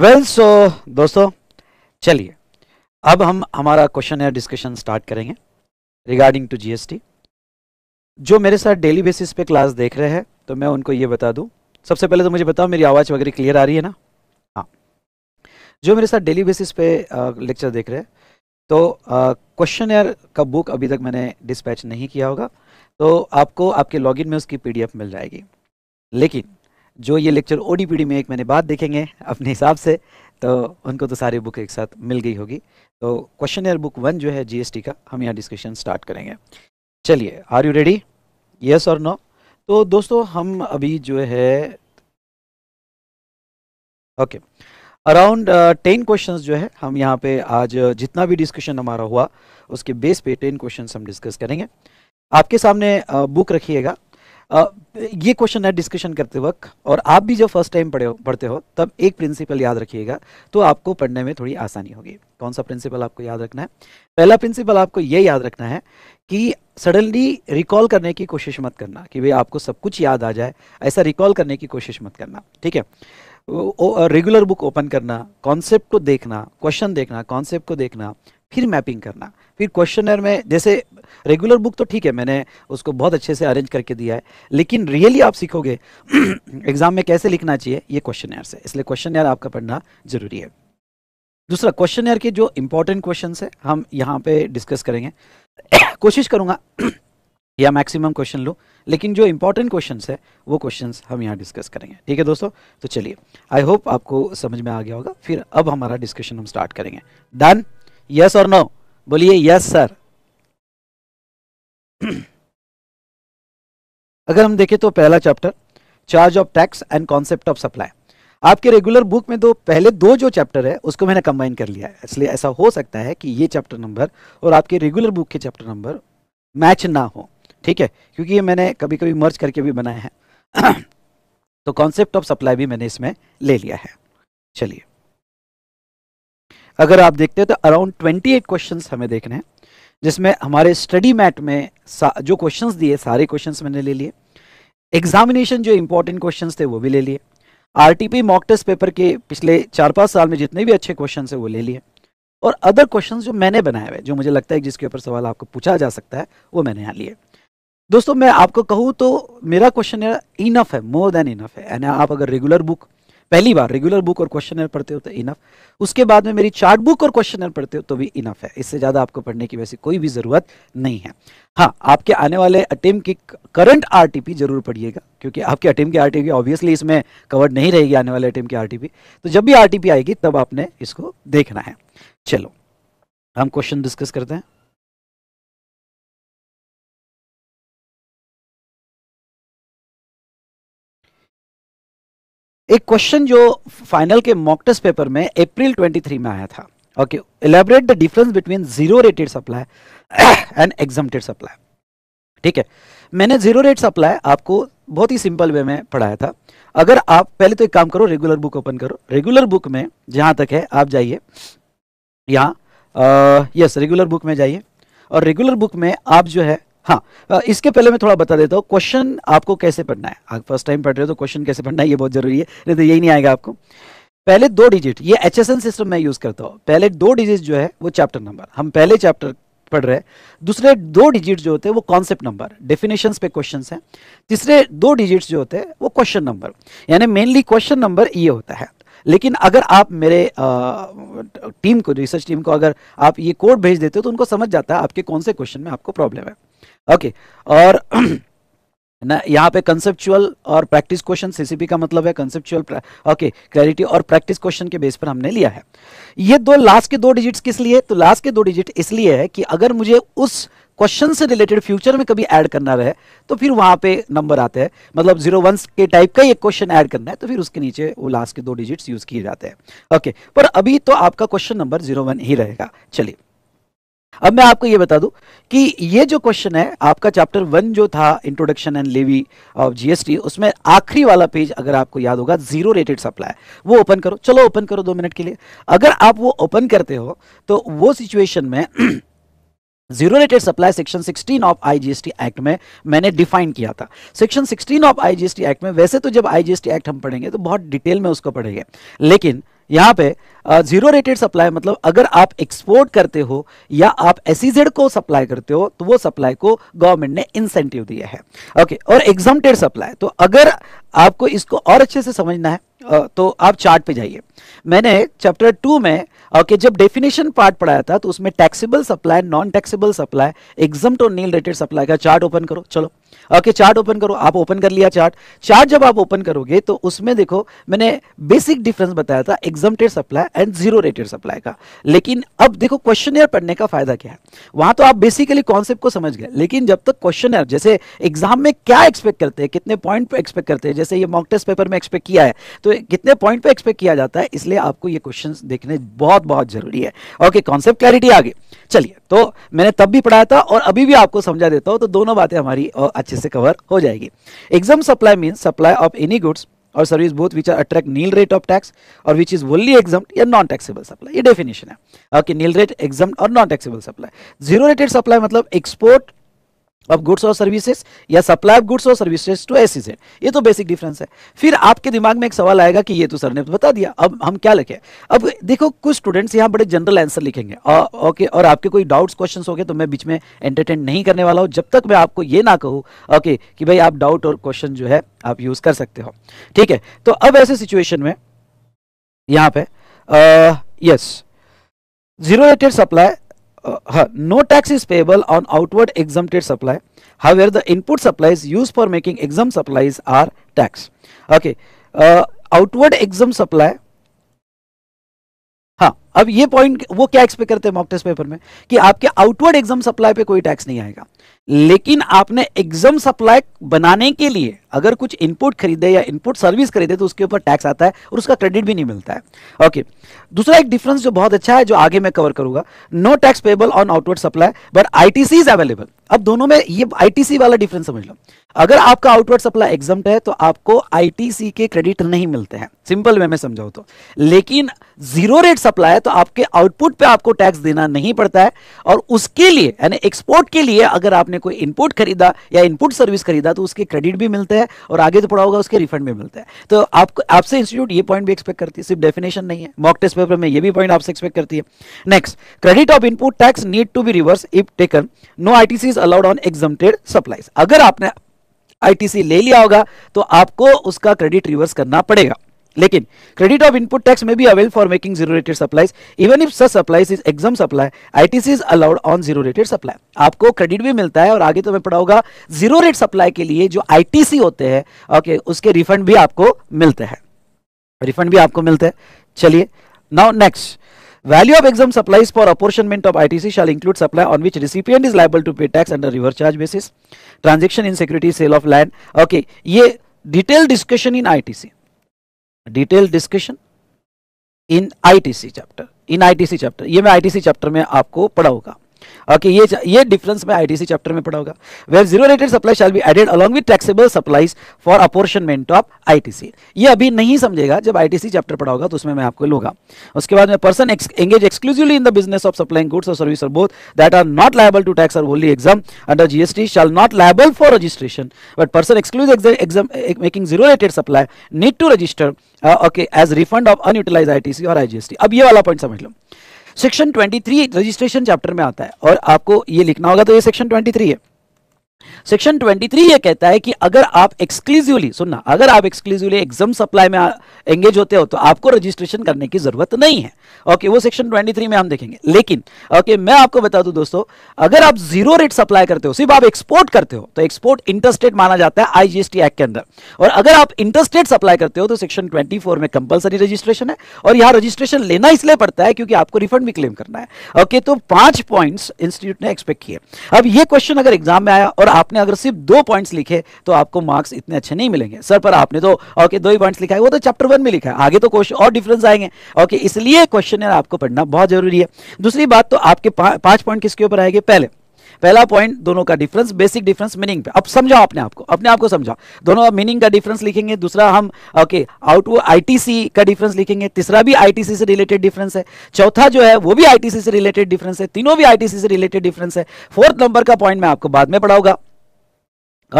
Well well, सो so, दोस्तों चलिए अब हम हमारा क्वेश्चन या डिस्कशन स्टार्ट करेंगे रिगार्डिंग टू जीएसटी जो मेरे साथ डेली बेसिस पे क्लास देख रहे हैं तो मैं उनको ये बता दूं सबसे पहले तो मुझे बताओ मेरी आवाज़ वगैरह क्लियर आ रही है ना हाँ जो मेरे साथ डेली बेसिस पे लेक्चर देख रहे हैं तो क्वेश्चन एयर का बुक अभी तक मैंने डिस्पैच नहीं किया होगा तो आपको आपके लॉगिन में उसकी पीडीएफ मिल जाएगी लेकिन जो ये लेक्चर ओ में एक मैंने बात देखेंगे अपने हिसाब से तो उनको तो सारी बुक एक साथ मिल गई होगी तो क्वेश्चन एयर बुक वन जो है जीएसटी का हम यहाँ डिस्कशन स्टार्ट करेंगे चलिए आर यू रेडी यस और नो तो दोस्तों हम अभी जो है ओके अराउंड टेन क्वेश्चन जो है हम यहाँ पे आज uh, जितना भी डिस्कशन हमारा हुआ उसके बेस पे टेन क्वेश्चन हम डिस्कस करेंगे आपके सामने बुक uh, रखिएगा ये क्वेश्चन है डिस्कशन करते वक्त और आप भी जब फर्स्ट टाइम पढ़े हो पढ़ते हो तब एक प्रिंसिपल याद रखिएगा तो आपको पढ़ने में थोड़ी आसानी होगी कौन सा प्रिंसिपल आपको याद रखना है पहला प्रिंसिपल आपको ये याद रखना है कि सडनली रिकॉल करने की कोशिश मत करना कि भाई आपको सब कुछ याद आ जाए ऐसा रिकॉल करने की कोशिश मत करना ठीक है रेगुलर बुक ओपन करना कॉन्सेप्ट को देखना क्वेश्चन देखना कॉन्सेप्ट को देखना फिर मैपिंग करना फिर क्वेश्चनर में जैसे रेगुलर बुक तो ठीक है मैंने उसको बहुत अच्छे से अरेंज करके दिया है लेकिन रियली आप सीखोगे एग्जाम में कैसे लिखना चाहिए ये क्वेश्चन से इसलिए क्वेश्चन आपका पढ़ना जरूरी है दूसरा क्वेश्चन के जो इंपॉर्टेंट क्वेश्चन है हम यहाँ पे डिस्कस करेंगे कोशिश करूंगा या मैक्सिमम क्वेश्चन लो लेकिन जो इंपॉर्टेंट क्वेश्चन है वो क्वेश्चन हम यहाँ डिस्कस करेंगे ठीक है दोस्तों तो चलिए आई होप आपको समझ में आ गया होगा फिर अब हमारा डिस्कशन हम स्टार्ट करेंगे डन यस और नो बोलिए यस सर अगर हम देखें तो पहला chapter charge of tax and concept of supply आपके रेगुलर बुक में दो पहले दो जो चैप्टर है उसको मैंने कंबाइन कर लिया है इसलिए ऐसा हो सकता है कि ये चैप्टर नंबर और आपके रेगुलर बुक के चैप्टर नंबर मैच ना हो ठीक है क्योंकि ये मैंने कभी कभी मर्ज करके भी बनाए हैं तो कॉन्सेप्ट ऑफ सप्लाई भी मैंने इसमें ले लिया है चलिए अगर आप देखते हैं तो अराउंड 28 क्वेश्चंस हमें देखने हैं जिसमें हमारे स्टडी मैट में जो क्वेश्चंस दिए सारे क्वेश्चंस मैंने ले लिए एग्जामिनेशन जो इंपॉर्टेंट क्वेश्चन थे वो भी ले लिए आरटीपी मॉक टेस्ट पेपर के पिछले चार पाँच साल में जितने भी अच्छे क्वेश्चन है वो ले लिए और अदर क्वेश्चन जो मैंने बनाए हुए जो मुझे लगता है जिसके ऊपर सवाल आपको पूछा जा सकता है वो मैंने यहाँ लिए दोस्तों मैं आपको कहूँ तो मेरा क्वेश्चन इनफ है मोर देन इनफ है यानी आप अगर रेगुलर बुक पहली बार रेगुलर बुक और क्वेश्चन पढ़ते हो तो इनफ उसके बाद में मेरी चार्ट बुक और क्वेश्चन पढ़ते हो तो भी इनफ है इससे ज़्यादा आपको पढ़ने की वैसे कोई भी ज़रूरत नहीं है हाँ आपके आने वाले अटेम की करंट आरटीपी जरूर पढ़िएगा क्योंकि आपके अटेम की आरटीपी ऑब्वियसली इसमें कवर्ड नहीं रहेगी आने वाले अटेम की आरटीपी तो जब भी आरटीपी आएगी तब आपने इसको देखना है चलो हम क्वेश्चन डिस्कस करते हैं एक क्वेश्चन जो फाइनल के मॉक टेस्ट पेपर में अप्रैल 23 में आया था okay elaborate the difference between zero rated supply and exempt supply ठीक है मैंने जीरो रेट सप्लाई आपको बहुत ही सिंपल वे में पढ़ाया था अगर आप पहले तो एक काम करो रेगुलर बुक ओपन करो रेगुलर बुक में जहां तक है आप जाइए यहाँ यस रेगुलर बुक में जाइए और रेगुलर बुक में आप जो है हाँ इसके पहले मैं थोड़ा बता देता हूँ क्वेश्चन आपको कैसे पढ़ना है आप फर्स्ट टाइम पढ़ रहे हो तो क्वेश्चन कैसे पढ़ना है ये बहुत जरूरी है नहीं तो यही नहीं आएगा आपको पहले दो डिजिट ये एच सिस्टम मैं यूज़ करता हूँ पहले दो डिजिट जो है वो चैप्टर नंबर हम पहले चैप्टर पढ़ रहे हैं दूसरे दो डिजिट जो होते हैं वो कॉन्सेप्ट नंबर डेफिनेशन पे क्वेश्चन है तीसरे दो डिजिट जो होते हैं वो क्वेश्चन नंबर यानी मेनली क्वेश्चन नंबर ये होता है लेकिन अगर आप मेरे आ, टीम को रिसर्च टीम को अगर आप ये कोड भेज देते हो तो उनको समझ जाता है आपके कौन से क्वेश्चन में आपको प्रॉब्लम है ओके और ना यहाँ पे कंसेप्चुअल और प्रैक्टिस क्वेश्चन सीसीपी का मतलब है कंसेप्चुअल ओके क्लैरिटी और प्रैक्टिस क्वेश्चन के बेस पर हमने लिया है ये दो लास्ट के दो डिजिट्स किस लिए तो लास्ट के दो डिजिट इसलिए है कि अगर मुझे उस क्वेश्चन से रिलेटेड फ्यूचर में कभी ऐड करना रहे तो फिर वहां पे नंबर आते हैं मतलब जीरो वन के टाइप का एक क्वेश्चन ऐड करना है तो फिर उसके नीचे वो लास्ट के दो डिजिट्स यूज किए जाते हैं ओके पर अभी तो आपका क्वेश्चन नंबर जीरो वन ही रहेगा चलिए अब मैं आपको ये बता दूं कि ये जो क्वेश्चन है आपका चैप्टर वन जो था introduction and levy of GST उसमें आखिरी वाला पेज अगर आपको याद होगा जीरो रेटेड सप्लाई वो ओपन करो चलो ओपन करो दो मिनट के लिए अगर आप वो ओपन करते हो तो वो सिचुएशन में zero rated supply section 16 of IGST act में मैंने डिफाइन किया था सेक्शन 16 ऑफ आईजीएसटी एक्ट में वैसे तो जब आईजीएसटी एक्ट हम पढ़ेंगे तो बहुत डिटेल में उसको पढ़ेंगे लेकिन यहां पे जीरो रेटेड सप्लाई मतलब अगर आप एक्सपोर्ट करते हो या आप एसीजेड e को सप्लाई करते हो तो वो सप्लाई को गवर्नमेंट ने इंसेंटिव दिया है ओके okay, और एग्जामेड सप्लाई तो अगर आपको इसको और अच्छे से समझना है तो आप चार्ट पे जाइए मैंने चैप्टर टू में ओके जब डेफिनेशन पार्ट पढ़ाया था तो उसमें taxable supply non taxable supply exempt और नील रेटेड सप्लाई का चार्ट ओपन करो चलो ओके चार्ट ओपन करो आप ओपन कर लिया चार्ट चार्ट जब आप ओपन करोगे तो उसमें देखो मैंने बेसिक डिफरेंस बताया था exempt supply and zero rated supply का लेकिन अब देखो क्वेश्चन पढ़ने का फायदा क्या है वहां तो आप बेसिकली कॉन्सेप्ट को समझ गए लेकिन जब तक क्वेश्चन जैसे एग्जाम में क्या एक्सपेक्ट करते हैं कितने पॉइंट पे एक्सपेक्ट करते हैं जैसे ये मॉक टेस्ट पेपर में एक्सपेक्ट किया है तो कितने पॉइंट पे एक्सपेक्ट किया जाता है इसलिए आपको ये क्वेश्चन देखने बहुत बहुत जरूरी है ओके कॉन्सेप्ट क्लैरिटी आगे चलिए तो मैंने तब भी पढ़ाया था और अभी भी आपको समझा देता हूं तो दोनों बातें हमारी अच्छे से कवर हो जाएगी exempt supply mean supply of any goods और service both which are attract nil rate of tax और विच इज ओनली एग्जाम या नॉन टैक्सेबल सप्लाई ये डेफिनेशन है ओके नील रेट एग्जाम और non taxable supply zero rated supply मतलब export of goods और services या supply of goods और services to S ये तो बेसिक डिफरेंस है फिर आपके दिमाग में एक सवाल आएगा कि ये तो सर ने तो बता दिया अब हम क्या लिखे अब देखो कुछ स्टूडेंट्स यहाँ बड़े जनरल आंसर लिखेंगे ओके और आपके कोई डाउट्स क्वेश्चन हो गए तो मैं बीच में एंटरटेन नहीं करने वाला हूँ जब तक मैं आपको ये ना कहूँ ओके कि भाई आप डाउट और क्वेश्चन जो है आप यूज कर सकते हो ठीक है तो अब ऐसे सिचुएशन में यहाँ पे yes zero rated supply uh, no tax is payable on outward exempted supply. However, the input supplies used for making exempt supplies are taxed. Okay, uh, outward exempt supply हाँ अब ये पॉइंट वो क्या expect करते हैं mock test paper में कि आपके आउटवर्ड एग्जाम सप्लाई पे कोई टैक्स नहीं आएगा लेकिन आपने एग्जाम सप्लाई बनाने के लिए अगर कुछ इनपुट खरीदे या इनपुट सर्विस खरीदे तो उसके ऊपर टैक्स आता है और उसका क्रेडिट भी नहीं मिलता है ओके दूसरा एक डिफरेंस जो बहुत अच्छा है जो आगे मैं कवर करूंगा no tax payable on outward supply but I is available अब दोनों में ये आई वाला डिफरेंस समझ लो अगर आपका आउटवर्ड सप्लाई एग्जाम है तो आपको आईटीसी के क्रेडिट नहीं मिलते हैं सिंपल वे में समझाऊ तो लेकिन जीरो रेट सप्लाई है तो आपके आउटपुट पे आपको टैक्स देना नहीं पड़ता है और उसके लिए यानी एक्सपोर्ट के लिए अगर आपने कोई इनपुट खरीदा या इनपुट सर्विस खरीदा तो उसके क्रेडिट भी मिलते हैं और आगे तो पड़ा होगा उसके रिफंड भी मिलते हैं तो आपको आपसे इंस्टीट्यूट ये पॉइंट भी एक्सपेक्ट करती है सिर्फ डेफिनेशन नहीं है मॉक टेस्ट पेपर में यह भी पॉइंट आपसे एक्सपेक्ट करती है next credit of input tax need to be reverse if taken no I is allowed on exempted supplies अगर आपने आईटीसी ले लिया होगा तो आपको उसका क्रेडिट रिवर्स करना पड़ेगा लेकिन क्रेडिट ऑफ इनपुट टैक्स में भी avail for making zero rated supplies even if such supplies is exempt supply ITC is allowed on zero rated supply आपको क्रेडिट भी मिलता है और आगे तुम्हें तो पड़ा होगा जीरो रेट सप्लाई के लिए जो आईटीसी होते हैं ओके okay, उसके रिफंड भी आपको मिलते हैं रिफंड भी आपको मिलते हैं चलिए now next value of exempt supplies for apportionment of ITC shall include supply on which recipient is liable to pay tax under reverse charge basis transaction in security sale of land okay ये detail discussion in ITC detail discussion in ITC chapter in ITC chapter ये मैं ITC chapter में आपको पढ़ाऊंगा okay ये ये difference मैं ITC chapter में पढ़ा होगा where zero rated supply shall be added along with taxable supplies for apportionment of ITC ये अभी नहीं समझेगा जब आईटीसी चैप्टर पढ़ा होगा तो उसमें मैं आपको लूंगा उसके बाद में person engage exclusively in the business of supplying goods और सर्विस और both that are not liable to tax और only exempt under GST shall not liable for registration but person exclusive exempt making zero rated supply need to register okay as refund of unutilise ITC और IGST अब ये वाला point समझ लो section 23 registration chapter में आता है और आपको ये लिखना होगा तो ये सेक्शन 23 है सेक्शन 23 ये कहता है कि अगर आप एक्सक्लूसिवली सुनना अगर आप एक्सक्लूसिवली एग्जाम सप्लाई में एंगेज होते हो तो आपको रजिस्ट्रेशन करने की जरूरत नहीं है ओके okay, वो सेक्शन 23 में हम देखेंगे लेकिन ओके okay, मैं आपको बता दूं दोस्तों अगर आप जीरो रेट सप्लाई करते हो सिर्फ आप एक्सपोर्ट करते हो तो एक्सपोर्ट इंटरस्टेट माना जाता है आईजीएसटी एक्ट के अंदर और अगर आप इंटरस्टेट सप्लाई करते हो तो सेक्शन ट्वेंटी में कंपल्सरी रजिस्ट्रेशन है और यहां रजिस्ट्रेशन लेना इसलिए पड़ता है क्योंकि आपको रिफंड भी क्लेम करना है ओके तो पांच पॉइंट इंस्टीट्यूट ने एक्सपेक्ट किया अब यह क्वेश्चन अगर एग्जाम में आया और आपने अगर सिर्फ दो पॉइंट्स लिखे तो आपको मार्क्स इतने अच्छे नहीं मिलेंगे सर पर आपने तो ओके दो ही पॉइंट्स लिखा है वो तो चैप्टर वन में लिखा है आगे तो क्वेश्चन और डिफरेंस आएंगे ओके इसलिए क्वेश्चन आपको पढ़ना बहुत जरूरी है दूसरी बात तो आपके पांच पॉइंट किसके ऊपर आएंगे पहले पहला पॉइंट दोनों का डिफरेंस बेसिक डिफरेंस मीनिंग पे अब समझाओ अपने आपको अपने आपको समझाओ दोनों मीनिंग का डिफरेंस लिखेंगे दूसरा हम ओके आउट वो आईटीसी का डिफरेंस लिखेंगे तीसरा भी आईटीसी से रिलेटेड डिफरेंस है चौथा जो है वो भी आईटीसी से रिलेटेड डिफरेंस है तीनों भी आईटीसी से रिलेटेड डिफरेंस है फोर्थ नंबर का पॉइंट मैं आपको बाद में पढ़ाऊंगा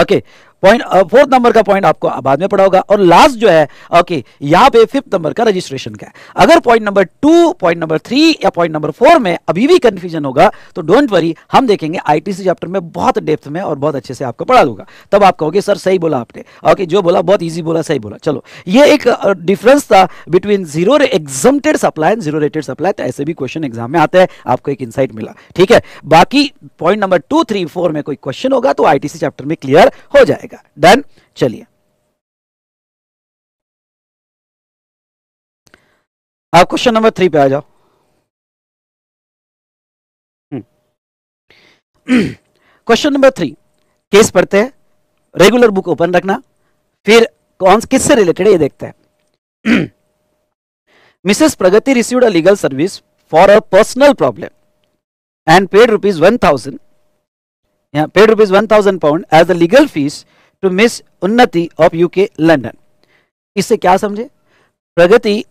okay okay. Point fourth number का पॉइंट आपको बाद में पड़ा होगा और लास्ट जो है ओके यहाँ पे फिफ्थ नंबर का रजिस्ट्रेशन का है अगर point number two point number three या पॉइंट नंबर फोर में अभी भी कन्फ्यूजन होगा तो डोंट वरी हम देखेंगे आईटीसी चैप्टर में बहुत डेप्थ में और बहुत अच्छे से आपको पढ़ा दूंगा तब आप कहोगे सर सही बोला आपने ओके जो बोला बहुत ईजी बोला सही बोला चलो ये एक डिफरेंस uh, था between zero exempted supply and zero rated supply तो ऐसे भी क्वेश्चन एग्जाम में आते हैं आपको एक इंसाइट मिला ठीक है बाकी point number two three four में कोई क्वेश्चन होगा तो आईटीसी चैप्टर में क्लियर हो जाएगा जाएगा डन चलिए आप क्वेश्चन नंबर थ्री पे आ जाओ क्वेश्चन नंबर थ्री केस पढ़ते हैं रेगुलर बुक ओपन रखना फिर कौन किससे रिलेटेड ये देखते हैं Mrs Pragati received a legal service for a personal problem and paid rupees one thousand paid rupees one thousand pound as a legal fees to Miss Unnati of UK London इससे क्या समझे प्रगति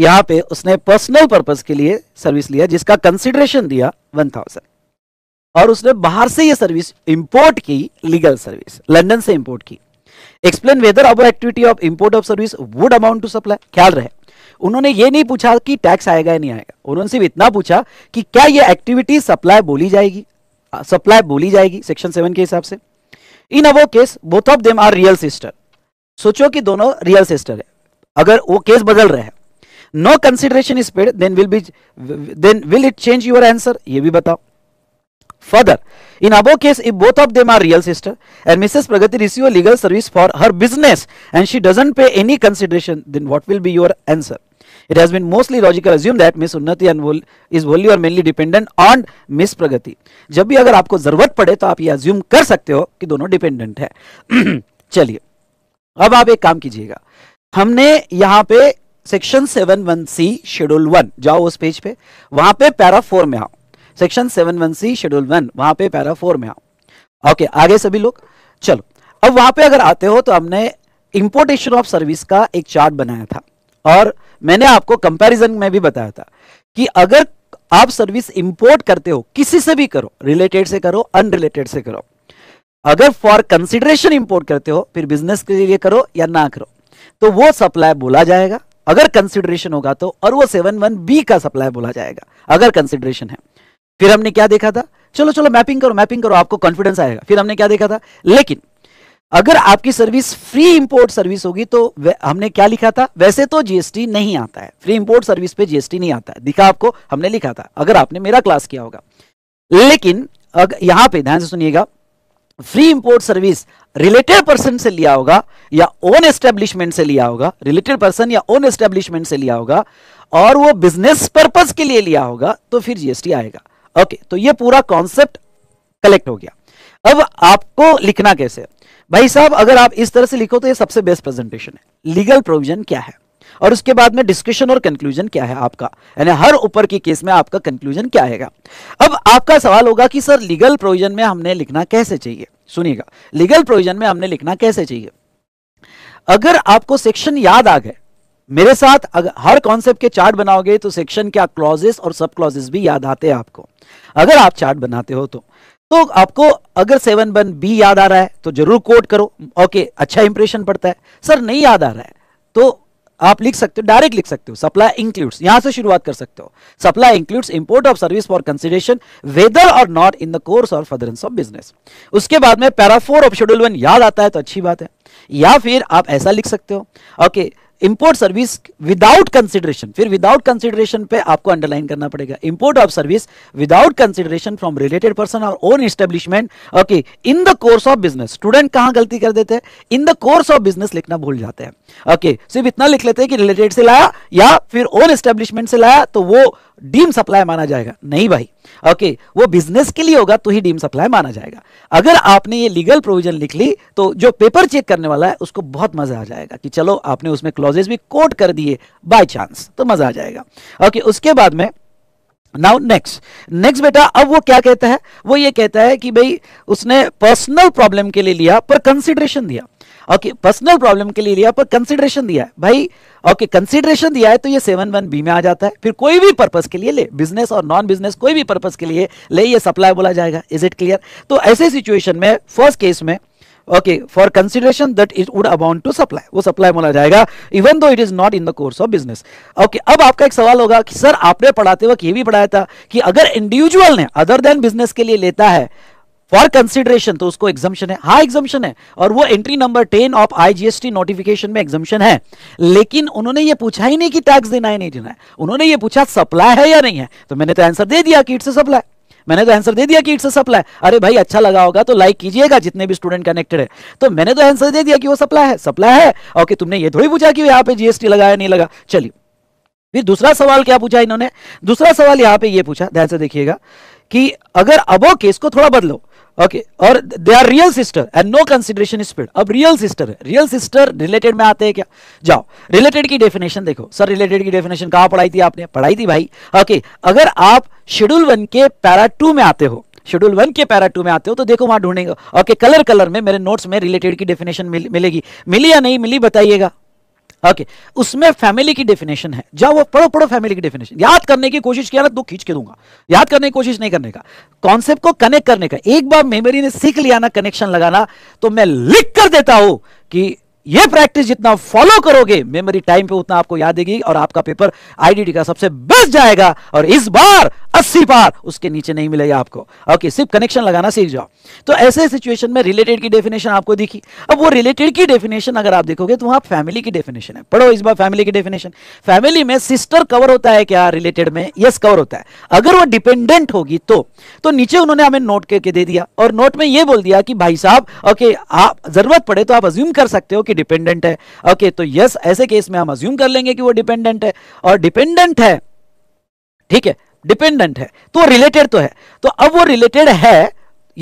यहां पे उसने पर्सनल पर्पज के लिए सर्विस लिया जिसका कंसिडरेशन दिया वन थाउजेंड और उसने बाहर से ये सर्विस इंपोर्ट की लीगल सर्विस लंदन से इंपोर्ट की explain whether our activity of import of service would amount to supply ख्याल रहे उन्होंने ये नहीं पूछा कि टैक्स आएगा या नहीं आएगा उन्होंने सिर्फ इतना पूछा कि क्या ये एक्टिविटी सप्लाई बोली जाएगी सप्लाई बोली जाएगी सेक्शन सेवन के हिसाब से in above case both of them are real sister सोचो कि दोनों रियल सिस्टर है अगर वो केस बदल रहे हैं no consideration is paid then will be then will it change your answer ये भी बताओ further in above case if both of them are real sister and Mrs Pragati receive legal service for her business and she doesn't pay any consideration then what will be your answer It has been mostly logical assume that Miss Unnati and vol is wholly or mainly dependent on Miss Pragati. jab bhi agar aapko zarurat pade to aap ye assume kar sakte ho ki dono dependent hai chaliye ab aap ek kaam kijiyega humne yahan pe section seven one C schedule one जाओ उस page पे वहां पे para four में आओ section seven one C schedule one वहां पे para four में आओ ओके आगे सभी लोग चलो अब वहां पे अगर आते हो तो हमने इंपोर्टेशन ऑफ सर्विस का एक चार्ट बनाया था और मैंने आपको कंपैरिजन में भी बताया था कि अगर आप सर्विस इंपोर्ट करते हो किसी से भी करो रिलेटेड से करो अनरिलेटेड से करो अगर फॉर कंसिडरेशन इंपोर्ट करते हो फिर बिजनेस के लिए करो या ना करो तो वो सप्लाई बोला जाएगा अगर कंसिडरेशन होगा तो और वो सेवन वन बी का सप्लाई बोला जाएगा अगर कंसिडरेशन है फिर हमने क्या देखा था चलो चलो मैपिंग करो मैपिंग करो आपको कॉन्फिडेंस आएगा फिर हमने क्या देखा था लेकिन अगर आपकी सर्विस फ्री इंपोर्ट सर्विस होगी तो हमने क्या लिखा था वैसे तो जीएसटी नहीं आता है फ्री इंपोर्ट सर्विस पे जीएसटी नहीं आता है दिखा आपको हमने लिखा था अगर आपने मेरा क्लास किया होगा लेकिन यहां पे ध्यान से सुनिएगा free import service related person से लिया होगा या ओन एस्टेब्लिशमेंट से लिया होगा रिलेटेड पर्सन या ओन एस्टेब्लिशमेंट से लिया होगा और वो बिजनेस पर्पज के लिए लिया होगा तो फिर जीएसटी आएगा ओके तो ये पूरा कॉन्सेप्ट कलेक्ट हो गया अब आपको लिखना कैसे भाई साहब अगर आप इस तरह से लिखो तो ये सबसे बेस्ट प्रेजेंटेशन है लीगल प्रोविजन क्या है और उसके बाद में डिस्कशन और कंक्लूजन क्या है आपका यानी हर ऊपर के केस में आपका कंक्लूजन क्या आएगा अब आपका सवाल होगा कि सर लीगल प्रोविजन में हमने लिखना कैसे चाहिए सुनिएगा लीगल प्रोविजन में हमने लिखना कैसे चाहिए अगर आपको सेक्शन याद आ गए मेरे साथ अगर हर कॉन्सेप्ट के चार्ट बनाओगे तो सेक्शन क्या क्लॉजेस और सब क्लॉजेस भी याद आते हैं आपको अगर आप चार्ट बनाते हो तो तो आपको अगर सेवन वन बी याद आ रहा है तो जरूर कोट करो ओके अच्छा इंप्रेशन पड़ता है सर नहीं याद आ रहा है तो आप लिख सकते हो डायरेक्ट लिख सकते हो सप्लाई इंक्लूड्स यहां से शुरुआत कर सकते हो supply includes import of service for consideration whether और नॉट इन द कोर्स और फर्दर ऑफ बिजनेस उसके बाद में para four of schedule one याद आता है तो अच्छी बात है या फिर आप ऐसा लिख सकते हो okay import service without consideration फिर विदाउट कंसिडरेशन पे आपको अंडरलाइन करना पड़ेगा import of service without consideration from related person और own establishment okay in the course of business student कहां गलती कर देते हैं in the course of business लिखना भूल जाते हैं ओके okay, सिर्फ इतना लिख लेते हैं कि रिलेटेड से लाया या फिर ओन एस्टेब्लिशमेंट से लाया तो वो डीम सप्लाई माना जाएगा नहीं भाई ओके वो बिजनेस के लिए होगा तो ही डीम सप्लाई माना जाएगा अगर आपने ये लीगल प्रोविजन लिख ली तो जो पेपर चेक करने वाला है उसको बहुत मजा आ जाएगा कि चलो आपने उसमें क्लॉजेस भी कोट कर दिए बाय चांस तो मजा आ जाएगा ओके उसके बाद में नाउ नेक्स्ट नेक्स्ट बेटा अब वो क्या कहता है वो ये कहता है कि भाई उसने पर्सनल प्रॉब्लम के लिए लिया पर कंसिडरेशन दिया ओके पर्सनल प्रॉब्लम के लिए लिया पर कंसिडरेशन दिया है भाई ओके कंसिडरेशन दिया है तो ये सेवन वन बी में आ जाता है फिर कोई भी पर्पज के लिए ले बिजनेस और नॉन बिजनेस कोई भी पर्पज के लिए ले ये सप्लाई बोला जाएगा इज इट क्लियर तो ऐसे सिचुएशन में फर्स्ट केस में okay for consideration that it would amount to supply वो सप्लाई बोला जाएगा even though it is not in the course of business okay अब आपका एक सवाल होगा कि सर आपने पढ़ाते वक्त ये भी पढ़ाया था कि अगर इंडिविजुअल ने अदर देन बिजनेस के लिए लेता है फॉर कंसिडरेशन तो उसको एग्जामेशन है हाँ एग्जामेशन है और वो entry number ten of IGST notification में एग्जामेशन है लेकिन उन्होंने ये पूछा ही नहीं कि टैक्स देना है नहीं देना है उन्होंने ये पूछा सप्लाई है या नहीं है तो मैंने तो आंसर दे दिया कि इट्स सप्लाई मैंने तो आंसर दे दिया कि इट्स सप्लाई अरे भाई अच्छा लगा होगा तो लाइक कीजिएगा जितने भी स्टूडेंट कनेक्टेड है तो मैंने तो आंसर दे दिया कि वो सप्लाई है सप्लाई है ओके तुमने ये थोड़ी पूछा कि यहाँ पे जीएसटी लगाया नहीं लगा चलिए फिर दूसरा सवाल क्या पूछा इन्होंने दूसरा सवाल यहाँ पे ये पूछा ध्यान से देखिएगा कि अगर अबो केस को थोड़ा बदलो ओके okay. और they are real sister and no consideration speed अब रियल सिस्टर है रियल सिस्टर रिलेटेड में आते हैं क्या जाओ रिलेटेड की डेफिनेशन देखो सर रिलेटेड की डेफिनेशन कहा पढ़ाई थी आपने पढ़ाई थी भाई ओके okay. अगर आप शेड्यूल वन के पैरा टू में आते हो शेड्यूल वन के पैरा टू में आते हो तो देखो वहां ढूंढेंगे ओके okay, कलर कलर में मेरे नोट्स में रिलेटेड की डेफिनेशन मिल, मिलेगी मिली या नहीं मिली बताइएगा ओके उसमें फैमिली की डेफिनेशन है जब वो पढ़ो पढ़ो फैमिली की डेफिनेशन याद करने की कोशिश किया ना दो तो खींच के दूंगा याद करने की कोशिश नहीं करने का कॉन्सेप्ट को कनेक्ट करने का एक बार मेमोरी ने सीख लिया ना कनेक्शन लगाना तो मैं लिख कर देता हूं कि ये प्रैक्टिस जितना फॉलो करोगे मेमोरी टाइम पे उतना आपको याद देगी और आपका पेपर आईडी का सबसे बेस्ट जाएगा और इस बार 80 पार उसके नीचे नहीं मिलेगा आपको ओके okay, सिर्फ कनेक्शन लगाना सीख जाओ तो ऐसे सिचुएशन में रिलेटेड की डेफिनेशन आपको दिखी अब वो रिलेटेड की डेफिनेशन अगर आप देखोगे तो वहां फैमिली की डेफिनेशन है पढ़ो इस बार फैमिली की डेफिनेशन फैमिली में सिस्टर कवर होता है क्या रिलेटेड में यस yes, कवर होता है अगर वो डिपेंडेंट होगी तो तो नीचे उन्होंने हमें नोट करके दे दिया और नोट में यह बोल दिया कि भाई साहब ओके okay, आप जरूरत पड़े तो आप अज्यूम कर सकते हो कि डिपेंडेंट है ओके okay, तो यस ऐसे केस में हम अज्यूम कर लेंगे कि वो डिपेंडेंट है और डिपेंडेंट है ठीक है डिपेंडेंट है तो रिलेटेड तो है तो अब वो रिलेटेड है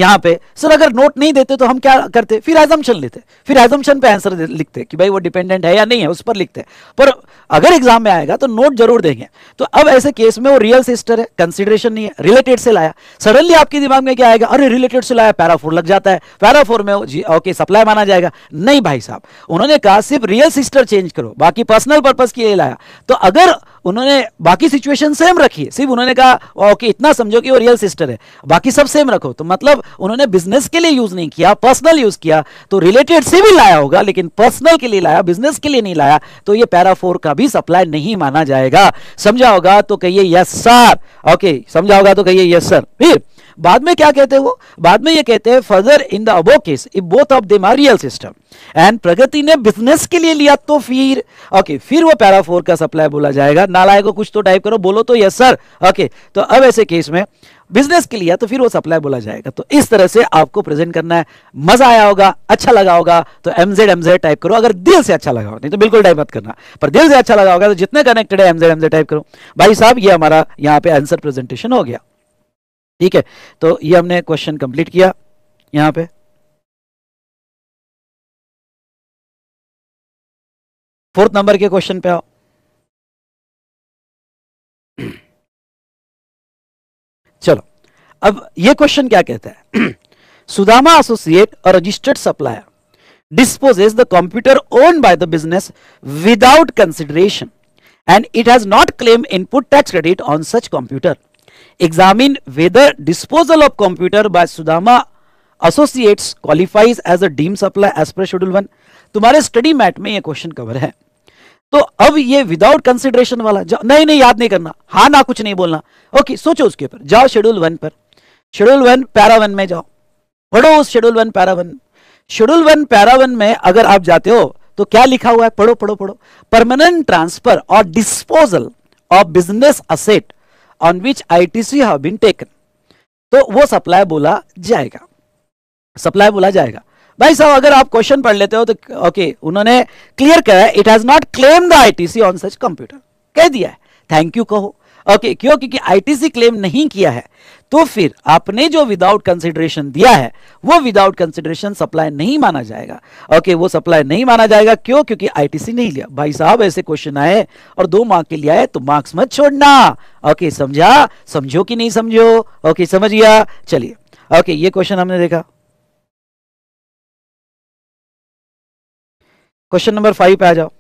यहां पे सर अगर नोट नहीं देते तो हम क्या करते फिर एजम्पन लेते फिर एजम्पन पे आंसर लिखते कि भाई वो डिपेंडेंट है या नहीं है उस पर लिखते पर अगर एग्जाम में आएगा तो नोट जरूर देंगे तो अब ऐसे केस में वो रियल सिस्टर है कंसिडरेशन नहीं है रिलेटेड से लाया सडनली आपके दिमाग में क्या आएगा अरे रिलेटेड से लाया पैराफोर लग जाता है पैराफोर में ओके सप्लाई माना जाएगा नहीं भाई साहब उन्होंने कहा सिर्फ रियल सिस्टर चेंज करो बाकी पर्सनल पर्पज के लिए लाया तो अगर उन्होंने बाकी सिचुएशन सेम रखी सिर्फ उन्होंने कहा ओके इतना समझो कि वो रियल सिस्टर है बाकी सब सेम रखो तो मतलब उन्होंने बिजनेस के लिए यूज नहीं किया पर्सनल यूज किया तो रिलेटेड से भी लाया होगा लेकिन पर्सनल के लिए लाया बिजनेस के लिए नहीं लाया तो ये पैराफोर का भी सप्लाई नहीं माना जाएगा समझा होगा तो कहिए यस सर ओके समझा होगा तो कहिए यस सर फिर बाद में क्या कहते हो वो बाद में ये कहते हैं further in the above case if both of them are real system and Pragati ने बिजनेस के लिए लिया तो फिर ओके फिर वो पैरा फोर का सप्लाई बोला जाएगा नालाय को कुछ तो टाइप करो बोलो तो यस सर ओके तो अब ऐसे केस में बिजनेस के लिए तो फिर वो सप्लाई बोला जाएगा तो इस तरह से आपको प्रेजेंट करना है मजा आया होगा अच्छा लगा होगा तो एमजेड एमजेड टाइप करो अगर दिल से अच्छा लगा हो नहीं तो बिल्कुल टाइप मत करना पर दिल से अच्छा लगा होगा तो जितने कनेक्टेड है एमजेड एमजेड टाइप करो भाई साहब ये हमारा यहाँ पे आंसर प्रेजेंटेशन हो गया ठीक है तो ये हमने क्वेश्चन कंप्लीट किया यहां पे फोर्थ नंबर के क्वेश्चन पे आओ चलो अब ये क्वेश्चन क्या कहता है सुदामा एसोसिएट और registered supplier disposes the computer own by the business without consideration and it has not claim input tax credit on such computer examine whether disposal of computer by Sudama associates qualifies as a deemed supply as per schedule 1 तुम्हारे study mat में ये question cover है तो अब ये without consideration वाला नहीं नहीं याद नहीं करना हाँ ना कुछ नहीं बोलना ओके सोचो उसके ऊपर जाओ शेड्यूल वन पर शेड्यूल वन पैरा वन में जाओ पढ़ो उस schedule one para one schedule one para one में अगर आप जाते हो तो क्या लिखा हुआ है पढ़ो पढ़ो पढ़ो परमानेंट ट्रांसफर और disposal of business asset on which ITC have been taken तो वो सप्लाई बोला जाएगा सप्लाई बोला जाएगा भाई साहब अगर आप क्वेश्चन पढ़ लेते हो तो ओके उन्होंने क्लियर करा it has not claim the ITC on such computer कह दिया है थैंक यू कहो ओके क्यों क्योंकि आईटीसी क्लेम नहीं किया है तो फिर आपने जो विदाउट कंसिडरेशन दिया है वो विदाउट कंसिडरेशन सप्लाई नहीं माना जाएगा ओके वो सप्लाई नहीं माना जाएगा क्यों क्योंकि आईटीसी नहीं लिया भाई साहब ऐसे क्वेश्चन आए और दो मार्क के लिए आए तो मार्क्स मत छोड़ना ओके समझा समझो कि नहीं समझो ओके समझ गया चलिए ओके ये क्वेश्चन हमने देखा क्वेश्चन नंबर फाइव पे आ जाओ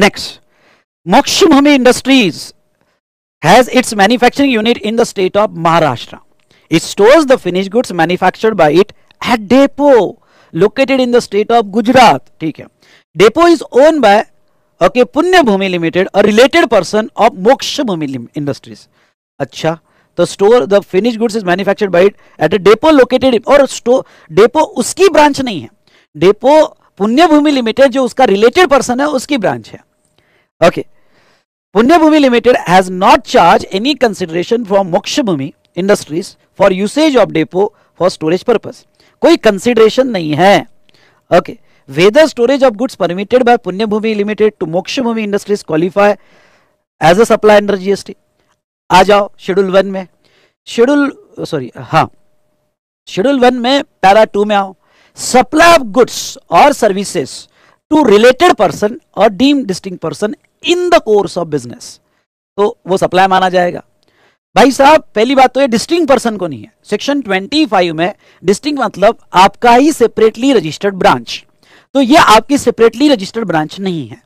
Next, Mokshimhami Industries has its manufacturing unit in the state of Maharashtra. It stores the finished goods manufactured by it at depot located in the state of Gujarat. ठीक है. Depot is owned by okay Punya Bhumi Limited, a related person of Moksha Bhumi Industries. अच्छा the store the finished goods is manufactured by it at a depot located in, और store depot उसकी branch नहीं है. Depot पुण्य Bhumi limited जो उसका related person है उसकी ब्रांच है okay Punya Bhumi limited has not charge any consideration from Moksha Bhumi industries for usage of depot for storage purpose कोई कंसिडरेशन नहीं है okay whether storage of goods permitted by Punya Bhumi limited to Moksha Bhumi industries qualify as a supply under GST आ जाओ schedule one में schedule sorry हाँ schedule one में para two में आओ सप्लाई ऑफ गुड्स और सर्विसेस टू रिलेटेड पर्सन और deem distinct person in the course of business तो वो सप्लाई माना जाएगा भाई साहब पहली बात तो ये डिस्टिंग पर्सन को नहीं है सेक्शन 25 में डिस्टिंग मतलब आपका ही सेपरेटली रजिस्टर्ड ब्रांच तो ये आपकी सेपरेटली रजिस्टर्ड ब्रांच नहीं है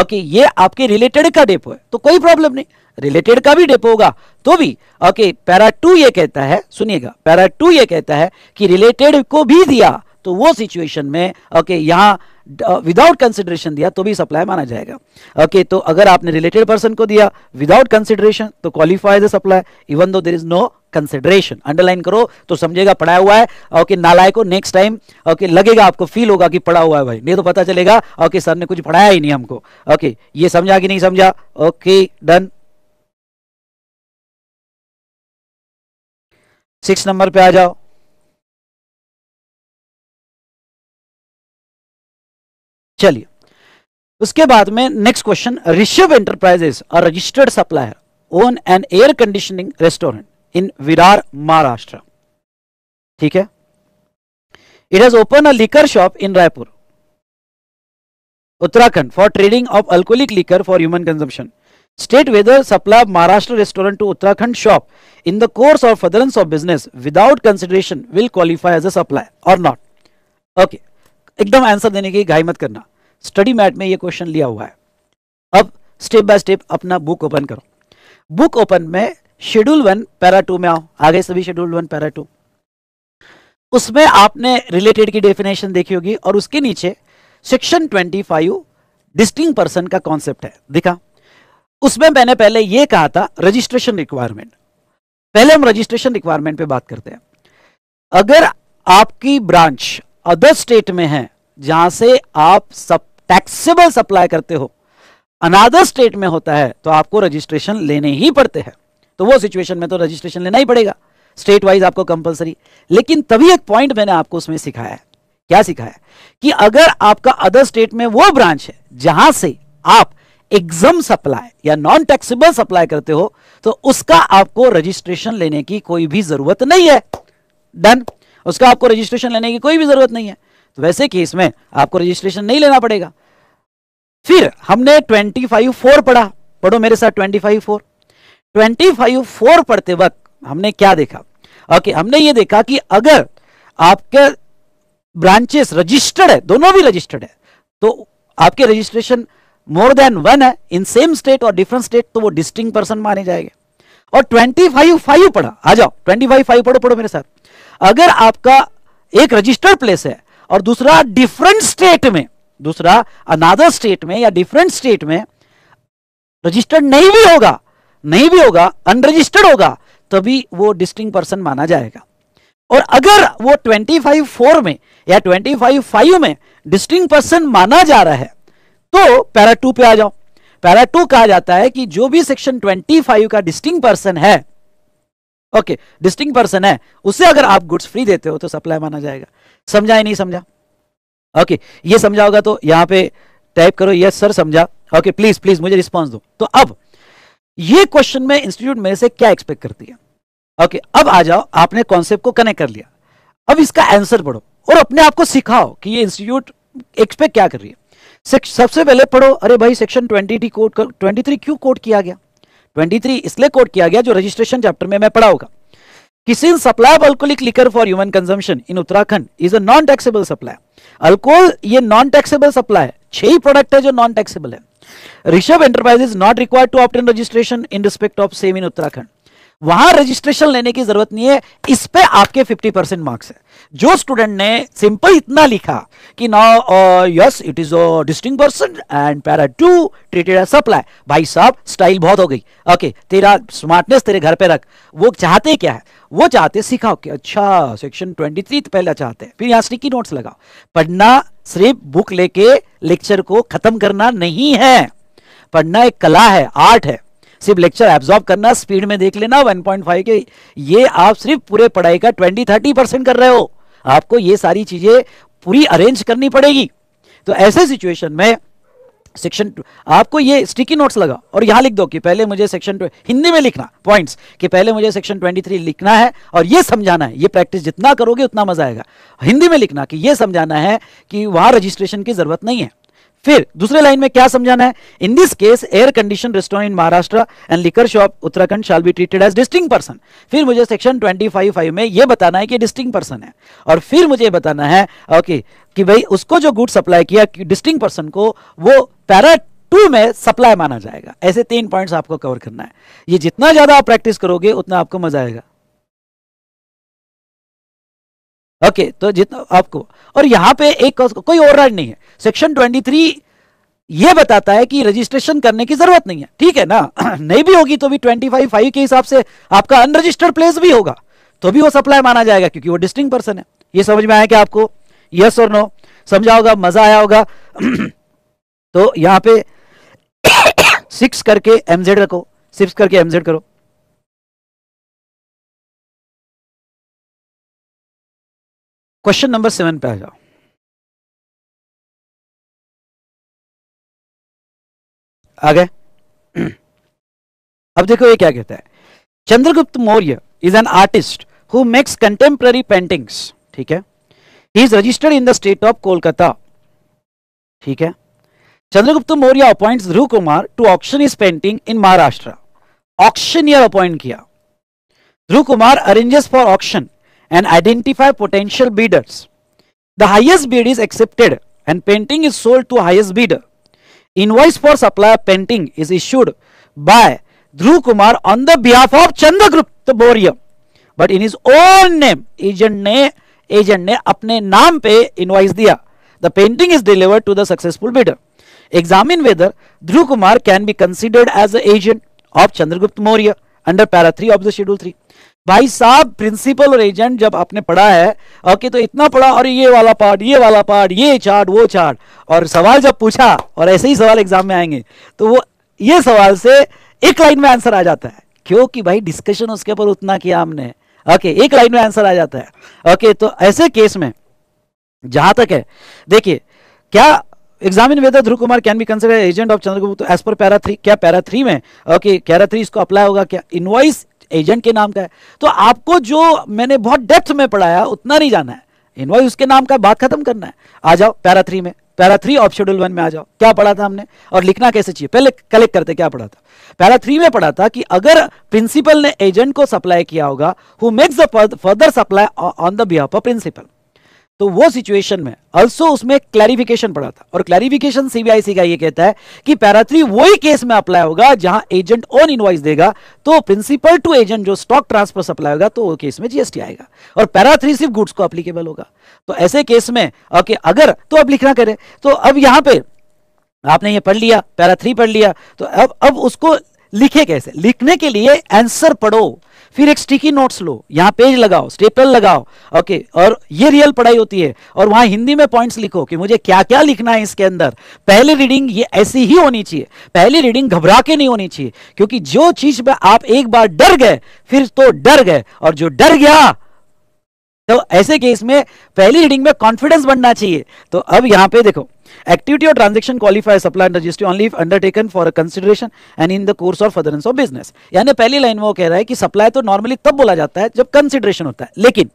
ओके okay, ये आपके रिलेटेड का डेपो है तो कोई प्रॉब्लम नहीं रिलेटेड का भी डेपो होगा तो भी ओके पैरा टू ये कहता है सुनिएगा पैरा टू ये कहता है कि रिलेटेड को भी दिया तो वो सिचुएशन में ओके okay, यहां विदाउट कंसिडरेशन दिया तो भी सप्लाई माना जाएगा ओके okay, तो अगर आपने रिलेटेड पर्सन को दिया विदाउट कंसिडरेशन तो qualify supply even though there is no consideration underline करो तो समझेगा पढ़ा हुआ है ओके okay, नालायको नेक्स्ट टाइम ओके लगेगा आपको फील होगा कि पढ़ा हुआ है भाई नहीं तो पता चलेगा ओके okay, सर ने कुछ पढ़ाया ही नहीं हमको ओके okay, ये समझा कि नहीं समझा ओके डन सिक्स नंबर पे आ जाओ चलिए उसके बाद में नेक्स्ट क्वेश्चन ऋषभ एंटरप्राइजेस और registered supplier own an air conditioning restaurant in Virar Maharashtra ठीक है it has open a liquor shop in Raipur Uttarakhand for trading of alcoholic liquor for human consumption state whether supply Maharashtra restaurant to Uttarakhand shop in the course of furtherance of business without consideration will qualify as a supply और not okay एकदम answer देने की घाई मत करना study mat में ये question लिया हुआ है अब स्टेप बाय स्टेप अपना बुक ओपन करो बुक ओपन में शेड्यूल वन पैरा टू में आओ आगे सभी शेड्यूल वन पैरा टू उसमें आपने रिलेटेड की डेफिनेशन देखी होगी और उसके नीचे section twenty five distinct person का कॉन्सेप्ट है दिखा उसमें मैंने पहले यह कहा था रजिस्ट्रेशन रिक्वायरमेंट पहले हम रजिस्ट्रेशन रिक्वायरमेंट पे बात करते हैं अगर आपकी ब्रांच अदर स्टेट में है जहां से आप सब टैक्सेबल सप्लाई करते हो अनादर स्टेट में होता है तो आपको रजिस्ट्रेशन लेने ही पड़ते हैं तो वो सिचुएशन में तो रजिस्ट्रेशन लेना ही पड़ेगा स्टेट वाइज आपको कंपलसरी लेकिन तभी एक पॉइंट मैंने आपको उसमें सिखाया है क्या सिखाया कि अगर आपका अदर स्टेट में वो ब्रांच है जहां से आप एग्जाम सप्लाई या नॉन टैक्सेबल सप्लाई करते हो तो उसका आपको रजिस्ट्रेशन लेने की कोई भी जरूरत नहीं है डन उसका आपको रजिस्ट्रेशन लेने की कोई भी जरूरत नहीं है तो वैसे केस में आपको रजिस्ट्रेशन नहीं लेना पड़ेगा फिर हमने ट्वेंटी फाइव फोर पढ़ा पढ़ो मेरे साथ twenty five four twenty five four पढ़ते वक्त हमने क्या देखा ओके हमने ये देखा कि अगर आपके ब्रांचेस रजिस्टर्ड है दोनों भी रजिस्टर्ड है तो आपके रजिस्ट्रेशन मोर देन वन है इन सेम स्टेट और डिफरेंट स्टेट तो वो डिस्टिंग पर्सन माने जाएंगे और ट्वेंटी फाइव फाइव पढ़ा आ जाओ ट्वेंटी फाइव फाइव पढ़ो पढ़ो मेरे साथ अगर आपका एक रजिस्टर्ड प्लेस है और दूसरा डिफरेंट स्टेट में दूसरा अनादर स्टेट में या डिफरेंट स्टेट में रजिस्टर्ड नहीं भी होगा नहीं भी होगा अनरजिस्टर्ड होगा तभी वो डिस्टिंग पर्सन माना जाएगा और अगर वो फाइव फोर में या ट्वेंटी फाइव में डिस्टिंग पर्सन माना जा रहा है तो पैरा टू पे आ जाओ पैरा टू कहा जाता है कि जो भी सेक्शन 25 का डिस्टिंग पर्सन है ओके डिस्टिंग पर्सन है उसे अगर आप गुड्स फ्री देते हो तो सप्लाई माना जाएगा समझा ही नहीं समझा ओके ये तो समझा होगा तो यहां पे टाइप करो यस सर समझा ओके प्लीज प्लीज मुझे रिस्पॉन्स दो तो अब ये क्वेश्चन में इंस्टीट्यूट मेरे से क्या एक्सपेक्ट करती है ओके अब आ जाओ आपने कॉन्सेप्ट को कनेक्ट कर लिया अब इसका आंसर पढ़ो और अपने आप को सिखाओ कि ये इंस्टीट्यूट एक्सपेक्ट क्या कर रही है सबसे पहले पढ़ो अरे भाई section twenty code twenty three क्यों कोड किया गया 23 इसलिए कोड किया गया जो रजिस्ट्रेशन चैप्टर में मैं पढ़ा होगा किसिन supply of alcoholic liquor for human consumption in Uttarakhand is a non taxable supply alcohol ये नॉन टैक्सेबल सप्लाई है छह ही प्रोडक्ट है जो नॉन टैक्सेबल है Rishabh enterprise is not required to obtain registration in respect of same in Uttarakhand वहां registration लेने की जरूरत नहीं है इस पे आपके 50 परसेंट मार्क्स है जो स्टूडेंट ने सिंपल इतना लिखा कि ना yes it is a distinct person and para two treated as supply भाई साहब स्टाइल बहुत हो गई ओके okay, तेरा स्मार्टनेस तेरे घर पे रख वो चाहते क्या है वो चाहते सिखाओ कि अच्छा सेक्शन 23 पहला चाहते हैं फिर यहां स्टिकी नोट्स लगाओ पढ़ना सिर्फ बुक लेके लेक्चर को खत्म करना नहीं है पढ़ना एक कला है आर्ट है सिर्फ लेक्चर एब्जॉर्ब करना स्पीड में देख लेना 1.5 के ये आप सिर्फ पूरे पढ़ाई का 20 30 परसेंट कर रहे हो आपको ये सारी चीज़ें पूरी अरेंज करनी पड़ेगी तो ऐसे सिचुएशन में सेक्शन आपको ये स्टिकी नोट्स लगा और यहां लिख दो कि पहले मुझे सेक्शन हिंदी में लिखना पॉइंट्स कि पहले मुझे सेक्शन 23 लिखना है और ये समझाना है ये प्रैक्टिस जितना करोगे उतना मजा आएगा हिंदी में लिखना कि ये समझाना है कि वहां रजिस्ट्रेशन की ज़रूरत नहीं है फिर दूसरे लाइन में क्या समझाना है in this case air condition restaurant in Maharashtra and liquor shop Uttarakhand shall be treated as distinct person फिर मुझे सेक्शन ट्वेंटी फाइव फाइव में यह बताना है कि डिस्टिंग पर्सन है और फिर मुझे बताना है ओके कि भाई उसको जो गुड सप्लाई किया डिस्टिंग पर्सन को वो पैरा टू में सप्लाई माना जाएगा ऐसे तीन पॉइंट्स आपको कवर करना है ये जितना ज्यादा आप प्रैक्टिस करोगे उतना आपको मजा आएगा ओके तो जितना आपको और यहां पे एक कोई ओवर नहीं है सेक्शन 23 ये बताता है कि रजिस्ट्रेशन करने की जरूरत नहीं है ठीक है ना नहीं भी होगी तो भी 25 फाइव फाइव के हिसाब से आपका अनरजिस्टर्ड प्लेस भी होगा तो भी वो सप्लाई माना जाएगा क्योंकि वो डिस्टिंग पर्सन है ये समझ में आया कि आपको यस और नो समझा होगा मजा आया होगा तो यहां पे सिक्स करके एमजेड रखो सिक्स करके एमजेड करो क्वेश्चन नंबर सेवन पे आ जाओ आ गए अब देखो ये क्या कहता है Chandragupta Maurya is an artist who makes contemporary paintings ठीक है he is registered in the state of Kolkata ठीक है Chandragupta Maurya appoints Dhruv Kumar to auction his painting in Maharashtra auction appoint किया Dhruv Kumar arranges for auction and identify potential bidders. The highest bid is accepted and painting is sold to highest bidder. Invoice for supply of painting is issued by Dhruv Kumar on the behalf of Chandragupta Maurya. But in his own name, agent ne agent ne apne naam pe invoice diya. The painting is delivered to the successful bidder. Examine whether Dhruv Kumar can be considered as the agent of Chandragupta Maurya under para 3 of the schedule 3. भाई साहब principal और agent जब आपने पढ़ा है okay तो इतना पढ़ा और ये वाला पार्ट ये वाला पार्ट ये चार्ट वो चार्ट और सवाल जब पूछा और ऐसे ही सवाल एग्जाम में आएंगे तो वो ये सवाल से एक लाइन में आंसर आ जाता है क्योंकि भाई डिस्कशन उसके ऊपर उतना किया हमने ओके एक लाइन में आंसर आ जाता है ओके तो ऐसे केस में जहां तक है देखिए क्या examine whether Dhruv Kumar can be consider agent of Chandragupta as per para three क्या पैरा थ्री में ओके पैरा थ्री इसको अप्लाई होगा क्या इनवाइस एजेंट के नाम का है तो आपको जो मैंने बहुत डेप्थ में पढ़ाया उतना नहीं जाना है इन्वॉइस उसके नाम का बात खत्म करना है आ जाओ पैरा थ्री में para three of schedule one में आ जाओ क्या पढ़ा था हमने और लिखना कैसे चाहिए पहले कलेक्ट करते क्या पढ़ा था पैरा थ्री में पढ़ा था कि अगर प्रिंसिपल ने एजेंट को सप्लाई किया होगा who makes the further supply on the behalf of principal तो वो सिचुएशन में अल्सो उसमें क्लैरिफिकेशन पड़ा था और क्लैरिफिकेशन सीबीआईसी का ये कहता है कि पैरा थ्री वही केस में अप्लाई होगा जहां एजेंट ऑन इनवाइस देगा तो प्रिंसिपल टू एजेंट जो स्टॉक ट्रांसफर सप्लाई होगा तो वो केस में जीएसटी आएगा और पैरा थ्री सिर्फ गुड्स को अप्लीकेबल होगा तो ऐसे केस में ओके अगर तो अब लिखना करें तो अब यहां पर आपने ये पढ़ लिया पैरा थ्री पढ़ लिया तो अब अब उसको लिखे कैसे लिखने के लिए आंसर पढ़ो फिर एक स्टिकी नोट्स लो यहाँ पेज लगाओ स्टेपल लगाओ ओके और ये रियल पढ़ाई होती है और वहां हिंदी में पॉइंट्स लिखो कि मुझे क्या क्या लिखना है इसके अंदर पहली रीडिंग ये ऐसी ही होनी चाहिए पहली रीडिंग घबरा के नहीं होनी चाहिए क्योंकि जो चीज में आप एक बार डर गए फिर तो डर गए और जो डर गया तो ऐसे केस में पहली रीडिंग में कॉन्फिडेंस बनना चाहिए तो अब यहां पर देखो Activity or transaction qualifies supply and registry only if undertaken for a consideration and in the course or furtherance of यानी पहली लाइन में वो कह रहा है कि सप्लाई तो नॉर्मली तब बोला जाता है जब कंसिडरेशन होता है लेकिन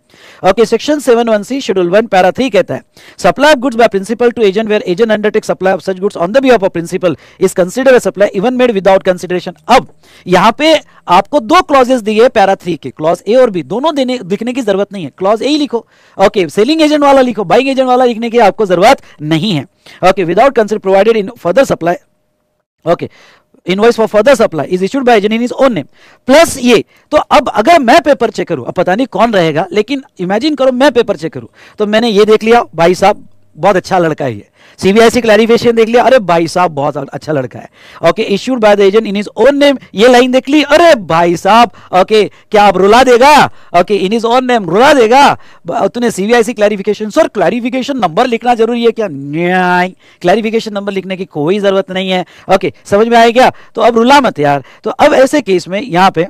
okay section seven one C schedule one para three कहता है supply of goods by principal to agent where agent undertake supply of such goods on the behalf of principal is consider a supply even made without consideration अब यहां पे आपको दो clauses दिए para three के clause A और B दोनों देने दिखने की जरूरत नहीं है क्लॉज ए ही लिखो ओके सेलिंग एजेंट वाला लिखो बाइंग एजेंट वाला लिखने की आपको जरूरत नहीं है okay without consent provided in further supply okay invoice for further supply is issued by agent his own name plus ये तो अब अगर मैं पेपर चेक करूं अब पता नहीं कौन रहेगा लेकिन इमेजिन करो मैं पेपर चेक करूं तो मैंने ये देख लिया भाई साहब बहुत अच्छा लड़का है सीबीआई क्लैरिफिकेशन देख लिया अरे भाई साहब बहुत अच्छा लड़का है okay issued by the agent in his own name ये लाइन देख ली अरे भाई साहब ओके क्या आप रुला देगा okay in his own name रुला देगा तूने CBIC clarification sir clarification number लिखना जरूरी है क्या न्याय क्लैरिफिकेशन नंबर लिखने की कोई जरूरत नहीं है ओके समझ में आया क्या तो अब रुला मत यार तो अब ऐसे केस में यहां पर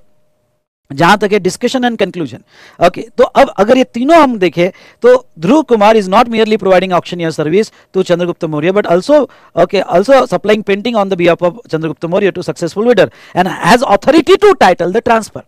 जहां तक है डिस्कशन एंड कंक्लूजन ओके तो अब अगर ये तीनों हम देखें तो Dhruv Kumar is not merely providing auctioneer service to Chandragupta Maurya but also okay also supplying painting on the behalf of Chandragupta Maurya to successful bidder and has authority to title the transfer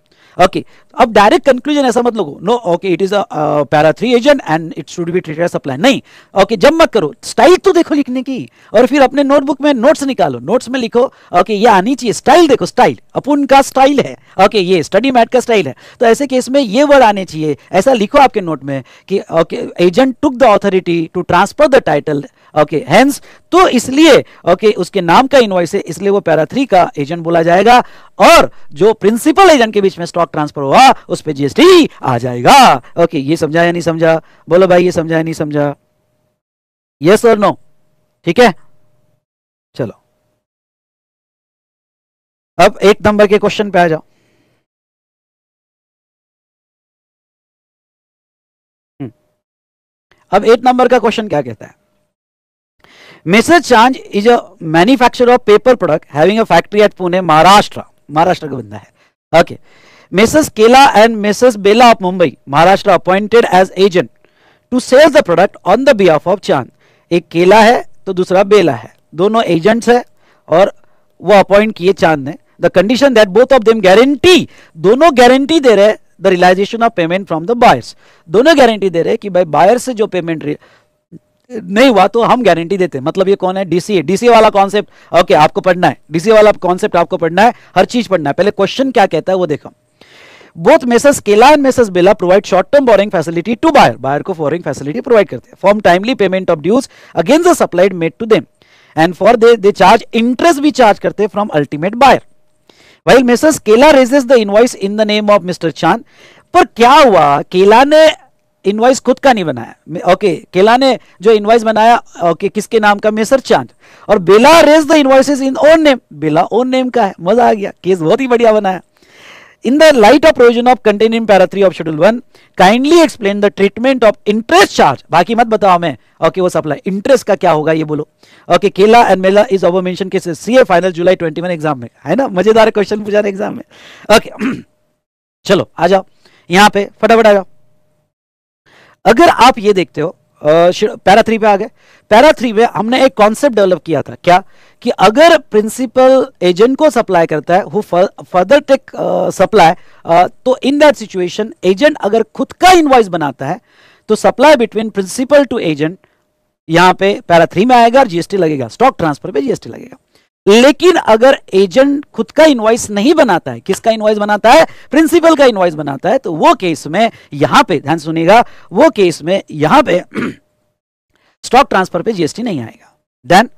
okay अब direct conclusion ऐसा मत लोगो no okay it is a para three agent and it should be treated supply नहीं okay okay, जब मत करो style तो देखो लिखने की और फिर अपने नोटबुक में नोट्स निकालो नोट्स में लिखो ओके okay, ये आनी चाहिए स्टाइल देखो स्टाइल अपन का स्टाइल है ओके okay, ये स्टडी मैट का स्टाइल है तो ऐसे केस में ये वर्ड आने चाहिए ऐसा लिखो आपके नोट में कि okay agent took the authority to transfer the title okay hence तो इसलिए ओके उसके नाम का इनवॉइस है इसलिए वो पैरा थ्री का एजेंट बोला जाएगा और जो प्रिंसिपल एजेंट के बीच में स्टॉक ट्रांसफर हुआ उस पर जीएसटी आ जाएगा ओके ये समझा या नहीं समझा बोलो भाई ये समझा या नहीं समझा यस और नो ठीक है चलो अब एक नंबर के क्वेश्चन पे आ जाओ हम्म। अब एट नंबर का क्वेश्चन क्या कहता है Mrs. Chanj is a manufacturer of paper product having a factory at Pune, Maharashtra. Maharashtra का बंदा है. Okay. Mrs. Kela and Mrs. Bela of Mumbai, Maharashtra appointed as agent to sell the product on the behalf of Chand. एक केला है तो दूसरा बेला है दोनों एजेंट्स है और वो अपॉइंट किए चांद ने the condition that both of them guarantee दोनों गारंटी दे रहे the realisation of payment from the buyers दोनों गारंटी दे रहे कि भाई बायर से जो पेमेंट नहीं हुआ तो हम गारंटी देते हैं मतलब ये कौन है डीसीए डीसीए वाला कॉन्सेप्ट ओके आपको पढ़ना है डीसीए वाला कॉन्सेप्ट आपको पढ़ना है हर चीज पढ़ना है पहले क्वेश्चन क्या कहता है वो देखो both messrs Kela and messrs Bela provide short term borrowing facility to buyer buyer को फॉरिंग फैसिलिटी प्रोवाइड करते हैं for timely payment of dues against the supplies made to them and for they they charge interest भी charge करते हैं from ultimate buyer while messrs Kela raises the invoice in the name of mister Chand पर क्या हुआ केला ने invoice खुद का नहीं बनाया ओके केला ने जो इनवाइस बनाया ओके किसके नाम का मेसर चांद और Bela raise the invoices in own name Bela own name का है मजा आ गया केस बहुत ही बढ़िया बनाया in the light of provision of contained in para three of schedule one kindly explain the treatment of interest charge बाकी मत बताओ मैं ओके okay, वो सप्लाई इंटरेस्ट का क्या होगा ये बोलो okay Kela and Mela is our mention cases C A final July twenty one exam में है ना मजेदार क्वेश्चन पूछा एग्जाम में ओके okay, चलो आ जाओ यहाँ पे फटाफट आ जाओ अगर आप ये देखते हो पैरा थ्री पे आ गए पैरा थ्री में हमने एक कॉन्सेप्ट डेवलप किया था क्या कि अगर प्रिंसिपल एजेंट को सप्लाई करता है हु फर्दर टेक सप्लाई तो इन दैट सिचुएशन एजेंट अगर खुद का इनवाइस बनाता है तो supply between principal to agent यहां पे पैरा थ्री में आएगा और जीएसटी लगेगा स्टॉक ट्रांसफर पे जीएसटी लगेगा लेकिन अगर एजेंट खुद का इन्वाइस नहीं बनाता है किसका इन्वाइस बनाता है प्रिंसिपल का इन्वाइस बनाता है तो वो केस में यहां पे ध्यान सुनेगा वो केस में यहां पे स्टॉक ट्रांसफर पे जीएसटी नहीं आएगा देन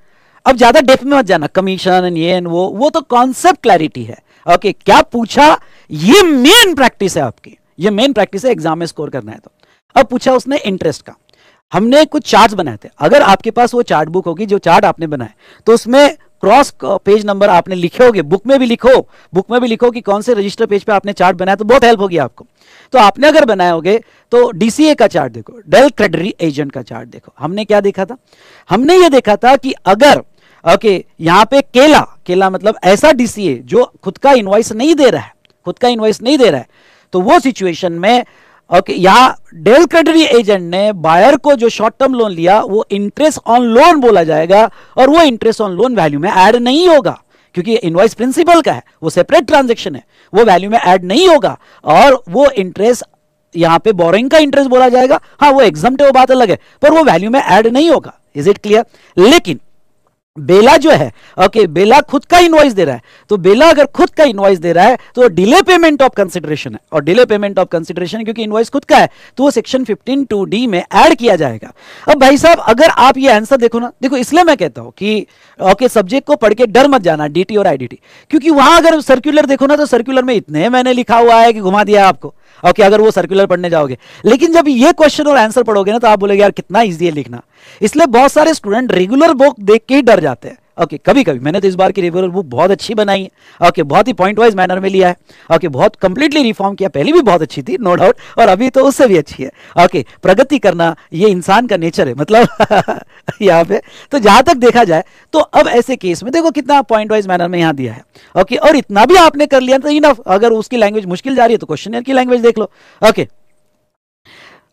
अब ज्यादा डेप में मत जाना कमीशन ये वो वो तो कॉन्सेप्ट क्लैरिटी है ओके okay, क्या पूछा ये मेन प्रैक्टिस है आपकी ये मेन प्रैक्टिस है एग्जाम में स्कोर करना है तो अब पूछा उसने इंटरेस्ट का हमने कुछ चार्ट बनाए थे अगर आपके पास वो चार्ट बुक होगी जो चार्ट आपने बनाए तो उसमें क्रॉस पेज नंबर आपने लिखे होगे बुक में भी लिखो बुक में भी लिखो कि कौन से रजिस्टर पेज पे आपने चार्ट बनाया तो बहुत हेल्प होगी आपको तो आपने अगर बनाए होगे तो डीसीए का चार्ट देखो डेल क्रेडरी एजेंट का चार्ट देखो हमने क्या देखा था हमने ये देखा था कि अगर ओके यहाँ पे केला केला मतलब ऐसा डीसीए जो खुद का इन्वाइस नहीं दे रहा है खुद का इन्वाइस नहीं दे रहा है तो वो सिचुएशन में ओके यहाँ डेल क्रेडिट एजेंट ने बायर को जो शॉर्ट टर्म लोन लिया वो इंटरेस्ट ऑन लोन बोला जाएगा और वो इंटरेस्ट ऑन लोन वैल्यू में ऐड नहीं होगा क्योंकि इनवाइस प्रिंसिपल का है वो सेपरेट ट्रांजेक्शन है वो वैल्यू में ऐड नहीं होगा और वो इंटरेस्ट यहाँ पे बोरिंग का इंटरेस्ट बोला जाएगा हाँ वो एग्जाम वो बात अलग है पर वो वैल्यू में ऐड नहीं होगा इज इट क्लियर लेकिन बेला जो है ओके बेला खुद का इनवाइस दे रहा है तो बेला अगर खुद का इनवाइस दे रहा है तो डिले पेमेंट ऑफ कंसिडरेशन है और डिले पेमेंट ऑफ कंसिडरेशन क्योंकि इनवाइस खुद का है तो वो सेक्शन 15 टू डी में ऐड किया जाएगा अब भाई साहब अगर आप ये आंसर देखो ना देखो इसलिए मैं कहता हूं कि ओके सब्जेक्ट को पढ़ के डर मत जाना डीटी और आईडीटी क्योंकि वहां अगर सर्क्यूलर देखो ना तो सर्क्यूलर में इतने मैंने लिखा हुआ है कि घुमा दिया आपको ओके okay, अगर वो सर्कुलर पढ़ने जाओगे लेकिन जब ये क्वेश्चन और आंसर पढ़ोगे ना तो आप बोलेगे यार कितना ईजी है लिखना इसलिए बहुत सारे स्टूडेंट रेगुलर बुक देख के ही डर जाते हैं ओके okay, कभी कभी मैंने तो इस बार की रेगुलर बुक बहुत अच्छी बनाई है ओके okay, बहुत ही पॉइंट वाइज मैनर में लिया है ओके okay, बहुत कंप्लीटली रिफॉर्म किया पहले भी बहुत अच्छी थी नो no डाउट और अभी तो उससे भी अच्छी है ओके प्रगति करना ये इंसान का नेचर है मतलब यहाँ पे तो जहां तक देखा जाए तो अब ऐसे केस में देखो कितना पॉइंट वाइज मैनर में यहाँ दिया है ओके और इतना भी आपने कर लिया तो इनफ अगर उसकी लैंग्वेज मुश्किल जा रही है तो क्वेश्चन की लैंग्वेज देख लो okay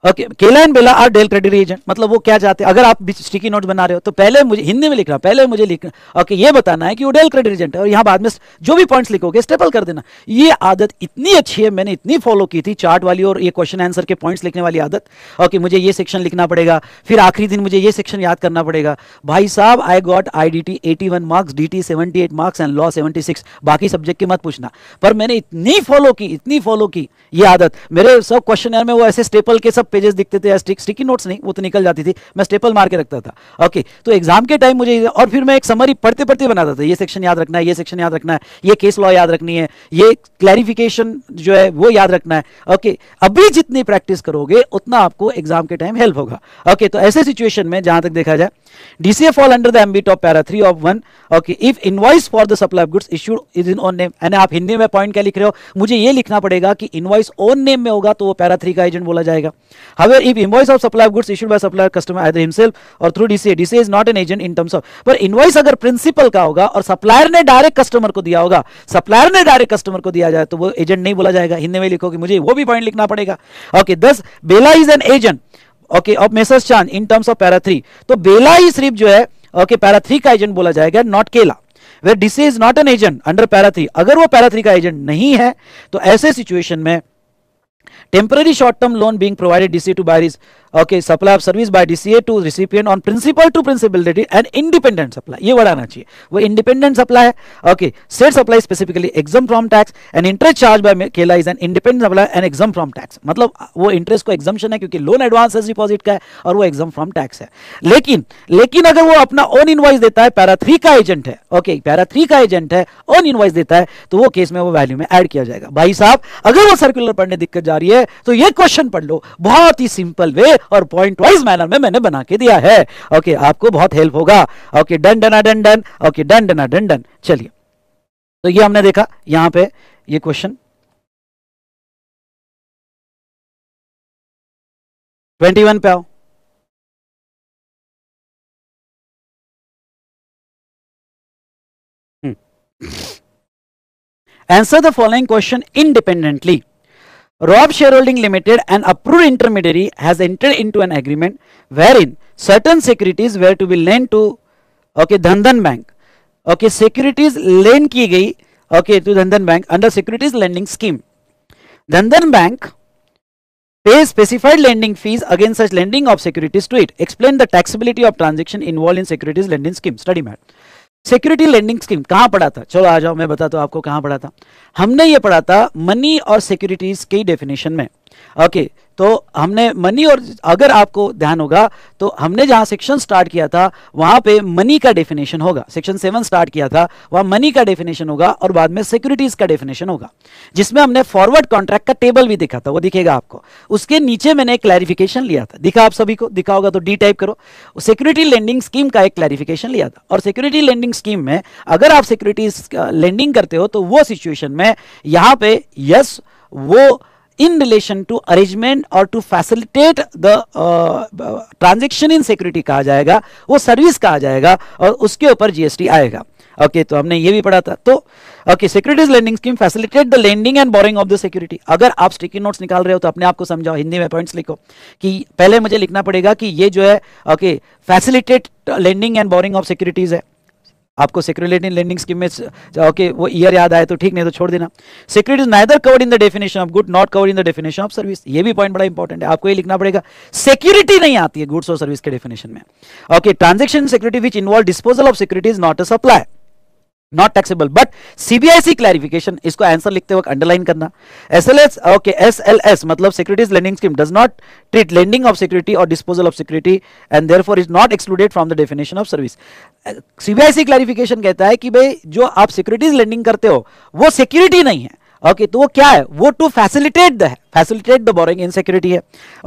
okay Kela and Bela are del credit agent मतलब वो क्या चाहते हैं अगर आप स्टिकी नोट बना रहे हो तो पहले मुझे हिंदी में लिखना पहले मुझे लिखना ओके okay, ये बताना है कि वो डेल क्रेडिट एजेंट है और यहाँ बाद में जो भी पॉइंट्स लिखोगे स्टेपल कर देना ये आदत इतनी अच्छी है मैंने इतनी फॉलो की थी चार्ट वाली और ये क्वेश्चन आंसर के पॉइंट्स लिखने वाली आदत ओके okay, मुझे ये सेक्शन लिखना पड़ेगा फिर आखिरी दिन मुझे ये सेक्शन याद करना पड़ेगा भाई साहब I got I D T eighty one marks D T seventy eight marks and law seventy six बाकी सब्जेक्ट की मत पूछना पर मैंने इतनी फॉलो की इतनी फॉलो की ये आदत मेरे सब क्वेश्चन में वो ऐसे स्टेपल के सब सब पेजेस दिखते थे स्टिक स्टिकी नोट्स नहीं वो तो निकल जाती थी मैं स्टेपल मार के रखता था ओके तो एग्जाम के टाइम मुझे और फिर मैं एक समरी पढ़ते पढ़ते बनाता था ये सेक्शन याद रखना है ये सेक्शन याद रखना है ये केस लॉ याद रखनी है ये क्लैरिफिकेशन जो है वो याद रखना है ओके अभी जितनी प्रैक्टिस करोगे उतना आपको एग्जाम के टाइम हेल्प होगा ओके तो ऐसे सिचुएशन में जहां तक देखा जाए DCA fall under the ambit of para 3 of 1. Okay, if invoice for the supply of goods issued is in own name. यानी आप हिंदी में पॉइंट क्या लिख रहे हो मुझे ये लिखना पड़ेगा कि इनवॉइस ओन नेम में होगा तो वो पैरा थ्री का एजेंट बोला जाएगा however if invoice of supply of goods issued by supplier customer either himself और through DCA DCA is not an agent in terms of पर इनवॉइस अगर प्रिंसिपल का होगा और सप्लायर ने डायरेक्ट कस्टमर को दिया होगा सप्लायर ने डायरेक्ट कस्टमर को दिया जाए तो वो एजेंट नहीं बोला जाएगा हिंदी में लिखो कि मुझे वो भी पॉइंट लिखना पड़ेगा okay this Bela is an agent okay of Messrs Chand in terms of para three तो बेला ही सिर्फ जो है ओके पैरा थ्री का एजेंट बोला जाएगा नॉट केला where this is not an agent under para three अगर वो पैरा थ्री का एजेंट नहीं है तो ऐसे सिचुएशन में temporary short term loan being provided DC to buyer is okay supply of service by dca to recipient on principle to principality and independent supply ये word आना चाहिए वो independent supply है okay state supply specifically exempt from tax and interest charged by kela is an independent supply and exempt from tax मतलब वो interest को exemption है क्योंकि loan advance as deposit का है और वो exempt from tax है लेकिन लेकिन अगर वो अपना own invoice देता है पैरा थ्री का एजेंट है okay पैरा थ्री का एजेंट है own invoice देता है तो वो केस में वो वैल्यू में ऐड किया जाएगा भाई साहब अगर वो सर्कुलर पढ़ने दिक्कत जा रही है तो ये क्वेश्चन पढ़ लो बहुत ही सिंपल वे और पॉइंट वाइज मैनर में मैंने बना के दिया है ओके आपको बहुत हेल्प होगा ओके डन डना डन डन ओके डन डना डन डन चलिए तो ये हमने देखा यहां पे ये क्वेश्चन ट्वेंटी वन पे आओ answer the following question independently Rob Shareholding Limited, an approved intermediary, has entered into an agreement wherein certain securities were to be lent to okay Dhandan Bank. Okay, securities lent ki गई okay to Dhandan Bank under securities lending scheme. Dhandan Bank pays specified lending fees against such lending of securities to it. Explain the taxability of transaction involved in securities lending scheme. Study mat. Security lending scheme कहां पढ़ा था चलो आ जाओ मैं बता तो आपको कहां पढ़ा था हमने ये पढ़ा था मनी और सिक्योरिटीज के डेफिनेशन में ओके तो हमने मनी और अगर आपको ध्यान होगा तो हमने जहां सेक्शन स्टार्ट किया था वहां पे मनी का डेफिनेशन होगा सेक्शन सेवन स्टार्ट किया था वहां मनी का डेफिनेशन होगा और बाद में सिक्योरिटीज का डेफिनेशन होगा जिसमें हमने फॉरवर्ड कॉन्ट्रैक्ट का टेबल भी दिखा था वो दिखेगा आपको उसके नीचे मैंने एक क्लैरिफिकेशन लिया था दिखा आप सभी को दिखा होगा तो डी टाइप करो सिक्योरिटी लेंडिंग स्कीम का एक क्लैरिफिकेशन लिया था और सिक्योरिटी लेंडिंग स्कीम में अगर आप सिक्योरिटीज लेंडिंग करते हो तो वो सिचुएशन में यहाँ पे यस वो in relation to arrangement or to facilitate the uh, transaction in security कहा जाएगा वो service कहा जाएगा और उसके ऊपर GST आएगा ओके okay, तो हमने ये भी पढ़ा था तो okay securities lending scheme facilitate the lending and borrowing of the security अगर आप स्टिकी नोट्स निकाल रहे हो तो अपने आप को समझाओ हिंदी में पॉइंट्स लिखो कि पहले मुझे लिखना पड़ेगा कि ये जो है okay facilitate lending and borrowing of securities है आपको सिक्योरिटी लेंडिंग स्कीम में ओके वो ईयर याद आए तो ठीक नहीं तो छोड़ देना security is neither covered in the definition of good not covered in the definition of service ये भी पॉइंट बड़ा इंपॉर्टेंट है आपको ये लिखना पड़ेगा सिक्योरिटी नहीं आती है गुड्स और सर्विस के डेफिनेशन में okay transaction security which involve disposal of security is not a supply not taxable but CBIC clarification इसको आंसर लिखते वक्त अंडरलाइन करना S L S okay S L S मतलब securities lending scheme does not treat lending of security और disposal of security and for is not excluded from the definition of service CBIC clarification कहता है कि भाई जो आप securities lending करते हो वो सिक्योरिटी नहीं है ओके तो वो क्या है वो to facilitate the facilitate the borrowing security है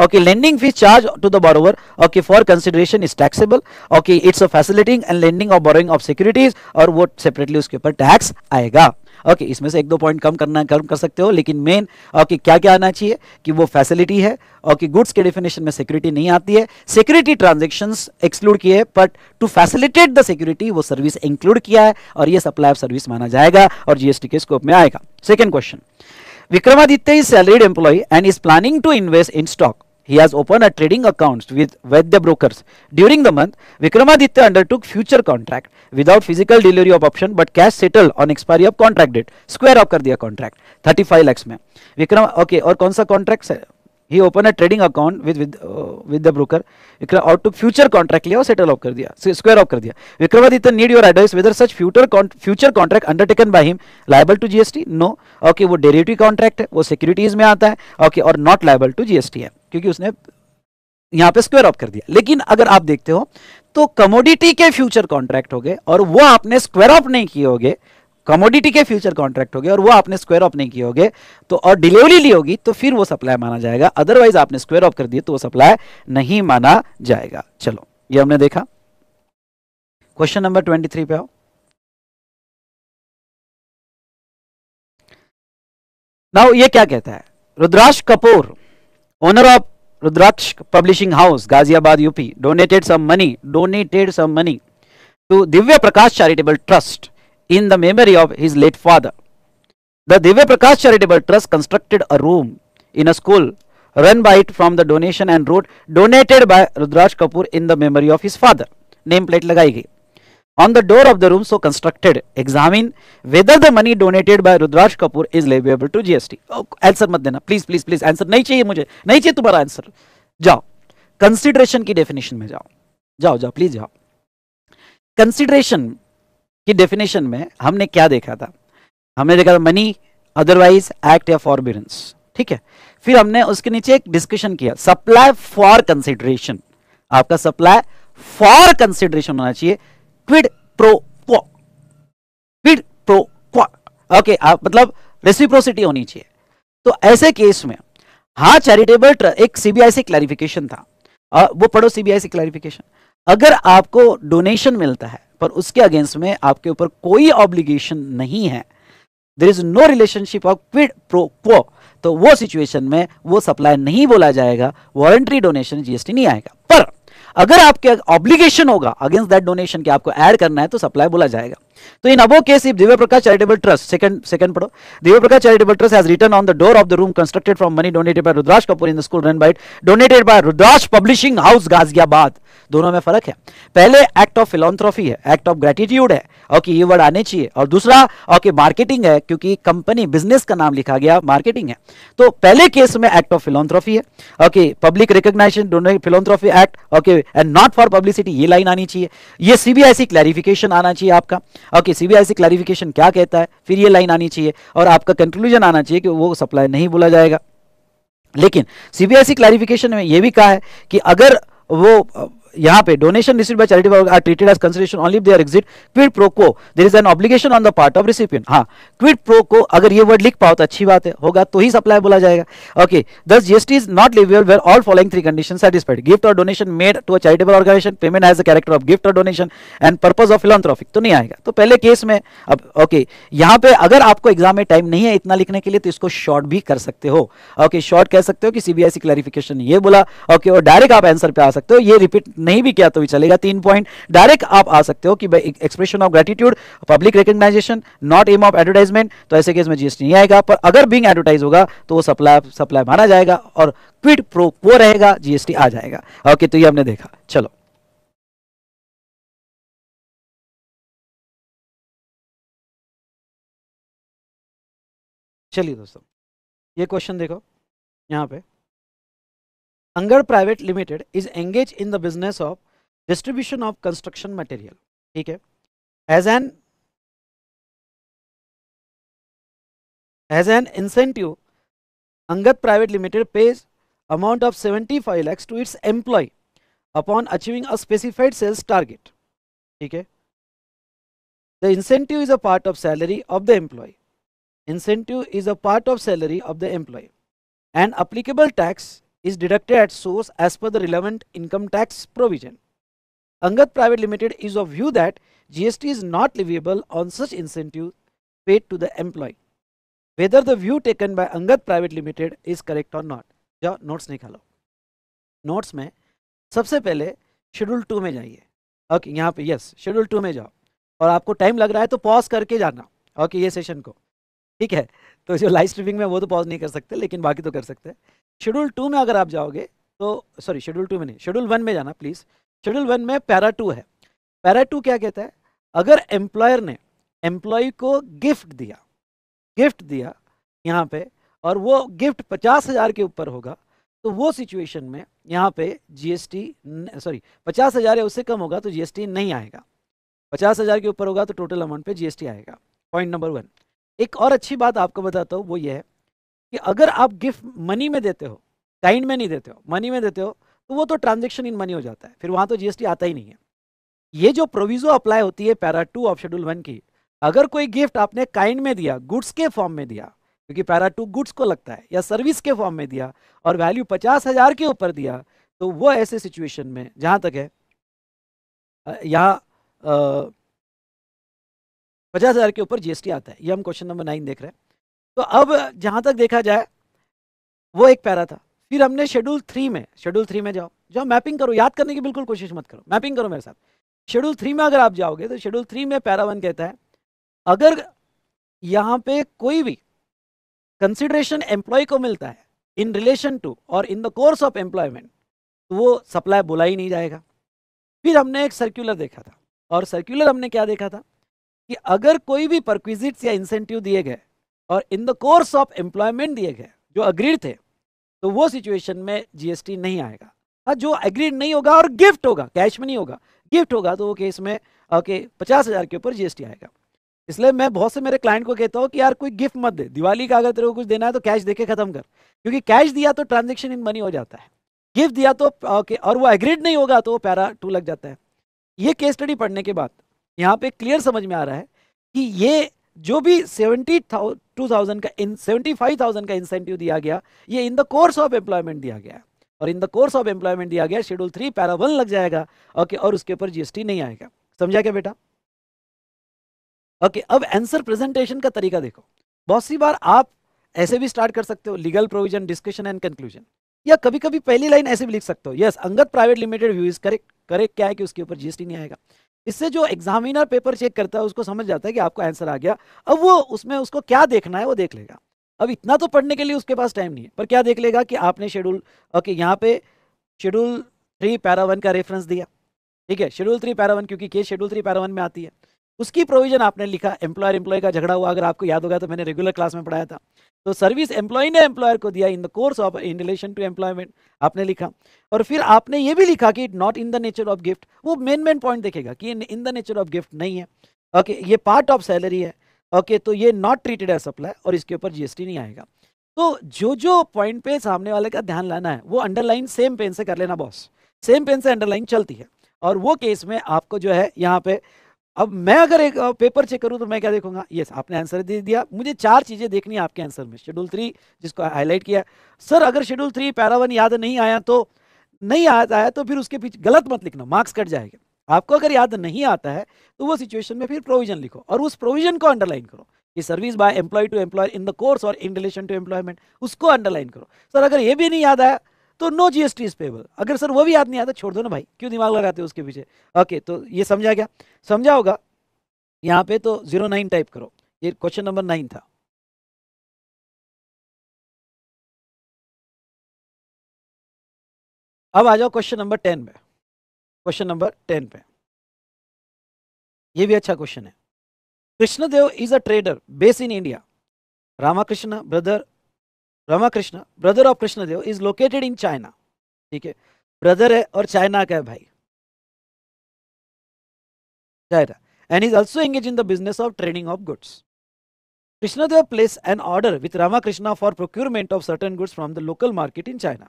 okay lending fees charge to the borrower okay for consideration is taxable okay it's a facilitating and lending of borrowing of securities और वो सेपरेटली उसके ऊपर टैक्स आएगा okay इसमें से एक दो पॉइंट कम करना कम कर सकते हो लेकिन मेन ओके क्या क्या आना चाहिए कि वो फैसिलिटी है ओके गुड्स के डेफिनेशन में सिक्योरिटी नहीं आती है सिक्योरिटी ट्रांजेक्शन एक्सक्लूड किए but to facilitate the security वो सर्विस इंक्लूड किया है और ये सप्लाई ऑफ सर्विस माना जाएगा और जीएसटी के स्कोप में आएगा second question Vikramaditya is salaried employee and is planning to invest in stock he has opened a trading accounts with Vaidya brokers. During the month, Vikramaditya undertook future contract without physical delivery of option but cash settled on expiry of contract date. Square off kar diya contract 35 lakhs mein vikram okay, aur kaun sa contract है? He open a trading account with with with the broker Vikram और two future contract लिया और settle of कर दिया square off कर दिया Vikramaditya need your advice whether such future future contract undertaken by him liable to GST no okay वो derivative contract है वो सिक्योरिटीज में आता है ओके okay, और नॉट लाइबल टू जीएसटी है क्योंकि उसने यहाँ पे स्क्वायर ऑफ कर दिया लेकिन अगर आप देखते हो तो कमोडिटी के फ्यूचर कॉन्ट्रैक्ट हो गए और वो आपने स्क्वायर ऑफ नहीं किए होगे कमोडिटी के फ्यूचर कॉन्ट्रैक्ट हो गए और वो आपने स्क्वायर ऑफ नहीं किए होंगे तो और डिलीवरी ली होगी तो फिर वो सप्लाई माना जाएगा अदरवाइज आपने स्क्वायर ऑफ कर दिए तो वो सप्लाई नहीं माना जाएगा चलो ये हमने देखा क्वेश्चन नंबर ट्वेंटी थ्री पे आओ नाउ ये क्या कहता है Rudraksh Kapoor owner of Rudraksh publishing house Ghaziabad UP donated some money donated some money to Divya Prakash charitable trust in the memory of his late father. The Divya Prakash Charitable Trust constructed a room in a school run by it from the donation and wrote donated by Rudraj Kapoor in the memory of his father. name plate लगाई gayi On the door of the room so constructed, examine whether the money donated by Rudraj Kapoor is liable to GST. Oh, answer mat dena Please, please, please. Answer nahi chahiye mujhe nahi chahiye tumhara answer jao consideration ki definition mein jao jao jao please jao consideration की definition में हमने क्या देखा था हमने देखा था money otherwise act या फॉरबियरेंस ठीक है फिर हमने उसके नीचे एक डिस्कशन किया सप्लाई फॉर कंसिडरेशन आपका सप्लाई फॉर कंसिडरेशन होना चाहिए quid pro quo quid pro quo okay आप मतलब रेसिप्रोसिटी होनी चाहिए तो ऐसे केस में हाँ चैरिटेबल एक सीबीआई से क्लैरिफिकेशन था आ, वो पढ़ो सीबीआई से क्लैरिफिकेशन अगर आपको डोनेशन मिलता है पर उसके अगेंस्ट में आपके ऊपर कोई ऑब्लिगेशन नहीं है there is no relationship of quid pro quo तो वो सिचुएशन में वो सप्लाई नहीं बोला जाएगा वॉरेंट्री डोनेशन जीएसटी नहीं आएगा पर अगर आपके ऑब्लिगेशन होगा अगेंस्ट दैट डोनेशन के आपको ऐड करना है तो सप्लाई बोला जाएगा तो इन above case if Divya Prakash charitable trust second second पढ़ो Divya Prakash charitable trust has return on the door of the room constructed from money donated by Rudraksh Kapoor in the school run by donated by Rudraksh publishing house Ghaziabad दोनों में फर्क है पहले act of philanthropy है act of gratitude है okay ये word आने चाहिए और दूसरा ओके मार्केटिंग है क्योंकि कंपनी बिजनेस का नाम लिखा गया मार्केटिंग है तो पहले केस में एक्ट ऑफ फिलोथ्रॉफी है okay public recognition philanthropy act okay and not for publicity ये लाइन आनी चाहिए ये सीबीआईसी क्लैरिफिकेशन आना चाहिए आपका ओके सीबीआई से क्लैरिफिकेशन क्या कहता है फिर ये लाइन आनी चाहिए और आपका कंक्लूजन आना चाहिए कि वो सप्लाई नहीं बोला जाएगा लेकिन सीबीआईसी क्लैरिफिकेशन में यह भी कहा है कि अगर वो यहाँ पे donation receive by charity are treated as consideration only there exist quid pro quo there is an obligation on the part of recipient हाँ क्विड प्रोको अगर ये वर्ड लिख पाओ तो अच्छी बात है होगा तो ही सप्लाई बोला जाएगा okay this GST is not leviable where all following three condition satisfied gift or donation made to a charitable organisation payment as a character of gift or donation and purpose of philanthropic तो नहीं आएगा तो पहले case में अब okay यहाँ पे अगर आपको एग्जाम में टाइम नहीं है इतना लिखने के लिए तो इसको शॉर्ट भी कर सकते हो ओके शॉर्ट कह सकते हो कि सीबीआईसी क्लैरिफिकेशन e ये बोला ओके और डायरेक्ट आप आंसर पे आ सकते हो ये रिपीट नहीं भी किया तो भी चलेगा तीन पॉइंट डायरेक्ट आप आ सकते हो कि भाई expression of gratitude public recognition not aim of advertisement तो ऐसे केस में जीएसटी नहीं आएगा पर अगर बिंग एडवर्टाइज होगा तो वो सप्लाई सप्लाई माना जाएगा और क्विड प्रो वो रहेगा जीएसटी आ जाएगा ओके तो ये हमने देखा चलो चलिए दोस्तों ये क्वेश्चन देखो यहाँ पे Angar Private Limited is engaged in the business of distribution of construction material. Okay. As an as an incentive, Angat Private Limited pays amount of 75 lakhs to its employee upon achieving a specified sales target. Okay. The incentive is a part of salary of the employee. Incentive is a part of salary of the employee and applicable tax is deducted at source as per the relevant income tax provision. Angad Private Limited is of view that GST is not leviable on such incentive paid to the employee. Whether the view taken by Angad Private Limited is correct or not. जाओ notes निकालो notes में सबसे पहले schedule two में जाइए okay यहाँ पे yes schedule two में जाओ और आपको टाइम लग रहा है तो पॉज करके जाना ओके ये सेशन को ठीक है तो जो लाइव स्ट्रीमिंग में वो तो पॉज नहीं कर सकते लेकिन बाकी तो कर सकते हैं शेड्यूल टू में अगर आप जाओगे तो सॉरी शेड्यूल टू में नहीं शेड्यूल वन में जाना प्लीज़ शेड्यूल वन में पैरा टू है पैरा टू क्या कहता है अगर एम्प्लॉयर ने एम्प्लॉय को गिफ्ट दिया गिफ्ट दिया यहाँ पे और वो गिफ्ट पचास हज़ार के ऊपर होगा तो वो सिचुएशन में यहाँ पे जीएसटी सॉरी पचास हज़ार या उससे कम होगा तो जीएसटी नहीं आएगा पचास हज़ार के ऊपर होगा तो टोटल अमाउंट पे जीएसटी आएगा पॉइंट नंबर वन एक और अच्छी बात आपको बताता हूँ वो ये है कि अगर आप गिफ्ट मनी में देते हो काइंड में नहीं देते हो मनी में देते हो तो वो तो ट्रांजेक्शन इन मनी हो जाता है फिर वहाँ तो जीएसटी आता ही नहीं है ये जो प्रोविजो अप्लाई होती है para two of schedule one की अगर कोई गिफ्ट आपने काइंड में दिया गुड्स के फॉर्म में दिया क्योंकि पैरा टू गुड्स को लगता है या सर्विस के फॉर्म में दिया और वैल्यू पचास हजार के ऊपर दिया तो वो ऐसे सिचुएशन में जहां तक है यहाँ पचास हजार के ऊपर जीएसटी आता है ये हम क्वेश्चन नंबर नाइन देख रहे हैं तो अब जहाँ तक देखा जाए वो एक पैरा था फिर हमने शेड्यूल थ्री में शेड्यूल थ्री में जाओ जाओ मैपिंग करो याद करने की बिल्कुल कोशिश मत करो मैपिंग करो मेरे साथ शेड्यूल थ्री में अगर आप जाओगे तो शेड्यूल थ्री में पैरा वन कहता है अगर यहाँ पे कोई भी कंसिडरेशन एम्प्लॉय को मिलता है इन रिलेशन टू और in the course of employment तो वो सप्लाई बोला ही नहीं जाएगा फिर हमने एक सर्कुलर देखा था और सर्कुलर हमने क्या देखा था कि अगर कोई भी परक्विजिट्स या इंसेंटिव दिए गए और in the course of employment दिए गए जो अग्रीड थे तो वो सिचुएशन में जीएसटी नहीं आएगा हाँ जो एग्रीड नहीं होगा और गिफ्ट होगा कैश में नहीं होगा गिफ्ट होगा तो वो केस में ओके पचास हज़ार के ऊपर जीएसटी आएगा इसलिए मैं बहुत से मेरे क्लाइंट को कहता हूँ कि यार कोई गिफ्ट मत दे दिवाली का अगर तेरे को कुछ देना है तो कैश देके खत्म कर क्योंकि कैश दिया तो ट्रांजेक्शन इन मनी हो जाता है गिफ्ट दिया तो ओके और वो एग्रीड नहीं होगा तो पैरा टू लग जाता है ये केस स्टडी पढ़ने के बाद यहाँ पे क्लियर समझ में आ रहा है कि ये जो भी सेवेंटी टू थाउजेंड का इन सेवेंटी फाइव थाउजेंड का इंसेंटिव दिया गया ये in the course of employment दिया गया और in the course of employment दिया गया शेड्यूल थ्री पैरा वन लग जाएगा ओके और उसके ऊपर जीएसटी नहीं आएगा समझा क्या बेटा ओके अब आंसर प्रेजेंटेशन का तरीका देखो बहुत सी बार आप ऐसे भी स्टार्ट कर सकते हो legal provision discussion and conclusion या कभी कभी पहली लाइन ऐसे भी लिख सकते हो yes Angat private limited view is correct correct क्या है कि उसके ऊपर जीएसटी नहीं आएगा इससे जो एग्जामिनर पेपर चेक करता है उसको समझ जाता है कि आपका आंसर आ गया अब वो उसमें उसको क्या देखना है वो देख लेगा अब इतना तो पढ़ने के लिए उसके पास टाइम नहीं है पर क्या देख लेगा कि आपने शेड्यूल ओके यहाँ पे शेड्यूल थ्री पैरा वन का रेफरेंस दिया ठीक है शेड्यूल थ्री पैरा वन क्योंकि case schedule three para one में आती है उसकी प्रोविजन आपने लिखा एम्प्लॉयर एम्प्लॉय का झगड़ा हुआ अगर आपको याद होगा तो मैंने रेगुलर क्लास में पढ़ाया था तो सर्विस एम्प्लॉय ने एम्प्लॉयर को दिया in the course of in relation to employment आपने लिखा और फिर आपने ये भी लिखा कि not in the nature of gift वो मेन मेन पॉइंट देखेगा कि in the nature of gift नहीं है ओके okay, ये पार्ट ऑफ सैलरी है ओके okay, तो ये नॉट ट्रीटेड एज सप्लाई और इसके ऊपर जीएसटी नहीं आएगा तो जो जो पॉइंट पे सामने वाले का ध्यान लाना है वो अंडरलाइन सेम पेन से कर लेना बॉस सेम पेन से अंडरलाइन चलती है और वो केस में आपको जो है यहाँ पे अब मैं अगर एक पेपर चेक करूं तो मैं क्या देखूंगा यस आपने आंसर दे दिया मुझे चार चीजें देखनी है आपके आंसर में शेड्यूल थ्री जिसको हाईलाइट किया सर अगर शेड्यूल थ्री पैरावन याद नहीं आया तो नहीं याद आया तो फिर उसके पीछे गलत मत लिखना मार्क्स कट जाएगा आपको अगर याद नहीं आता है तो वो सिचुएशन में फिर प्रोविजन लिखो और उस प्रोविजन को अंडरलाइन करो ये service by employee to employer in the course और इन रिलेशन टू एम्प्लॉयमेंट उसको अंडरलाइन करो सर अगर ये भी नहीं याद आया तो नो टी इज पेबल अगर सर वो भी याद नहीं आता छोड़ दो ना भाई क्यों दिमाग लगाते हो उसके पीछे ओके तो ये समझा गया समझा होगा यहाँ पे तो जीरो नाइन टाइप करो ये क्वेश्चन नंबर नाइन था अब आ जाओ क्वेश्चन नंबर टेन पे क्वेश्चन नंबर टेन पे ये भी अच्छा क्वेश्चन है Krishnadev is a trader base in India Ramakrishna brother Ramakrishna brother of Krishnadev is located in China ठीक है ब्रदर है और चाइना का है भाई China and is also engaged in the business of trading of goods. Krishnadeva placed an order with Ramakrishna for procurement of certain goods from the local market in China.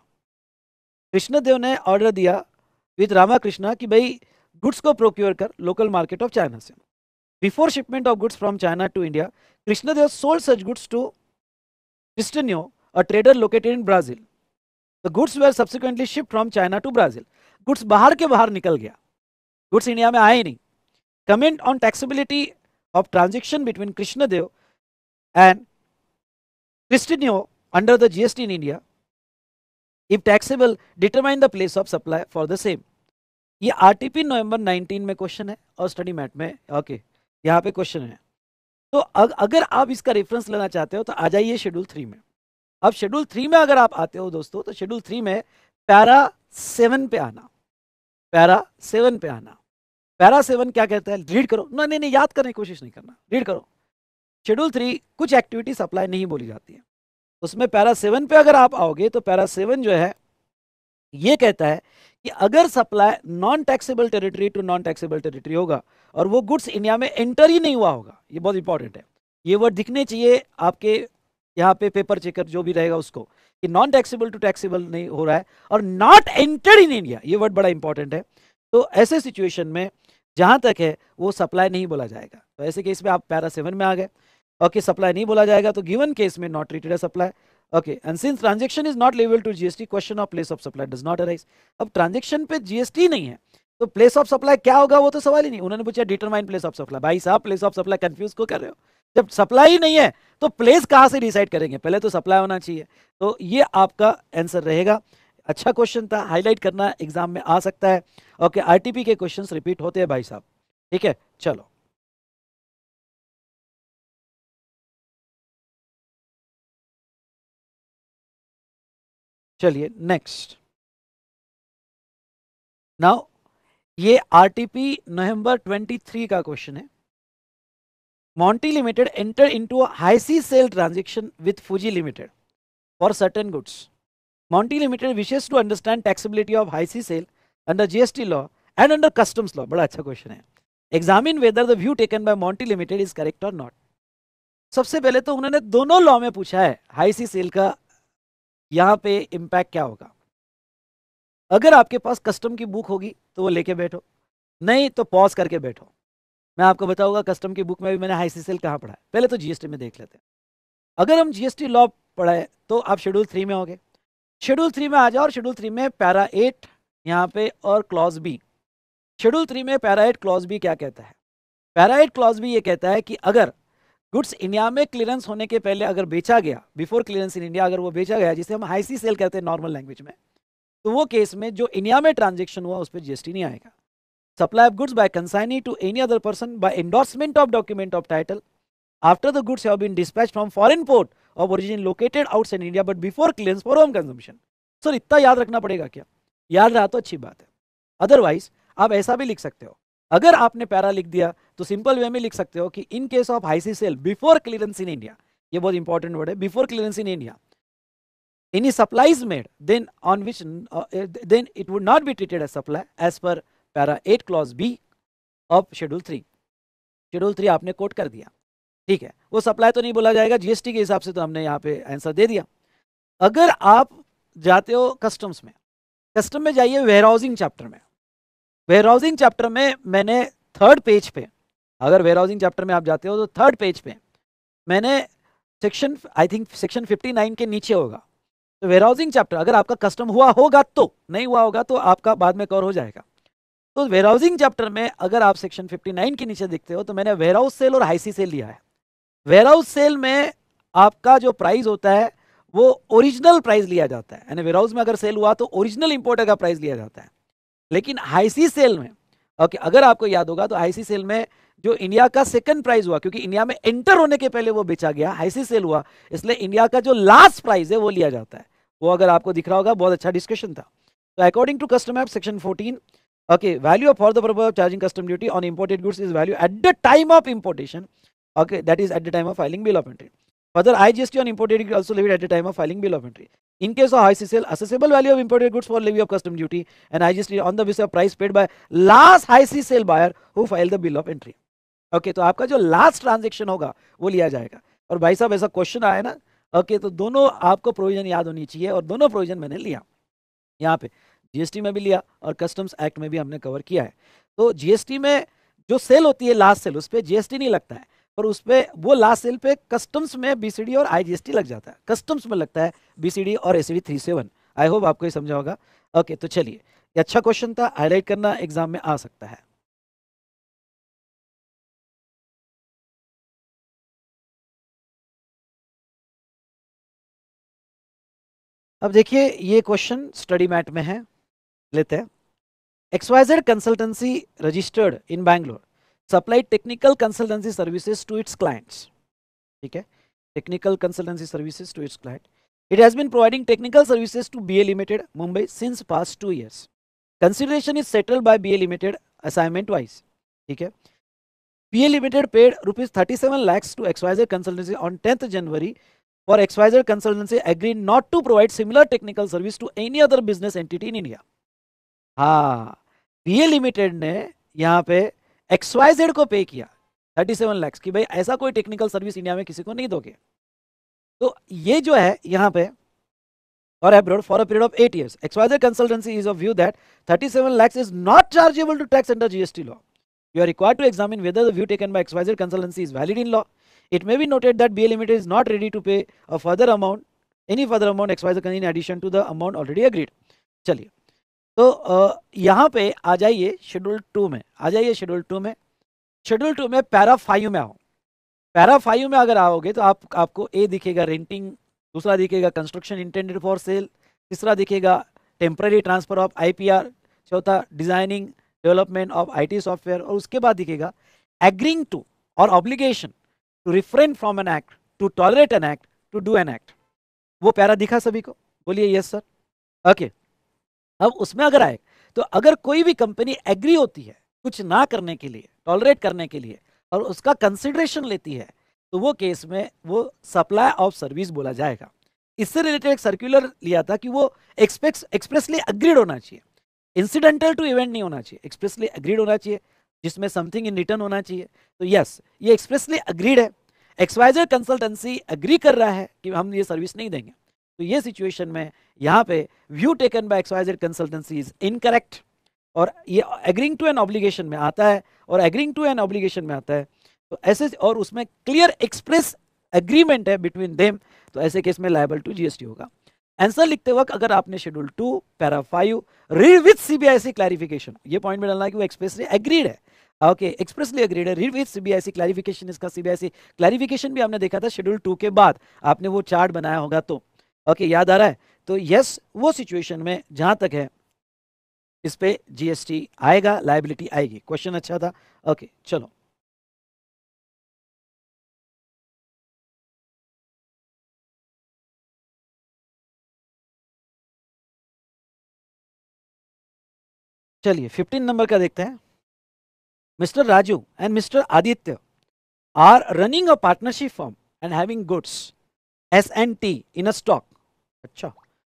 Krishnadev ने order दिया with Ramakrishna कि भाई goods को procure कर local market of China से before shipment of goods from China to India Krishnadev sold such goods to Christinio a trader located in Brazil. The goods were subsequently shipped from China to Brazil. Goods बाहर के बाहर निकल गया goods India में आए he comment on taxability of transaction between krishna dev and Christinio under the GST in India, if taxable, determine the place of supply for the same. ये RTP November 19 में question है और study mat में okay यहाँ पे question है तो अग, अगर आप इसका रेफरेंस लेना चाहते हो तो आ जाइए शेड्यूल थ्री में अब शेड्यूल थ्री में अगर आप आते हो दोस्तों तो शेड्यूल थ्री में पैरा सेवन पे आना पैरा सेवन पे आना पैरा सेवन क्या कहता है रीड करो नहीं नहीं नहीं याद करने की कोशिश नहीं करना रीड करो शेड्यूल थ्री कुछ एक्टिविटी सप्लाई नहीं बोली जाती है उसमें पैरा सेवन पे अगर आप आओगे तो पैरा सेवन जो है ये कहता है कि अगर supply non taxable territory to non taxable territory होगा और वो गुड्स इंडिया में एंटर ही नहीं हुआ होगा ये बहुत इंपॉर्टेंट है ये वर्ड दिखने चाहिए आपके यहाँ पे पेपर चेकर जो भी रहेगा उसको कि नॉन टैक्सेबल टू टैक्सेबल नहीं हो रहा है और नॉट एंटर इन इंडिया ये वर्ड बड़ा इंपॉर्टेंट है तो ऐसे सिचुएशन में जहाँ तक है वो सप्लाई नहीं बोला जाएगा तो ऐसे केस में आप पैरा सेवन में आ गए ओके सप्लाई नहीं बोला जाएगा तो गिवन केस में not treated supply okay and since transaction is not लेवल to GST question of place of supply does not arise अब ट्रांजेक्शन पे जीएसटी नहीं है तो प्लेस ऑफ सप्लाई क्या होगा वो तो सवाल ही नहीं उन्होंने पूछा डिटरमाइन प्लेस ऑफ सप्लाई भाई साहब प्लेस ऑफ सप्लाई कंफ्यूज को कर रहे हो जब सप्लाई नहीं है तो प्लेस कहाँ से डिसाइड करेंगे पहले तो सप्लाई होना चाहिए तो ये आपका आंसर रहेगा अच्छा क्वेश्चन था हाईलाइट करना एग्जाम में आ सकता है ओके आरटीपी के क्वेश्चंस रिपीट होते हैं भाई साहब ठीक है चलो चलिए नेक्स्ट नाउ ये आरटीपी नवंबर 23 का क्वेश्चन है Monty Limited entered into a high sea sale transaction with Fuji Limited for certain goods. Monty Limited wishes to understand taxability of high sea sale under GST law and under customs law. बड़ा अच्छा question है examine whether the view taken by Monty limited is correct or not सबसे पहले तो उन्होंने दोनों law में पूछा है हाई सी सेल का यहाँ पे इम्पैक्ट क्या होगा अगर आपके पास कस्टम की बुक होगी तो वो लेके बैठो नहीं तो पॉज करके बैठो मैं आपको बताऊंगा कस्टम की बुक में भी मैंने हाई सी सेल कहाँ पढ़ा है पहले तो जीएसटी में देख लेते हैं अगर हम जीएसटी लॉ पढ़े तो आप शेड्यूल थ्री में होंगे शेड्यूल थ्री में आ जाओ और शेड्यूल थ्री में पैरा एट यहाँ पे और क्लॉज बी शेड्यूल थ्री में पैरा एट क्लॉज बी क्या कहता है पैरा एट क्लॉज बी ये कहता है कि अगर गुड्स इंडिया में क्लियरेंस होने के पहले अगर बेचा गया बिफोर क्लियरेंस इन इंडिया अगर वो बेचा गया जिसे हम हाई सी सेल कहते हैं नॉर्मल लैंग्वेज में तो वो केस में जो इंडिया में ट्रांजेक्शन हुआ उस पर जीएसटी नहीं आएगा supply of goods by consignee to any other person by endorsement of document of title after the goods have been dispatched from foreign port of origin located outside India but before clearance for home consumption. Sir इतना याद रखना पड़ेगा क्या याद रहा तो अच्छी बात है अदरवाइज आप ऐसा भी लिख सकते हो अगर आपने पैरा लिख दिया तो सिंपल वे में लिख सकते हो कि in case of high sea sale before clearance in india ye bahut important word hai before clearance in india any supplies made then on which uh, then it would not be treated as supply as per para eight clause B of schedule three schedule three आपने quote कर दिया ठीक है वो supply तो नहीं बोला जाएगा जीएसटी के हिसाब से तो हमने यहाँ पे आंसर दे दिया अगर आप जाते हो कस्टम्स में कस्टम में जाइए वेयर हाउसिंग चैप्टर में वेयर हाउसिंग चैप्टर में मैंने थर्ड पेज पे अगर वेयर हाउसिंग चैप्टर में आप जाते हो तो थर्ड पेज पे मैंने सेक्शन आई थिंक सेक्शन 59 के नीचे होगा तो वेयर हाउसिंग चैप्टर अगर आपका कस्टम हुआ होगा तो नहीं हुआ होगा तो आपका बाद में कवर हो जाएगा तो वेयरहाउसिंग चैप्टर में अगर आप सेक्शन 59 के नीचे देखते हो तो मैंने वेयरहाउस सेल और हाईसी सेल लिया है वेयरहाउस सेल में आपका जो प्राइस होता है वो ओरिजिनल प्राइस लिया जाता है यानी वेयरहाउस में अगर सेल हुआ तो ओरिजिनल इंपोर्टर का प्राइस लिया जाता है लेकिन हाईसी सेल में ओके अगर आपको याद होगा तो हाईसी सेल में जो इंडिया का सेकंड प्राइस हुआ क्योंकि इंडिया में एंटर होने के पहले वो बेचा गया हाईसी सेल हुआ इसलिए इंडिया का जो लास्ट प्राइस है वो लिया जाता है वो अगर आपको दिख रहा होगा बहुत अच्छा डिस्कशन था तो अकॉर्डिंग टू कस्टम एप section fourteen Okay, value of for the purpose of charging custom duty on imported goods is value at the time of importation. Okay, that is at the time of filing bill of entry. Further, IGST on imported goods also levied at the time of filing bill of entry. In case of high cell assessable value of imported goods for levy of custom duty and IGST on the basis of price paid by last high cell buyer who filed the bill of entry. Okay okay, तो आपका जो last transaction होगा वो लिया जाएगा और भाई साहब ऐसा क्वेश्चन आया ना ओके okay, तो दोनों आपको प्रोविजन याद होनी चाहिए और दोनों प्रोविजन मैंने लिया यहाँ पे जीएसटी में भी लिया और कस्टम्स एक्ट में भी हमने कवर किया है तो जीएसटी में जो सेल होती है लास्ट सेल उस पर जीएसटी नहीं लगता है पर उस पर वो लास्ट सेल पे कस्टम्स में बीसीडी और आईजीएसटी लग जाता है कस्टम्स में लगता है बीसीडी और ACD three seven I hope आपको ये समझा होगा ओके तो चलिए ये अच्छा क्वेश्चन था हाईलाइट करना एग्जाम में आ सकता है अब देखिए ये क्वेश्चन स्टडी मैट में है लेते हैं XYZ Consultancy registered in Bangalore supplied technical consultancy services to its clients. ठीक है technical consultancy services to its client. It has been providing technical services to BA Limited Mumbai since past two years. Consideration is settled by BA Limited assignment wise. ठीक है BA Limited paid rupees 37 lakhs to XYZ Consultancy on 10th January for XYZ Consultancy agreed not to provide similar technical service to any other business entity in India. हाँ B A limited ने यहाँ पे x Y Z को पे किया thirty seven lakhs की भाई ऐसा कोई टेक्निकल सर्विस इंडिया में किसी को नहीं दोगे तो ये जो है यहाँ पे और abroad for a period of eight years X Y consultancy is a view that thirty seven lakhs is not chargeable to tax under GST law you are require to examine whether the view taken by XYZ consultancy is valid in law it may be noted that B limited is not ready to pay a further amount any further amount XYZ in addition to the amount already agreed चलिए तो यहाँ पे आ जाइए schedule two में आ जाइए schedule two में schedule two में पैरा फाइव में आओ पैरा फाइव में अगर आओगे तो आप आपको ए दिखेगा रेंटिंग दूसरा दिखेगा कंस्ट्रक्शन इंटेंडेड फॉर सेल तीसरा दिखेगा टेम्प्रेरी ट्रांसफर ऑफ आईपीआर चौथा designing development of IT software और उसके बाद दिखेगा एग्रिंग टू और obligation to refrain from an act to tolerate an act to do an act वो पैरा दिखा सभी को बोलिए यस सर ओके अब उसमें अगर आए तो अगर कोई भी कंपनी एग्री होती है कुछ ना करने के लिए टॉलरेट करने के लिए और उसका कंसिड्रेशन लेती है तो वो केस में वो सप्लाई ऑफ सर्विस बोला जाएगा इससे रिलेटेड एक सर्कुलर लिया था कि वो एक्सपेक्स एक्सप्रेसली अग्रीड होना चाहिए इंसिडेंटल टू इवेंट नहीं होना चाहिए एक्सप्रेसली अग्रीड होना चाहिए जिसमें समथिंग इन रिटर्न होना चाहिए तो यस ये एक्सप्रेसली अग्रीड है एक्सवाइजर कंसल्टेंसी अग्री कर रहा है कि हम ये सर्विस नहीं देंगे तो ये सिचुएशन में यहाँ पे view taken by XYZ consultancy is incorrect और ये एग्रिंग टू एन ऑब्लिगेशन में आता है और एग्रिंग टू एन ऑब्लिगेशन में आता है तो ऐसे और उसमें क्लियर एक्सप्रेस एग्रीमेंट है बिटवीन देम तो ऐसे केस में लाइबल टू जीएसटी होगा आंसर लिखते वक्त अगर आपने schedule two para five read with CBIC clarification ये पॉइंट में डालना कि वो एक्सप्रेसली एग्रीड है ओके एक्सप्रेसली एग्रीड है रीड विथ सीबीआईसी क्लैरिफिकेशन इसका सीबीआईसी क्लैरिफिकेशन भी हमने देखा था शेड्यूल टू के बाद आपने वो चार्ट बनाया होगा तो ओके याद आ रहा है तो यस वो सिचुएशन में जहां तक है इस पे जीएसटी आएगा लाइबिलिटी आएगी क्वेश्चन अच्छा था ओके चलो चलिए फिफ्टीन नंबर का देखते हैं mister Raju and mister Aditya are running a partnership form and having goods S and T in a stock अच्छा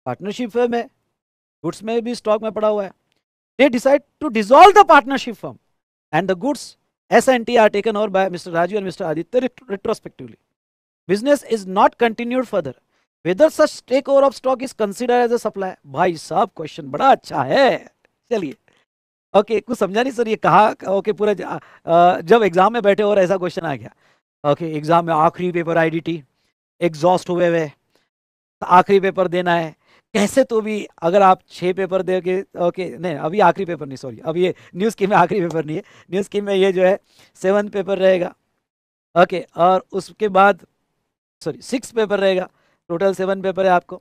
पार्टनरशिप फर्म है गुड्स में भी स्टॉक में पड़ा हुआ है they decide to dissolve the partnership firm and the goods S and T are taken over by mister Raju and mister Aditya retrospectively business is not continued further whether such take over of stock is consider as a supply भाई साहब question बड़ा अच्छा है चलिए okay okay, कुछ समझा नहीं sir ये कहा ओके okay, पूरा जब एग्जाम में बैठे और ऐसा क्वेश्चन आ गया ओके okay, एग्जाम में आखिरी पेपर आईडीटी डी एग्जॉस्ट हुए हुए तो आखिरी पेपर देना है कैसे तो भी अगर आप छः पेपर दे के ओके नहीं अभी आखिरी पेपर नहीं सॉरी अब ये न्यू स्कीम में आखिरी पेपर नहीं है न्यू स्कीम में ये जो है सेवन पेपर रहेगा ओके और उसके बाद सॉरी सिक्स पेपर रहेगा टोटल सेवन पेपर है आपको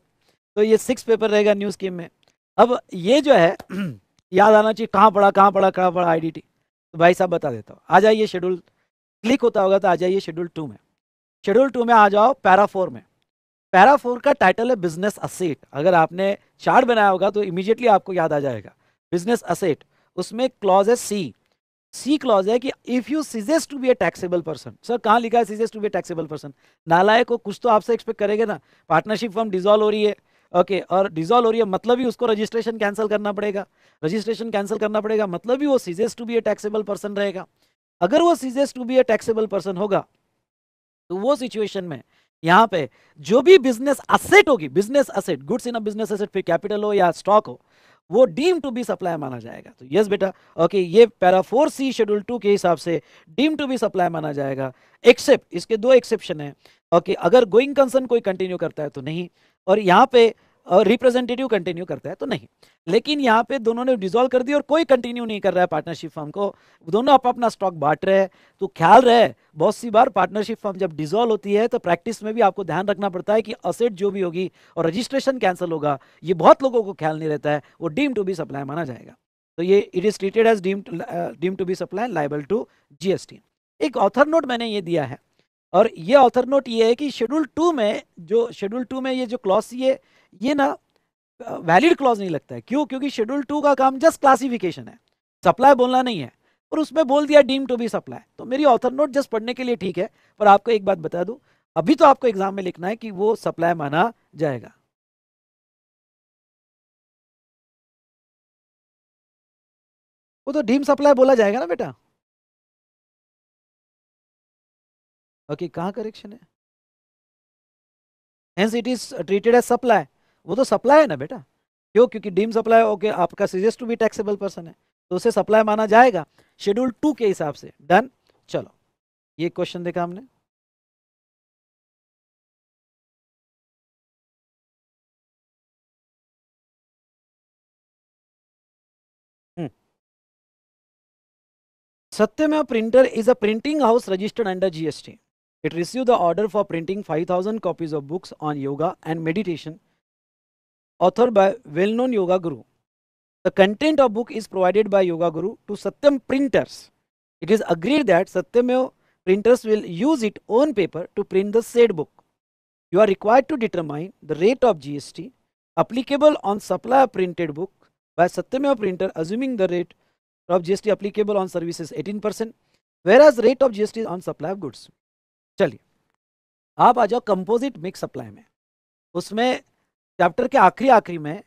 तो ये सिक्स पेपर रहेगा न्यू स्कीम में अब ये जो है याद आना चाहिए कहाँ पढ़ा कहाँ पढ़ा कहाँ पढ़ा आई तो भाई साहब बता देता हूँ आ जाइए शेड्यूल क्लिक होता होगा तो आ जाइए शेड्यूल टू में शेड्यूल टू में आ जाओ पैरा फोर में पैरा फोर का टाइटल है बिजनेस असेट अगर आपने चार्ट बनाया होगा तो इमीडिएटली आपको याद आ जाएगा बिजनेस असेट उसमें क्लॉज है सी सी क्लॉज है कि if you ceases to be a taxable person sir कहाँ लिखा है ceases to be a taxable person नालायक को कुछ तो आपसे एक्सपेक्ट करेगा ना पार्टनरशिप फॉर्म डिजॉल्व हो रही है ओके okay, और डिजॉल्व हो रही है मतलब ही उसको रजिस्ट्रेशन कैंसिल करना पड़ेगा रजिस्ट्रेशन कैंसिल करना पड़ेगा मतलब ही वो ceases to be a taxable person रहेगा अगर वो ceases to be a taxable person होगा तो वो सिचुएशन में यहां पे जो भी बिजनेस असेट होगी business asset goods in a business asset फिर कैपिटल हो या स्टॉक हो वो डीम टू बी सप्लाई माना जाएगा तो यस बेटा ओके ये para four C schedule two के हिसाब से डीम टू बी सप्लाई माना जाएगा एक्सेप्ट इसके दो एक्सेप्शन है ओके अगर गोइंग कंसर्न कोई कंटिन्यू करता है तो नहीं और यहाँ पे रिप्रेजेंटेटिव कंटिन्यू करता है तो नहीं लेकिन यहाँ पे दोनों ने डिजोल्व कर दिया और कोई कंटिन्यू नहीं कर रहा है पार्टनरशिप फॉर्म को दोनों आप अपना स्टॉक बांट रहे हैं तो ख्याल रहे बहुत सी बार पार्टनरशिप फॉर्म जब डिजोल्व होती है तो प्रैक्टिस में भी आपको ध्यान रखना पड़ता है कि असेट जो भी होगी और रजिस्ट्रेशन कैंसिल होगा ये बहुत लोगों को ख्याल नहीं रहता है वो डीम टू बी सप्लाई माना जाएगा तो ये it is treated as deem deem to be supply liable to जी एक ऑथर नोट मैंने ये दिया है और ये ऑथर नोट ये है कि शेड्यूल टू में जो शेड्यूल टू में ये जो क्लॉज ये ये ना वैलिड क्लॉज नहीं लगता है क्यों क्योंकि शेड्यूल टू का काम जस्ट क्लासिफिकेशन है सप्लाई बोलना नहीं है और उसमें बोल दिया डीम टू बी सप्लाई तो मेरी ऑथर नोट जस्ट पढ़ने के लिए ठीक है पर आपको एक बात बता दूँ अभी तो आपको एग्जाम में लिखना है कि वो सप्लाई माना जाएगा वो तो डीम सप्लाई बोला जाएगा ना बेटा ओके okay, कहाँ करेक्शन है hence it is treated as supply वो तो सप्लाई है ना बेटा क्यों क्योंकि डीम सप्लाई ओके आपका suggest to be taxable person है तो उसे सप्लाई माना जाएगा शेड्यूल टू के हिसाब से डन चलो ये क्वेश्चन देखा हमने हम्म। सत्य में printer is a printing house registered under GST It received the order for printing 5,000 copies of books on yoga and meditation authored by well-known yoga guru. The content of book is provided by yoga guru to Satyam printers. It is agreed that Satyam printers will use its own paper to print the said book. You are required to determine the rate of GST applicable on supply of printed book by Satyam printer assuming the rate of GST applicable on services 18% whereas rate of GST on supply of goods चलिए आप आ जाओ composite mix supply में उसमें chapter के आखिरी आखिरी में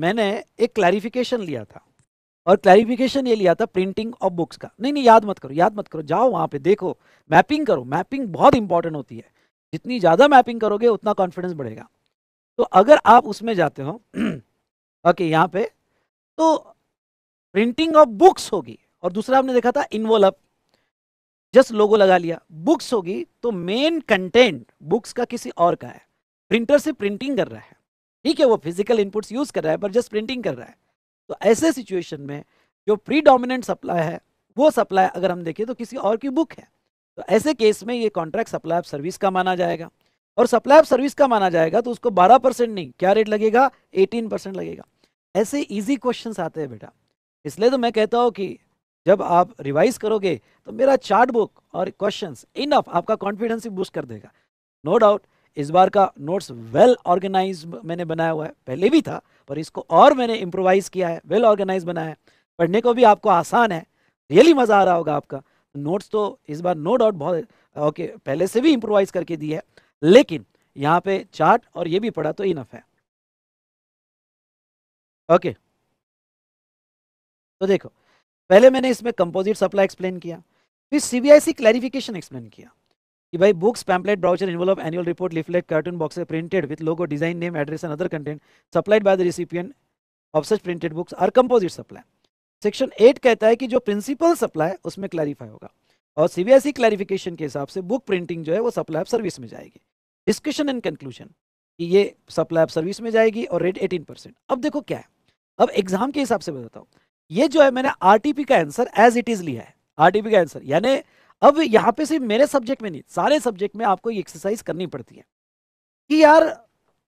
मैंने एक क्लैरिफिकेशन लिया था और क्लैरिफिकेशन ये लिया था प्रिंटिंग ऑफ बुक्स का नहीं नहीं याद मत करो याद मत करो जाओ वहाँ पे देखो मैपिंग करो मैपिंग बहुत इंपॉर्टेंट होती है जितनी ज़्यादा मैपिंग करोगे उतना कॉन्फिडेंस बढ़ेगा तो अगर आप उसमें जाते हो ओके यहाँ पे तो प्रिंटिंग ऑफ बुक्स होगी और दूसरा आपने देखा था इन्वोलप जस्ट लोगो लगा लिया बुक्स होगी तो मेन कंटेंट बुक्स का किसी और का है प्रिंटर से प्रिंटिंग कर रहा है ठीक है वो फिजिकल इनपुट्स यूज कर रहा है पर जस्ट प्रिंटिंग कर रहा है तो ऐसे सिचुएशन में जो प्री डोमिनेंट सप्लाई है वो सप्लाई अगर हम देखें तो किसी और की बुक है तो ऐसे केस में ये कॉन्ट्रैक्ट सप्लाई ऑफ सर्विस का माना जाएगा और सप्लाई ऑफ सर्विस का माना जाएगा तो उसको 12 परसेंट नहीं क्या रेट लगेगा 18 परसेंट लगेगा ऐसे इजी क्वेश्चंस आते हैं बेटा इसलिए तो मैं कहता हूँ कि जब आप रिवाइज करोगे तो मेरा चार्ट बुक और क्वेश्चंस इनफ आपका कॉन्फिडेंस ही बूस्ट कर देगा नो no डाउट इस बार का नोट्स वेल ऑर्गेनाइज मैंने बनाया हुआ है पहले भी था पर इसको और मैंने इम्प्रोवाइज़ किया है वेल well ऑर्गेनाइज बनाया है पढ़ने को भी आपको आसान है रियली मज़ा आ रहा होगा आपका नोट्स तो इस बार नो no डाउट बहुत ओके okay, पहले से भी इम्प्रोवाइज़ करके दी है लेकिन यहाँ पे चार्ट और ये भी पढ़ा तो इनफ है ओके okay. तो देखो पहले मैंने इसमें कंपोजिट सप्लाई एक्सप्लेन किया फिर सीबीआईसी क्लैरिफिकेशन एक्सप्लेन किया कि भाई books pamphlet brochure involve annual report leaflet carton box printed with logo design name address and other content supplied by the recipient of such printed books are composite supply section eight कहता है कि जो principal supply उसमें clarify होगा और CBSE clarification के हिसाब से बुक प्रिंटिंग जो है वो सप्लाई ऑफ सर्विस में जाएगी डिस्कशन एंड कंक्लूजन कि ये सप्लाई ऑफ सर्विस में जाएगी और रेट एटीन परसेंट अब देखो क्या है अब एग्जाम के हिसाब से बताता हूँ ये जो है मैंने आरटीपी का आंसर एज इट इज लिया है आरटीपी का आंसर यानी अब यहां पे सिर्फ मेरे सब्जेक्ट में नहीं सारे सब्जेक्ट में आपको एक्सरसाइज करनी पड़ती है कि यार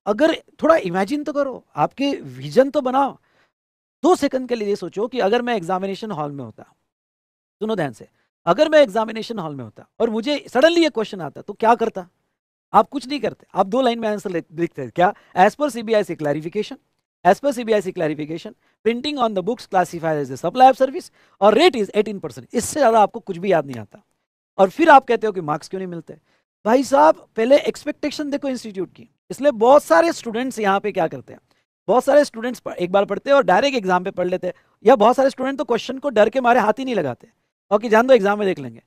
अगर थोड़ा इमेजिन तो करो आपके विजन तो बनाओ दो सेकंड के लिए सोचो कि अगर मैं एग्जामिनेशन हॉल में होता सुनो ध्यान से अगर मैं एग्जामिनेशन हॉल में होता और मुझे सडनली ये क्वेश्चन आता तो क्या करता आप कुछ नहीं करते आप दो लाइन में आंसर लिखते क्या एज पर सीबीआई से clarification As per CBIC clarification, printing on the books classified as a supply of service और rate is 18 परसेंट इससे ज़्यादा आपको कुछ भी याद नहीं आता और फिर आप कहते हो कि मार्क्स क्यों नहीं मिलते भाई साहब पहले एक्सपेक्टेशन देखो इंस्टीट्यूट की इसलिए बहुत सारे स्टूडेंट्स यहाँ पे क्या करते हैं बहुत सारे स्टूडेंट्स एक बार पढ़ते हैं और डायरेक्ट एग्जाम पे पढ़ लेते हैं या बहुत सारे स्टूडेंट तो क्वेश्चन को डर के मारे हाथ ही नहीं लगाते और कि जान दो एग्जाम में देख लेंगे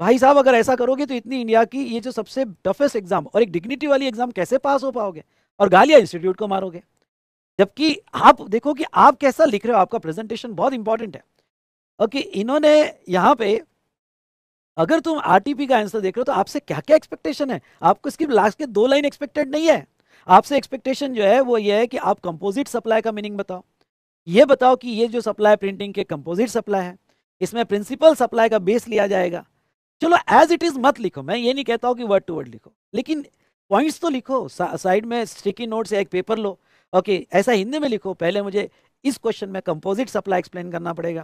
भाई साहब अगर ऐसा करोगे तो इतनी इंडिया की ये जो सबसे टफेस्ट एग्जाम और एक डिग्निटी वाली एग्जाम कैसे पास हो पाओगे और गालिया इंस्टीट्यूट को मारोगे जबकि आप देखो कि आप कैसा लिख रहे हो आपका प्रेजेंटेशन बहुत इंपॉर्टेंट है ओके इन्होंने यहाँ पे अगर तुम आरटीपी का आंसर देख रहे हो तो आपसे क्या क्या एक्सपेक्टेशन है आपको इसकी लास्ट के दो लाइन एक्सपेक्टेड नहीं है आपसे एक्सपेक्टेशन जो है वो ये है कि आप कंपोजिट सप्लाई का मीनिंग बताओ ये बताओ कि ये जो सप्लाई प्रिंटिंग के कंपोजिट सप्लाई है इसमें प्रिंसिपल सप्लाई का बेस लिया जाएगा चलो एज इट इज मत लिखो मैं ये नहीं कहता हूँ कि वर्ड टू वर्ड लिखो लेकिन पॉइंट्स तो लिखो साइड में स्टिकी नोट्स या एक पेपर लो ओके okay, ऐसा हिंदी में लिखो पहले मुझे इस क्वेश्चन में कंपोजिट सप्लाई एक्सप्लेन करना पड़ेगा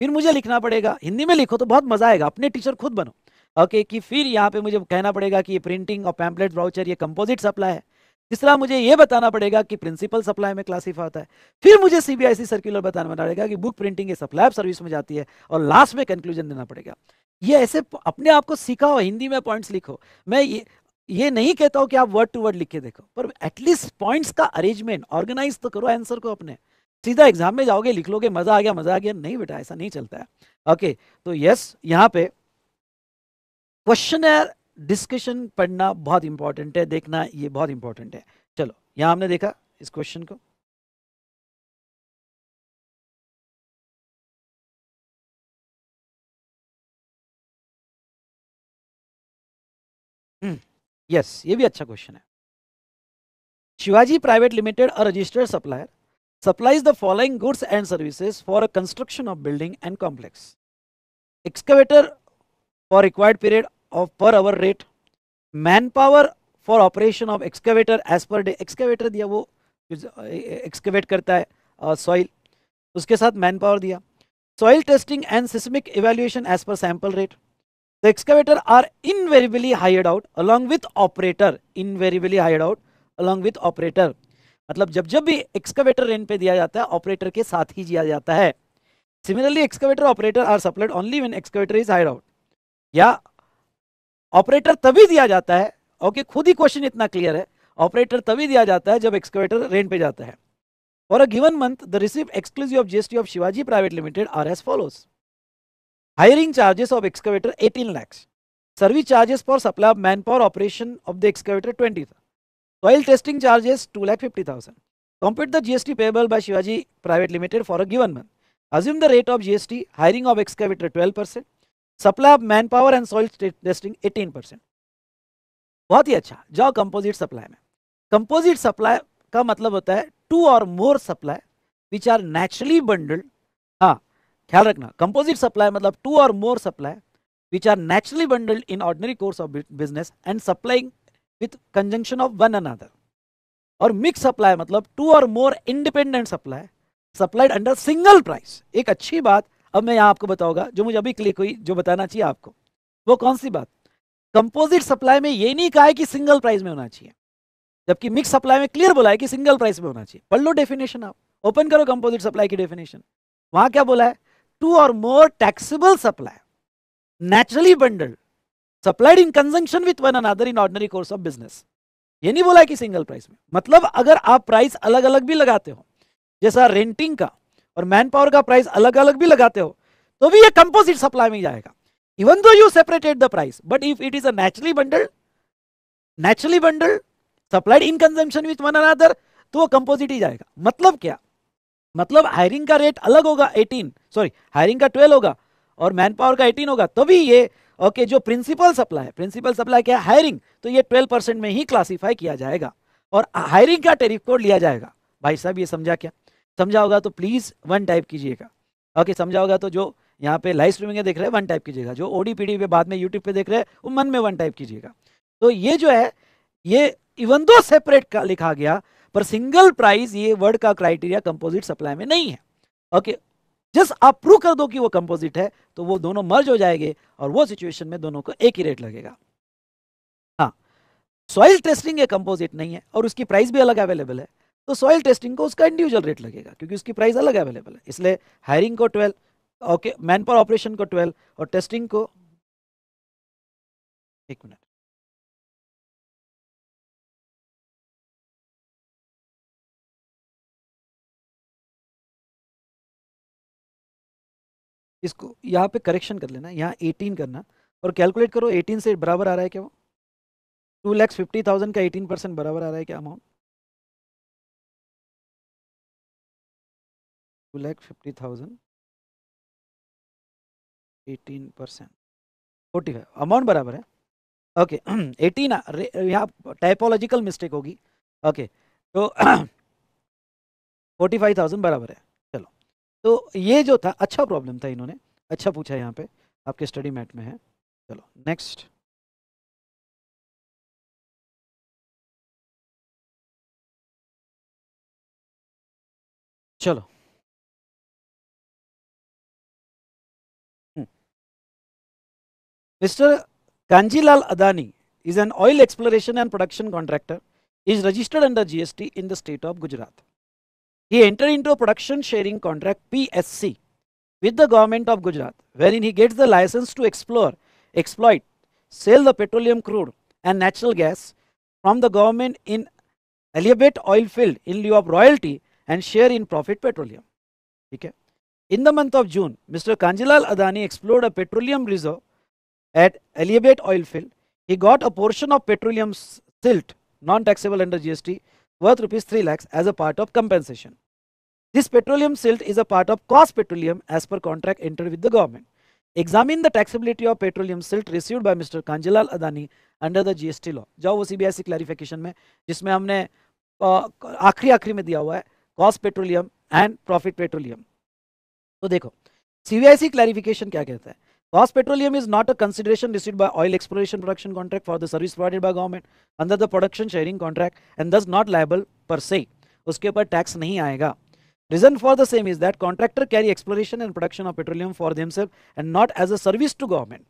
फिर मुझे लिखना पड़ेगा हिंदी में लिखो तो बहुत मजा आएगा अपने टीचर खुद बनो ओके okay, कि फिर यहाँ पे मुझे कहना पड़ेगा कि ये प्रिंटिंग और पैम्पलेट ब्राउचर ये कंपोजिट सप्लाई है तीसरा मुझे ये बताना पड़ेगा कि प्रिंसिपल सप्लाई में क्लासीफाई होता है फिर मुझे सीबीआईसी सर्कुलर बताना पड़ेगा कि बुक प्रिंटिंग ये सप्लाई सर्विस में जाती है और लास्ट में कंक्लूजन देना पड़ेगा ये ऐसे अपने आप को सिखाओ हिंदी में पॉइंट्स लिखो मैं ये ये नहीं कहता हूं कि आप वर्ड टू वर्ड लिख के देखो पर एटलीस्ट पॉइंट्स का अरेंजमेंट ऑर्गेनाइज तो करो आंसर को अपने सीधा एग्जाम में जाओगे लिख लोगे मजा आ गया मजा आ गया नहीं बेटा ऐसा नहीं चलता है ओके तो यस यहाँ पे क्वेश्चन डिस्कशन पढ़ना बहुत इंपॉर्टेंट है देखना ये बहुत इंपॉर्टेंट है चलो यहां हमने देखा इस क्वेश्चन को हम्म यस ये भी अच्छा क्वेश्चन है शिवाजी प्राइवेट लिमिटेड और registered supplier supplies the following goods and services for construction of building and complex excavator for required period of per hour rate man power for operation of excavator as per day excavator दिया वो excavate करता है soil उसके साथ man power दिया soil testing and seismic evaluation as per sample rate The excavator are invariably hired out along with operator. Invariably hired out along with operator. मतलब जब जब भी एक्सकवेटर रेंट पे दिया जाता है ऑपरेटर के साथ ही दिया जाता है similarly excavator operator are supplied only when excavator is hire out या ऑपरेटर तभी दिया जाता है ओके खुद ही क्वेश्चन इतना क्लियर है ऑपरेटर तभी दिया जाता है जब एक्सकवेटर रेंट पे जाता है for a given month the receive exclusive of GST of Shivaji private limited are as follows hiring charges of excavator 18 lakhs service charges for supply of manpower operation of the excavator 20000 soil testing charges 2 lakh 50000 compute the gst payable by shivaji private limited for a given month assume the rate of gst hiring of excavator 12% supply of manpower and soil testing 18% बहुत ही अच्छा जाओ composite supply में composite supply का मतलब होता है two और more supply which are naturally bundled ख्याल रखना कंपोजिट सप्लाई मतलब टू और more supply which are naturally bundled in ordinary course of business and supplying with conjunction of one another और मिक्स सप्लाई मतलब टू और more independent supply supplied under single price एक अच्छी बात अब मैं यहाँ आपको बताऊंगा जो मुझे अभी क्लिक हुई जो बताना चाहिए आपको वो कौन सी बात कंपोजिट सप्लाई में ये नहीं कहा है कि सिंगल प्राइस में होना चाहिए जबकि मिक्स सप्लाई में क्लियर बोला है कि सिंगल प्राइस में होना चाहिए पढ़ लो डेफिनेशन आप ओपन करो कंपोजिट सप्लाई की डेफिनेशन वहां क्या बोला है two or more taxable supply naturally bundled supplied in conjunction with one another in ordinary course of business ये नहीं बोला कि सिंगल प्राइस में मतलब अगर आप प्राइस अलग अलग भी लगाते हो जैसा रेंटिंग का और मैन पावर का प्राइस अलग अलग भी लगाते हो तो भी ये कंपोजिट सप्लाई में जाएगा even though you separated the price but if it is a naturally bundled naturally bundled supplied in consumption with one another तो वो कंपोजिट ही जाएगा मतलब क्या मतलब हायरिंग का रेट अलग होगा 18 सॉरी हायरिंग का 12 होगा और मैन पावर का 18 होगा तभी ये ओके जो प्रिंसिपल सप्लाई है प्रिंसिपल सप्लाई क्या है हायरिंग तो ये 12 परसेंट में ही क्लासीफाई किया जाएगा और हायरिंग का टेरिफ कोड लिया जाएगा भाई साहब ये समझा क्या समझा होगा तो प्लीज़ वन टाइप कीजिएगा ओके समझा होगा तो जो यहाँ पे लाइव स्ट्रीमिंग देख रहे हैं वन टाइप कीजिएगा जो ओ पे बाद में यूट्यूब पे देख रहे हैं वो मन में वन टाइप कीजिएगा तो ये जो है ये इवन दो सेपरेट का लिखा गया पर सिंगल प्राइस ये वर्ड का क्राइटेरिया कंपोजिट सप्लाई में नहीं है ओके जस्ट आप प्रूव कर दो कि वो कंपोजिट है तो वो दोनों मर्ज हो जाएंगे और वो सिचुएशन में दोनों को एक ही रेट लगेगा हाँ सॉइल टेस्टिंग ये कंपोजिट नहीं है और उसकी प्राइस भी अलग अवेलेबल है तो सॉइल टेस्टिंग को उसका इंडिविजुअल रेट लगेगा क्योंकि उसकी प्राइस अलग अवेलेबल है इसलिए हायरिंग को twelve okay man power operation को ट्वेल्व और टेस्टिंग को एक मिनट इसको यहाँ पे करेक्शन कर लेना यहाँ एटीन करना और कैलकुलेट करो एटीन से बराबर आ रहा है क्या वो टू लैक्स फिफ्टी थाउजेंड का एटीन परसेंट बराबर आ रहा है क्या amount two lakh fifty thousand eighteen percent forty five amount बराबर है ओके एटीन यहाँ टाइपोलॉजिकल मिस्टेक होगी ओके तो फोर्टी फाइव थाउजेंड बराबर है तो ये जो था अच्छा प्रॉब्लम था इन्होंने अच्छा पूछा यहाँ पे आपके स्टडी मैट में है चलो नेक्स्ट चलो हम्म। Mister Kanjilal Adani is an oil exploration and production contractor is registered under GST in the state of Gujarat He entered into a production sharing contract PSC with the government of Gujarat, wherein he gets the license to explore, exploit, sell the petroleum crude and natural gas from the government in Aliabate oil field in lieu of royalty and share in profit petroleum. Okay. In the month of June, Mr. Kanjilal Adani explored a petroleum reserve at Aliabate oil field. He got a portion of petroleum silt, non-taxable under GST, worth rupees 3 lakhs as a part of compensation. This petroleum silt is a part of cost petroleum as per contract entered with the government. Examine the taxability of petroleum silt received by Mr. Kanjilal Adani under the GST law. जाओ wo cbsc clarification mein jisme humne aakhri aakhri mein diya hua hai cost petroleum and profit petroleum to dekho cbsc clarification kya kehta hai Cost petroleum is not a consideration received by oil exploration production contract for the service provided by government under the production sharing contract and thus not liable per se. Uske par tax nahi aayega. Reason for the same is that contractor carry exploration and production of petroleum for themselves and not as a service to government.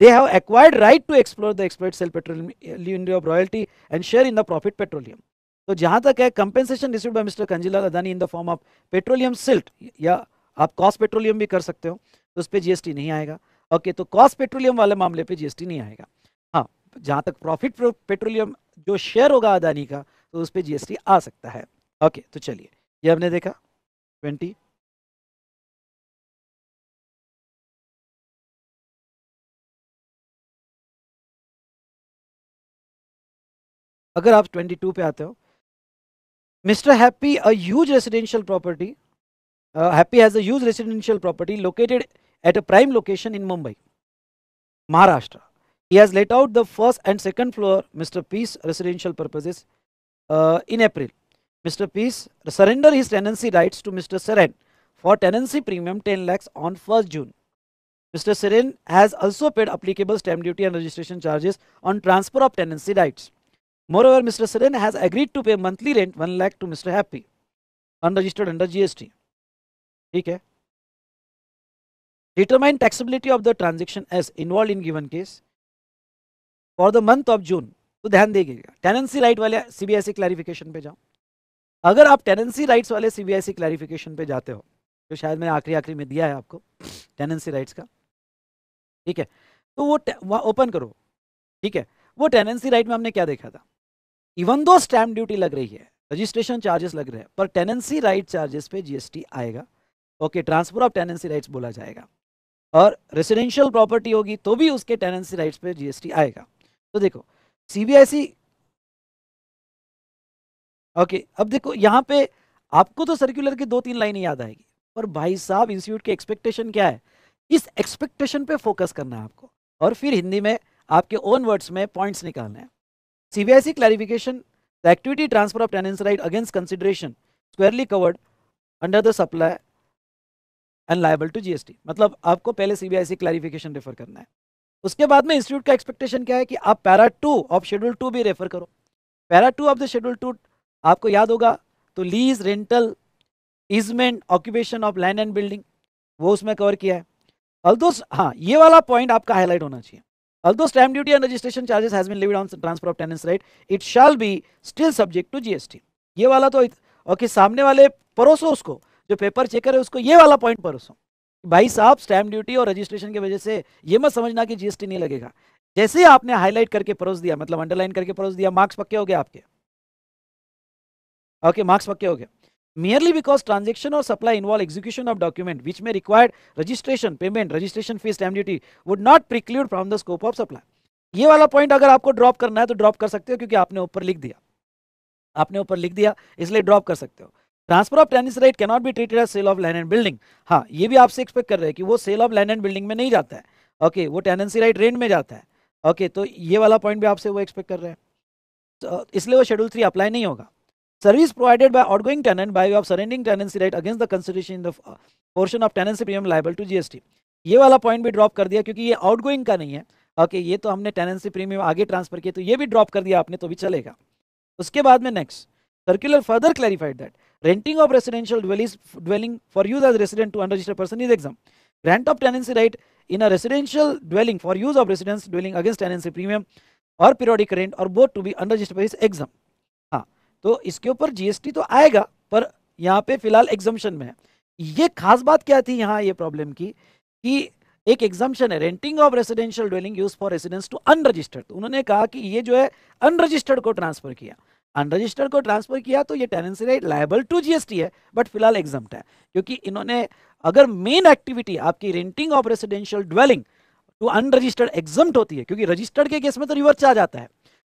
They have acquired right to explore the exploited petroleum in of royalty and share in the profit petroleum. So, jahan tak hai compensation received by Mr. Kanjila Adani in the form of petroleum silt ya aap cost petroleum bhi kar sakte तो उस पर GST नहीं आएगा okay तो cost petroleum वाले मामले पर GST नहीं आएगा हाँ जहां तक प्रॉफिट पेट्रोलियम जो शेयर होगा अदानी का तो उस पर जीएसटी आ सकता है ओके तो चलिए ये हमने देखा ट्वेंटी अगर आप 22 पे आते हो mister Happy a huge residential property Happy has a huge residential property located at a prime location in Mumbai, Maharashtra. He has let out the first and second floor Mr. Peace residential purposes uh, in April. Mr. Peace surrendered his tenancy rights to Mr. Seren for tenancy premium 10 lakhs on 1st June. Mr. Seren has also paid applicable stamp duty and registration charges on transfer of tenancy rights. Moreover, Mr. Seren has agreed to pay monthly rent 1 lakh to Mr. Happy, unregistered under GST. Okay. Determine taxability of the transaction as involved in given case for the month of June. तो ध्यान दीजिएगा tenancy right वाले cbic clarification पे जाओ अगर आप tenancy rights वाले cbic clarification पे जाते हो तो शायद मैंने आखिरी आखिरी में दिया है आपको टेनेंसी राइट्स का ठीक है तो वो वहाँ ओपन करो ठीक है वो टेनेंसी राइट में हमने क्या देखा था इवन दो स्टैम्प ड्यूटी लग रही है रजिस्ट्रेशन चार्जेस लग रहे हैं पर टेनेंसी राइट चार्जेस पे जीएसटी आएगा okay transfer of tenancy rights बोला जाएगा और रेसिडेंशियल प्रॉपर्टी होगी तो भी उसके टेनेंसी राइट्स पे जीएसटी आएगा तो देखो सीबीआईसी ओके अब देखो यहाँ पे आपको तो सर्कुलर की दो तीन लाइन याद आएगी पर भाई साहब इंस्टीट्यूट के एक्सपेक्टेशन क्या है इस एक्सपेक्टेशन पे फोकस करना है आपको और फिर हिंदी में आपके ओन वर्ड्स में पॉइंट्स निकालने हैं CBIC clarification the activity transfer of tenancy right against consideration squarely covered under the supply and liable to GST मतलब आपको पहले सीबीआई से क्लैरिफिकेशन रेफर करना है उसके बाद में इंस्टीट्यूट का एक्सपेक्टेशन क्या है कि आप para two of schedule two भी रेफर करो para two of the schedule two आपको याद होगा तो lease rental easement occupation of land and building वो उसमें कवर किया है अल्दो हाँ ये वाला पॉइंट आपका हाईलाइट होना चाहिए although stamp duty and registration charges has been levied on transfer of tenancy right it shall be still subject to GST ये वाला तो ओके सामने वाले परोसो उसको जो पेपर चेकर है उसको ये वाला पॉइंट परोसो भाई साहब स्टैम्प ड्यूटी और रजिस्ट्रेशन की वजह से ये मत समझना कि जीएसटी नहीं लगेगा जैसे ही आपने हाईलाइट करके परोस दिया मतलब अंडरलाइन करके परोस दिया मार्क्स पक्के हो गए आपके ओके मार्क्स पक्के हो गए मियरली बिकॉज ट्रांजेक्शन और supply involve execution of document which में required registration payment registration fees stamp duty would not preclude from the scope of supply ये वाला पॉइंट अगर आपको ड्रॉप करना है तो ड्रॉप कर सकते हो क्योंकि आपने ऊपर लिख दिया आपने ऊपर लिख दिया इसलिए ड्रॉप कर सकते हो transfer of tenancy right cannot be treated as sale of land and building हाँ ये भी आपसे एक्सपेक्ट कर रहे हैं कि वो sale of land and building में नहीं जाता है ओके okay, वो टेनेंसी राइट रेंट में जाता है ओके okay, तो ये वाला पॉइंट भी आपसे वो एक्सपेक्ट कर रहे हैं तो इसलिए वो शेड्यूल थ्री अप्लाई नहीं होगा service provided by outgoing tenant by of surrendering tenancy right against the constitution the portion of tenancy premium liable to GST ये वाला पॉइंट भी ड्रॉप कर दिया क्योंकि ये आउटगोइंग का नहीं है ओके okay, ये तो हमने टेनेंसी प्रीमियम आगे ट्रांसफर किया तो ये भी ड्रॉप कर दिया आपने तो भी चलेगा उसके बाद में next circular further clarified that renting of residential dwellings dwelling for use as resident to unregistered person is exempt. Grant of tenancy right in a residential dwelling for use of residence dwelling against tenancy premium or periodic rent or both to be unregistered unregistered is exempt ha to iske upar gst to aayega par yahan pe filhal exemption mein hai ye khas baat kya thi yahan ye problem ki ki एक exemption है renting of residential dwelling use for residence to unregistered उन्होंने कहा कि ये जो है unregistered को transfer किया अनरजिस्टर्ड को ट्रांसफर किया तो ये tenancy right liable to GST है बट फिलहाल एग्जाम है क्योंकि इन्होंने अगर मेन एक्टिविटी आपकी renting of residential dwelling to unregistered exempt होती है क्योंकि रजिस्टर्ड के केस में तो रिवर्स आ जाता है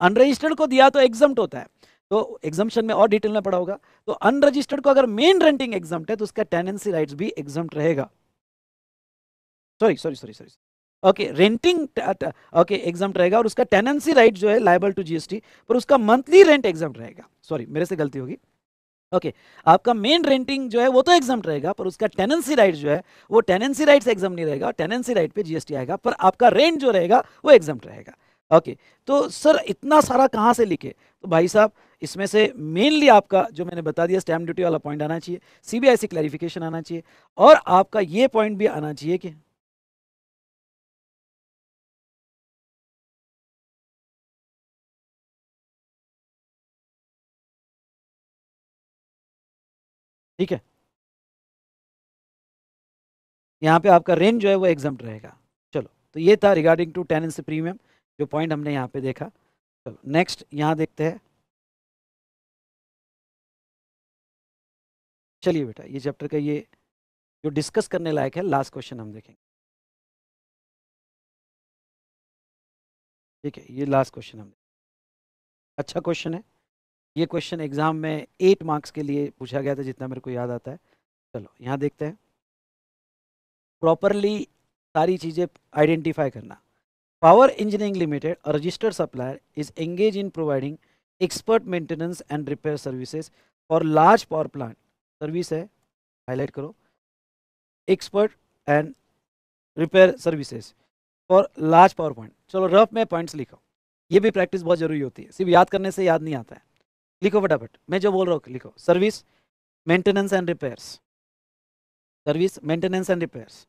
अनरजिस्टर्ड को दिया तो एग्जाम होता है तो एग्जामेशन में और डिटेल में पड़ा होगा तो अनरजिस्टर्ड को अगर मेन रेंटिंग एग्जाम है तो उसका टेनेंसी राइट भी एग्जाम रहेगा sorry sorry sorry sorry okay renting okay exempt रहेगा और उसका टेनेंसी राइट जो है लाइबल टू जीएसटी पर उसका मंथली रेंट एग्जाम रहेगा सॉरी मेरे से गलती होगी ओके okay, आपका मेन रेंटिंग जो है वो तो एग्जाम रहेगा पर उसका टेनेंसी राइट जो है वो टेनेंसी राइट एग्जाम नहीं रहेगा टेनेंसी राइट पे जीएसटी आएगा पर आपका रेंट जो रहेगा वो एग्जाम रहेगा ओके okay, तो सर इतना सारा कहाँ से लिखे तो भाई साहब इसमें से मेनली आपका जो मैंने बता दिया स्टैम्प ड्यूटी वाला पॉइंट आना चाहिए सीबीआईसी क्लैरिफिकेशन आना चाहिए और आपका ये पॉइंट भी आना चाहिए कि ठीक है यहाँ पे आपका रेंज जो है वो एग्जाम रहेगा चलो तो ये था रिगार्डिंग टू टेनेंसी प्रीमियम जो पॉइंट हमने यहाँ पे देखा चलो नेक्स्ट यहाँ देखते हैं चलिए बेटा ये चैप्टर का ये जो डिस्कस करने लायक है लास्ट क्वेश्चन हम देखेंगे ठीक है ये लास्ट क्वेश्चन हम अच्छा क्वेश्चन है ये क्वेश्चन एग्जाम में एट मार्क्स के लिए पूछा गया था जितना मेरे को याद आता है चलो यहाँ देखते हैं प्रॉपरली सारी चीज़ें आइडेंटिफाई करना power engineering limited registered supplier is engaged in providing expert maintenance and repair services और लार्ज पावर प्लांट सर्विस है हाईलाइट करो expert and repair services for large power point चलो रफ में पॉइंट्स लिखो ये भी प्रैक्टिस बहुत जरूरी होती है सिर्फ याद करने से याद नहीं आता है लिखो फटाफट मैं जो बोल रहा हूँ लिखो service maintenance and repairs service maintenance and repairs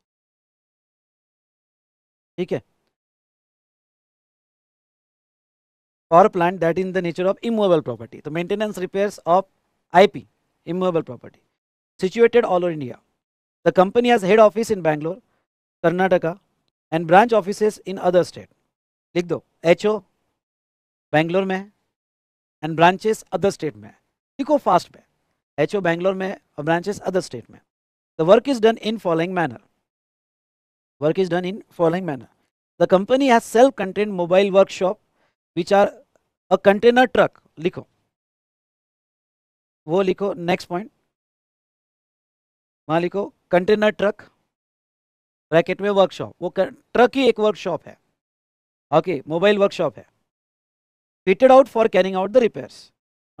ठीक है और plant that in the nature of immovable property तो maintenance repairs of IP immovable property situated all over India the company has head office in Bangalore Karnataka and branch offices in other state लिख दो H O Bangalore में है and branches other state में इको फास्ट में H O Bangalore में और ब्रांचेस अदर स्टेट में the work is done in following manner work is done in following manner the company has self contained mobile workshop which are a container truck लिखो वो लिखो नेक्स्ट पॉइंट वहां लिखो container truck bracket में workshop वो truck ही एक workshop है ओके मोबाइल वर्कशॉप है fitted out for carrying out the repairs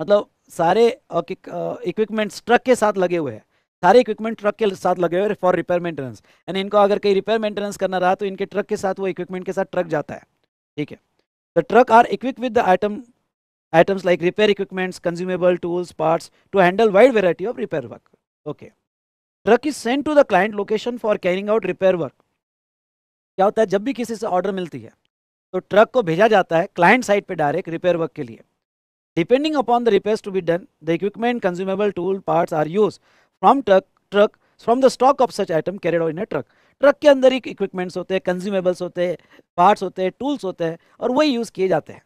मतलब सारे इक्विपमेंट ट्रक के साथ लगे हुए हैं सारे इक्विपमेंट ट्रक के साथ लगे हुए फॉर रिपेयर मेंटेनेंस यानी इनको अगर कहीं रिपेयर मेंटेनेंस करना रहा तो इनके ट्रक के साथ वो इक्विपमेंट के साथ ट्रक जाता है ठीक है the truck are equip with the item items like repair equipments consumable tools parts to handle wide variety of repair work okay truck is send to the client location for carrying out repair work क्या होता है जब भी किसी से order मिलती है तो ट्रक को भेजा जाता है क्लाइंट साइट पे डायरेक्ट रिपेयर वर्क के लिए depending upon the repair to be done the equipment consumable tool part are use from truck truck from the stock of such item carried in a truck truck के अंदर ही equipments होते हैं consumables होते हैं parts होते हैं tools होते हैं और वही यूज़ किए जाते हैं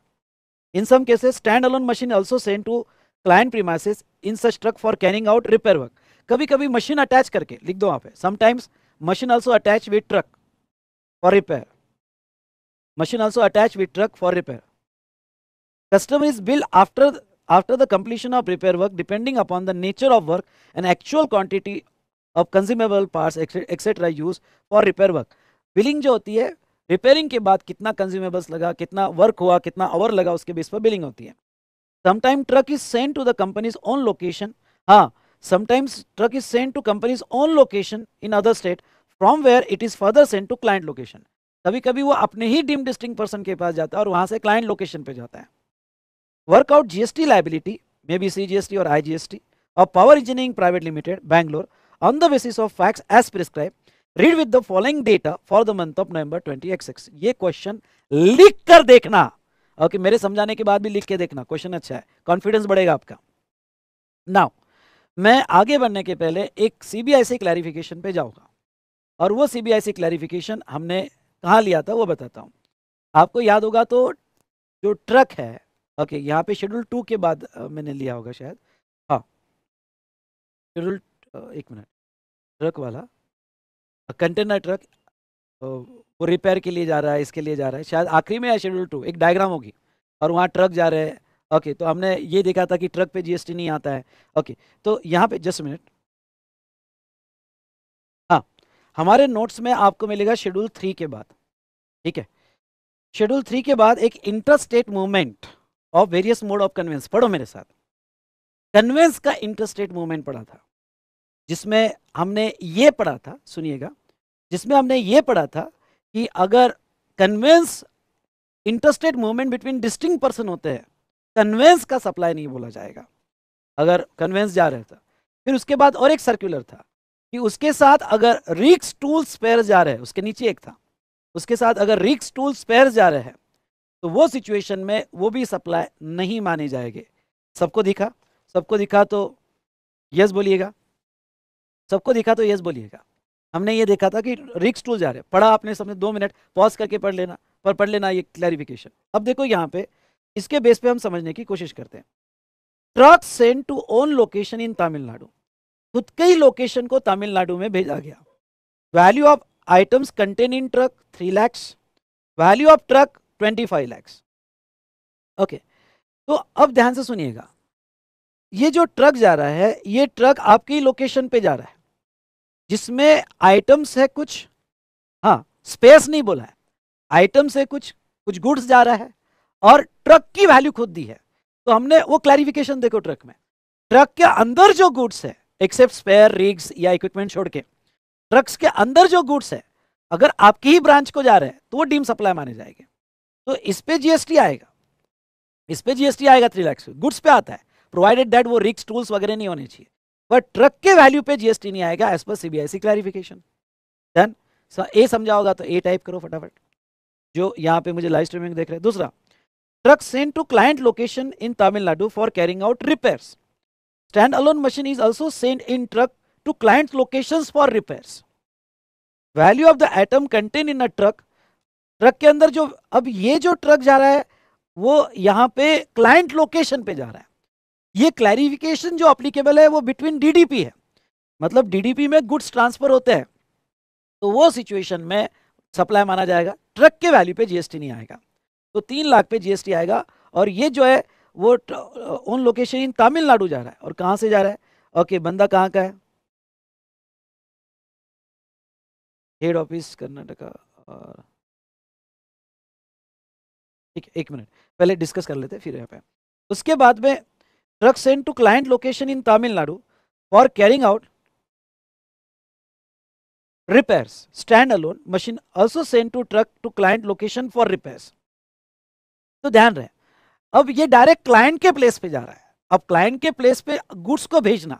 in some cases stand alone machine also send to client premises in such truck for carrying out repair work कभी कभी मशीन अटैच करके लिख दो वहाँ पे sometimes machine also attach with truck for repair machine also attached with truck for repair. Customer is billed after, after the completion of repair work depending upon the nature of work and actual quantity of consumable parts etc. used for repair work. Billing jo hoti hai, repairing ke baad kitna consumables laga, kitna work hua, kitna hour laga uske base par billing hoti hai. Sometimes truck is sent to the company's own location. Haan, sometimes truck is sent to company's own location in other state from where it is further sent to client location. कभी कभी वो अपने ही deem distinct person के पास जाता है और वहां से क्लाइंट लोकेशन पे जाता है workout GST liability may be C GST और आई जीएसटी और Power engineering private limited Bangalore on the basis of facts as prescribed. Read with the following data for the month of November 20xx. ये question लिख कर देखना okay okay, मेरे समझाने के बाद भी लिख के देखना क्वेश्चन अच्छा है कॉन्फिडेंस बढ़ेगा आपका नाउ मैं आगे बढ़ने के पहले एक सीबीआईसी क्लैरिफिकेशन पे जाऊंगा और वो सीबीआईसी क्लैरिफिकेशन हमने कहाँ लिया था वो बताता हूँ आपको याद होगा तो जो ट्रक है ओके यहाँ पे शेड्यूल टू के बाद मैंने लिया होगा शायद हाँ शेड्यूल एक मिनट ट्रक वाला कंटेनर ट्रक वो रिपेयर के लिए जा रहा है इसके लिए जा रहा है शायद आखिरी में है शेड्यूल टू एक डायग्राम होगी और वहाँ ट्रक जा रहे हैं ओके तो हमने ये देखा था कि ट्रक पे जीएसटी नहीं आता है ओके तो यहाँ पे जस्ट मिनट हमारे नोट्स में आपको मिलेगा शेड्यूल थ्री के बाद ठीक है शेड्यूल थ्री के बाद एक inter state movement of various mode of conveyance पढ़ो मेरे साथ कन्वेंस का इंटर स्टेट मूवमेंट पढ़ा था जिसमें हमने ये पढ़ा था सुनिएगा जिसमें हमने ये पढ़ा था कि अगर conveyance interstate movement between distinct person होते हैं कन्वेंस का सप्लाई नहीं बोला जाएगा अगर कन्वेंस जा रहा था फिर उसके बाद और एक सर्कुलर था कि उसके साथ अगर रिक्स टूल स्पेयर जा रहे हैं उसके नीचे एक था उसके साथ अगर रिक्स टूल स्पेयर जा रहे हैं तो वो सिचुएशन में वो भी सप्लाई नहीं माने जाएंगे सबको दिखा सबको दिखा तो यस बोलिएगा सबको दिखा तो यस बोलिएगा हमने ये देखा था कि रिक्स टूल जा रहे पढ़ा आपने सबने दो मिनट पॉज करके पढ़ लेना पर पढ़ लेना ये क्लैरिफिकेशन अब देखो यहाँ पे इसके बेस पे हम समझने की कोशिश करते हैं truck send to own location in Tamil Nadu खुद के ही लोकेशन को तमिलनाडु में भेजा गया value of items contained in truck three lakhs value of truck twenty five lakhs okay तो अब ध्यान से सुनिएगा ये जो ट्रक जा रहा है ये ट्रक आपके लोकेशन पे जा रहा है जिसमें आइटम्स है कुछ हाँ स्पेस नहीं बोला है आइटम्स है कुछ कुछ गुड्स जा रहा है और ट्रक की वैल्यू खुद दी है तो हमने वो क्लैरिफिकेशन देखो ट्रक में ट्रक के अंदर जो गुड्स है एक्सेप्ट स्पेयर रिग्स या इक्विपमेंट छोड़ के ट्रक्स के अंदर जो गुड्स है अगर आपकी ही ब्रांच को जा रहे हैं तो वो डीम सप्लाई माने जाएंगे तो इस पे जीएसटी आएगा इस पे जीएसटी आएगा थ्री लैक्स गुड्स पे आता है प्रोवाइडेड दैट वो रिक्स टूल्स वगैरह नहीं होने चाहिए बट ट्रक के वैल्यू पे जीएसटी नहीं आएगा as per CBIC clarification done ए समझा होगा तो ए टाइप करो फटाफट जो यहाँ पे मुझे लाइव स्ट्रीमिंग देख रहे हैं दूसरा truck send to client location in Tamil Nadu for carrying out repairs Standalone machine is also sent in truck to client locations for repairs. Value of the item contained in a truck truck के अंदर जो अब ये जो truck जा रहा है वो यहाँ पे क्लाइंट लोकेशन पे जा रहा है ये क्लैरिफिकेशन जो अप्लीकेबल है वो बिटवीन डीडीपी है मतलब डीडीपी में गुड्स ट्रांसफर होते हैं तो वो सिचुएशन में सप्लाई माना जाएगा ट्रक के वैल्यू पे जीएसटी नहीं आएगा तो तीन लाख पे जीएसटी आएगा और ये जो है वो ऑन लोकेशन इन तमिलनाडु जा रहा है और कहां से जा रहा है ओके okay, बंदा कहां का है हेड ऑफिस कर्नाटका और ठीक है एक मिनट पहले डिस्कस कर लेते फिर यहाँ पे उसके बाद में truck send to client location in Tamil Nadu for carrying out repair stand alone machine also send to truck to client location for repair तो ध्यान रहे अब ये डायरेक्ट क्लाइंट के प्लेस पे जा रहा है अब क्लाइंट के प्लेस पे गुड्स को भेजना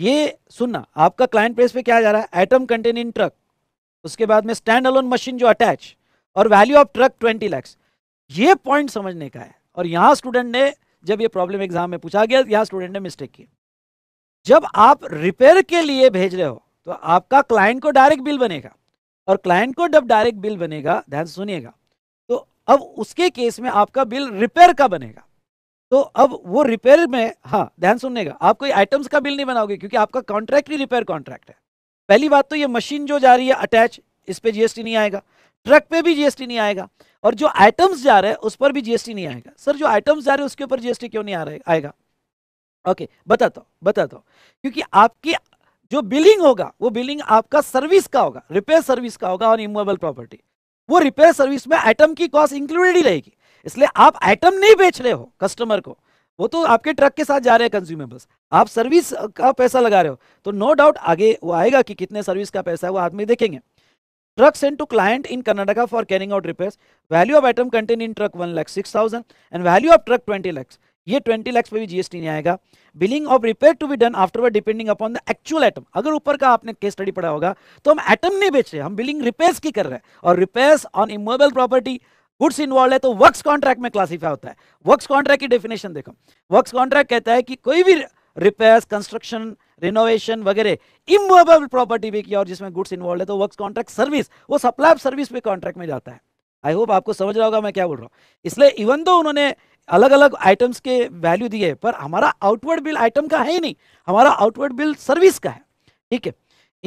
ये सुनना आपका क्लाइंट प्लेस पे क्या जा रहा है एटम कंटेन इन ट्रक उसके बाद में स्टैंड अलोन मशीन जो अटैच और value of truck twenty lakhs ये पॉइंट समझने का है और यहाँ स्टूडेंट ने जब ये प्रॉब्लम एग्जाम में पूछा गया यहाँ स्टूडेंट ने मिस्टेक की जब आप रिपेयर के लिए भेज रहे हो तो आपका क्लाइंट को डायरेक्ट बिल बनेगा और क्लाइंट को जब डायरेक्ट बिल बनेगा ध्यान सुनिएगा अब उसके केस में आपका बिल रिपेयर का बनेगा तो अब वो रिपेयर में हाँ ध्यान सुनने का आप कोई आइटम्स का बिल नहीं बनाओगे क्योंकि आपका कॉन्ट्रैक्ट ही रिपेयर कॉन्ट्रैक्ट है पहली बात तो ये मशीन जो जा रही है अटैच इस पर जीएसटी नहीं आएगा ट्रक पे भी जीएसटी नहीं आएगा और जो आइटम्स जा रहे हैं उस पर भी जीएसटी नहीं आएगा सर जो आइटम्स जा रहे हैं उसके ऊपर जीएसटी क्यों नहीं आ रहा आएगा ओके बताता हूँ बताता हूँ क्योंकि आपकी जो बिलिंग होगा वो बिलिंग आपका सर्विस का होगा रिपेयर सर्विस का होगा और इमोबल प्रॉपर्टी वो रिपेयर सर्विस में आइटम की कॉस्ट इंक्लूडेड ही रहेगी इसलिए आप आइटम नहीं बेच रहे हो कस्टमर को वो तो आपके ट्रक के साथ जा रहे हैं कंज्यूमेबल्स आप सर्विस का पैसा लगा रहे हो तो नो no डाउट आगे वो आएगा कि कितने सर्विस का पैसा है वो आदमी देखेंगे truck send to client in Karnataka for carrying out repair value of item contained in truck one lakhs six thousand and value of truck twenty lakhs ये 20 लाख पे भी जीएसटी नहीं आएगा billing of repair to be done afterward depending upon the actual item अगर ऊपर का आपने case study पढ़ा होगा तो हम एटम नहीं बेच रहे हम बिलिंग रिपेयर्स की कर रहे हैं और repairs on immovable property goods involve है तो वर्क्स कॉन्ट्रैक्ट में क्लासीफाई होता है वर्क्स कॉन्ट्रैक्ट की डेफिनेशन देखो वर्क्स कॉन्ट्रैक्ट कहता है कि कोई भी रिपेयर्स कंस्ट्रक्शन रिनोवेशन वगैरह इमोबल प्रॉपर्टी भी किया और जिसमें गुड्स इन्वॉल्व है तो वर्क कॉन्ट्रैक्ट सर्विस वो सप्लाई सर्विस पे कॉन्ट्रैक्ट में जाता है आई होप आपको समझ रहा होगा मैं क्या बोल रहा हूँ इसलिए इवन दो उन्होंने अलग अलग आइटम्स के वैल्यू दिए पर हमारा आउटवर्ड बिल आइटम का है ही नहीं हमारा आउटवर्ड बिल सर्विस का है ठीक है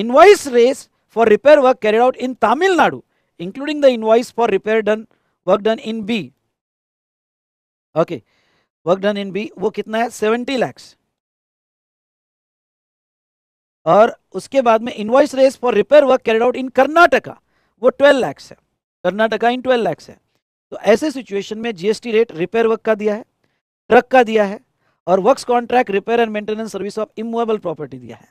invoice raise for repair work carried out in Tamil Nadu including the invoice for repair done work done in B okay work done in B वो कितना है सेवेंटी लैक्स और उसके बाद में invoice raise for repair work carried out in Karnataka वो twelve lakhs है Karnataka in twelve lakhs है तो ऐसे सिचुएशन में जीएसटी रेट रिपेयर वर्क का दिया है ट्रक का दिया है और work contract repair and maintenance service of immovable property दिया है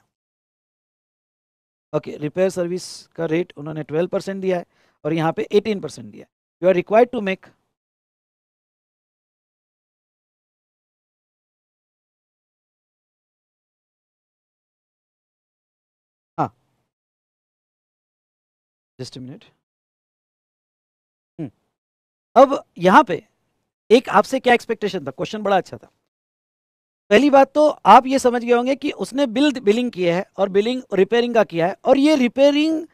ओके रिपेयर सर्विस का रेट उन्होंने ट्वेल्व परसेंट दिया है और यहाँ पे एटीन परसेंट दिया है you are required to make हाँ जस्ट मिनट अब यहां पे एक आपसे क्या एक्सपेक्टेशन था क्वेश्चन बड़ा अच्छा था पहली बात तो आप ये समझ गए होंगे कि उसने बिल बिलिंग किया है और बिलिंग रिपेयरिंग का किया है और ये रिपेयरिंग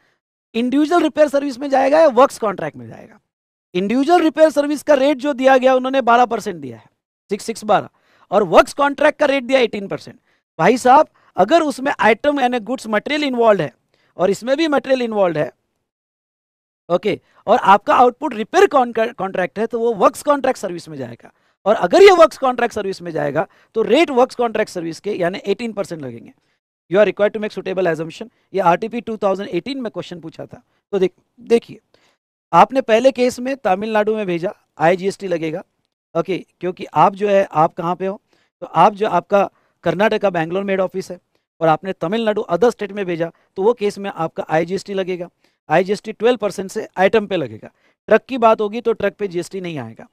इंडिविजुअल रिपेयर सर्विस में जाएगा या वर्क्स कॉन्ट्रैक्ट में जाएगा इंडिविजुअल रिपेयर सर्विस का रेट जो दिया गया उन्होंने बारह परसेंट दिया है सिक्स सिक्स बारह और वर्क्स कॉन्ट्रैक्ट का रेट दिया एटीन परसेंट भाई साहब अगर उसमें आइटम यानी गुड्स मटेरियल इन्वॉल्व है और इसमें भी मटेरियल इन्वॉल्व है ओके okay. और आपका आउटपुट रिपेयर कॉन्ट्रैक्ट है तो वो वर्क्स कॉन्ट्रैक्ट सर्विस में जाएगा और अगर ये वर्क्स कॉन्ट्रैक्ट सर्विस में जाएगा तो रेट वर्क्स कॉन्ट्रैक्ट सर्विस के यानी 18 परसेंट लगेंगे you are required to make suitable assumption ये आर टी 2018 में क्वेश्चन पूछा था तो देख देखिए आपने पहले केस में तमिलनाडु में भेजा आई लगेगा ओके okay, क्योंकि आप जो है आप कहाँ पे हो तो आप जो आपका कर्नाटका बैंगलोर मेड ऑफिस है और आपने तमिलनाडु अदर स्टेट में भेजा तो वो केस में आपका आई लगेगा आई 12 परसेंट से आइटम पे लगेगा ट्रक की बात होगी तो ट्रक पे जीएसटी नहीं आएगा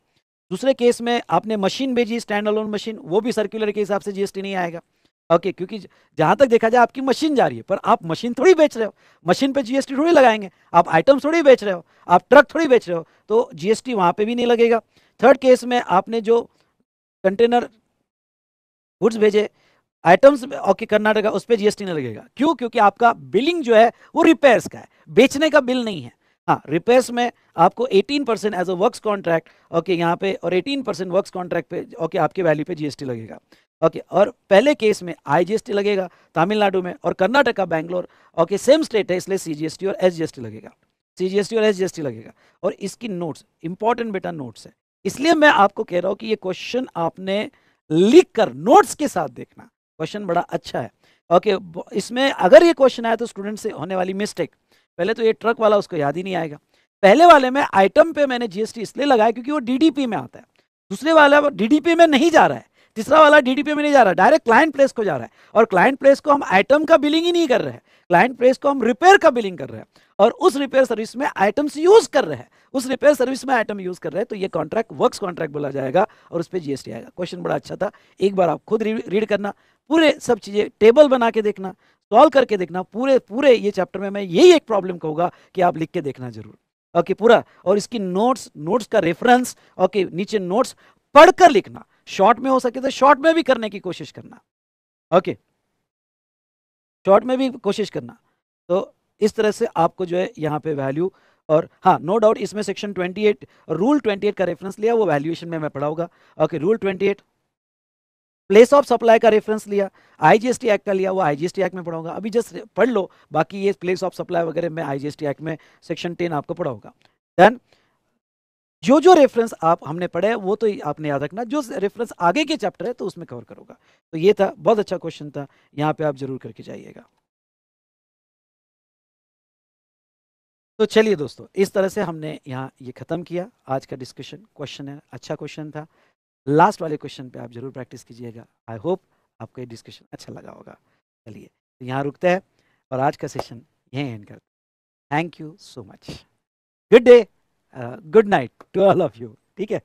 दूसरे केस में आपने मशीन भेजी स्टैंड अलोन मशीन वो भी सर्कुलर के हिसाब से जीएसटी नहीं आएगा ओके क्योंकि जहां तक देखा जाए आपकी मशीन जा रही है पर आप मशीन थोड़ी बेच रहे हो मशीन पे जीएसटी थोड़ी लगाएंगे आप आइटम थोड़ी बेच रहे हो आप ट्रक थोड़ी बेच रहे हो तो जीएसटी वहां पे भी नहीं लगेगा थर्ड केस में आपने जो कंटेनर गुड्स भेजे आइटम्स ओके कर्नाटका उस पर जीएसटी नहीं लगेगा क्यों क्योंकि आपका बिलिंग जो है वो रिपेयर्स का है बेचने का बिल नहीं है हाँ रिपेयर्स में आपको 18 percent as a works contract okay यहाँ पे और 18 परसेंट वर्क कॉन्ट्रैक्ट पे ओके आपके वैल्यू पे जीएसटी लगेगा ओके और पहले केस में आईजीएसटी लगेगा तमिलनाडु में और Karnataka Bangalore okay same state है इसलिए सी और एस लगेगा सी और एस लगेगा और इसकी नोट्स इंपॉर्टेंट बेटा नोट्स है इसलिए मैं आपको कह रहा हूँ कि ये क्वेश्चन आपने लिख कर नोट्स के साथ देखना क्वेश्चन बड़ा अच्छा है ओके इसमें अगर ये क्वेश्चन आया तो स्टूडेंट से होने वाली मिस्टेक पहले तो ये ट्रक वाला उसको याद ही नहीं आएगा पहले वाले में आइटम पे मैंने जीएसटी इसलिए लगाया क्योंकि वो डीडीपी में आता है दूसरे वाला डीडीपी में नहीं जा रहा है तीसरा वाला डी में नहीं जा रहा डायरेक्ट क्लाइंट प्लेस को जा रहा है और क्लाइंट प्लेस को हम आइटम का बिलिंग ही नहीं कर रहे हैं क्लाइंट प्लेस को हम रिपेयर का बिलिंग कर रहे हैं और उस रिपेयर सर्विस में आइटम्स यूज कर रहे हैं उस रिपेयर सर्विस में आइटम यूज कर रहे हैं तो ये कॉन्ट्रैक्ट वर्क्स कॉन्ट्रैक्ट बोला जाएगा और उस पर जीएसटी आएगा क्वेश्चन बड़ा अच्छा था एक बार आप खुद रीड करना पूरे सब चीजें टेबल बना के देखना सॉल्व करके देखना पूरे पूरे ये चैप्टर में मैं यही एक प्रॉब्लम कहूंगा कि आप लिख के देखना जरूर ओके पूरा और इसकी नोट्स नोट्स का रेफरेंस ओके नीचे नोट्स पढ़कर लिखना शॉर्ट में हो सके तो शॉर्ट में भी करने की कोशिश करना ओके शॉर्ट में भी कोशिश करना तो इस तरह से आपको जो है यहाँ पे वैल्यू और हाँ नो डाउट इसमें सेक्शन 28 रूल 28 का रेफरेंस लिया वो वैल्यूएशन में मैं पढ़ाऊंगा okay rule 28 place of supply का रेफरेंस लिया आईजीएसटी एक्ट का लिया वो आईजीएसटी एक्ट में पढ़ाऊंगा अभी जस्ट पढ़ लो बाकी ये प्लेस ऑफ सप्लाई वगैरह मैं आईजीएसटी एक्ट में सेक्शन टेन आपको पढ़ाऊंगा देन जो जो रेफरेंस आप हमने पढ़े वो तो आपने याद रखना जो रेफरेंस आगे के चैप्टर है तो उसमें कवर करोगा तो ये था बहुत अच्छा क्वेश्चन था यहाँ पे आप जरूर करके जाइएगा तो चलिए दोस्तों इस तरह से हमने यहाँ ये ख़त्म किया आज का डिस्कशन क्वेश्चन है अच्छा क्वेश्चन था लास्ट वाले क्वेश्चन पे आप जरूर प्रैक्टिस कीजिएगा आई होप आपको ये डिस्कशन अच्छा लगा होगा चलिए तो यहाँ रुकते हैं और आज का सेशन यहीं एंड करते thank you so much good day good night to all of you ठीक है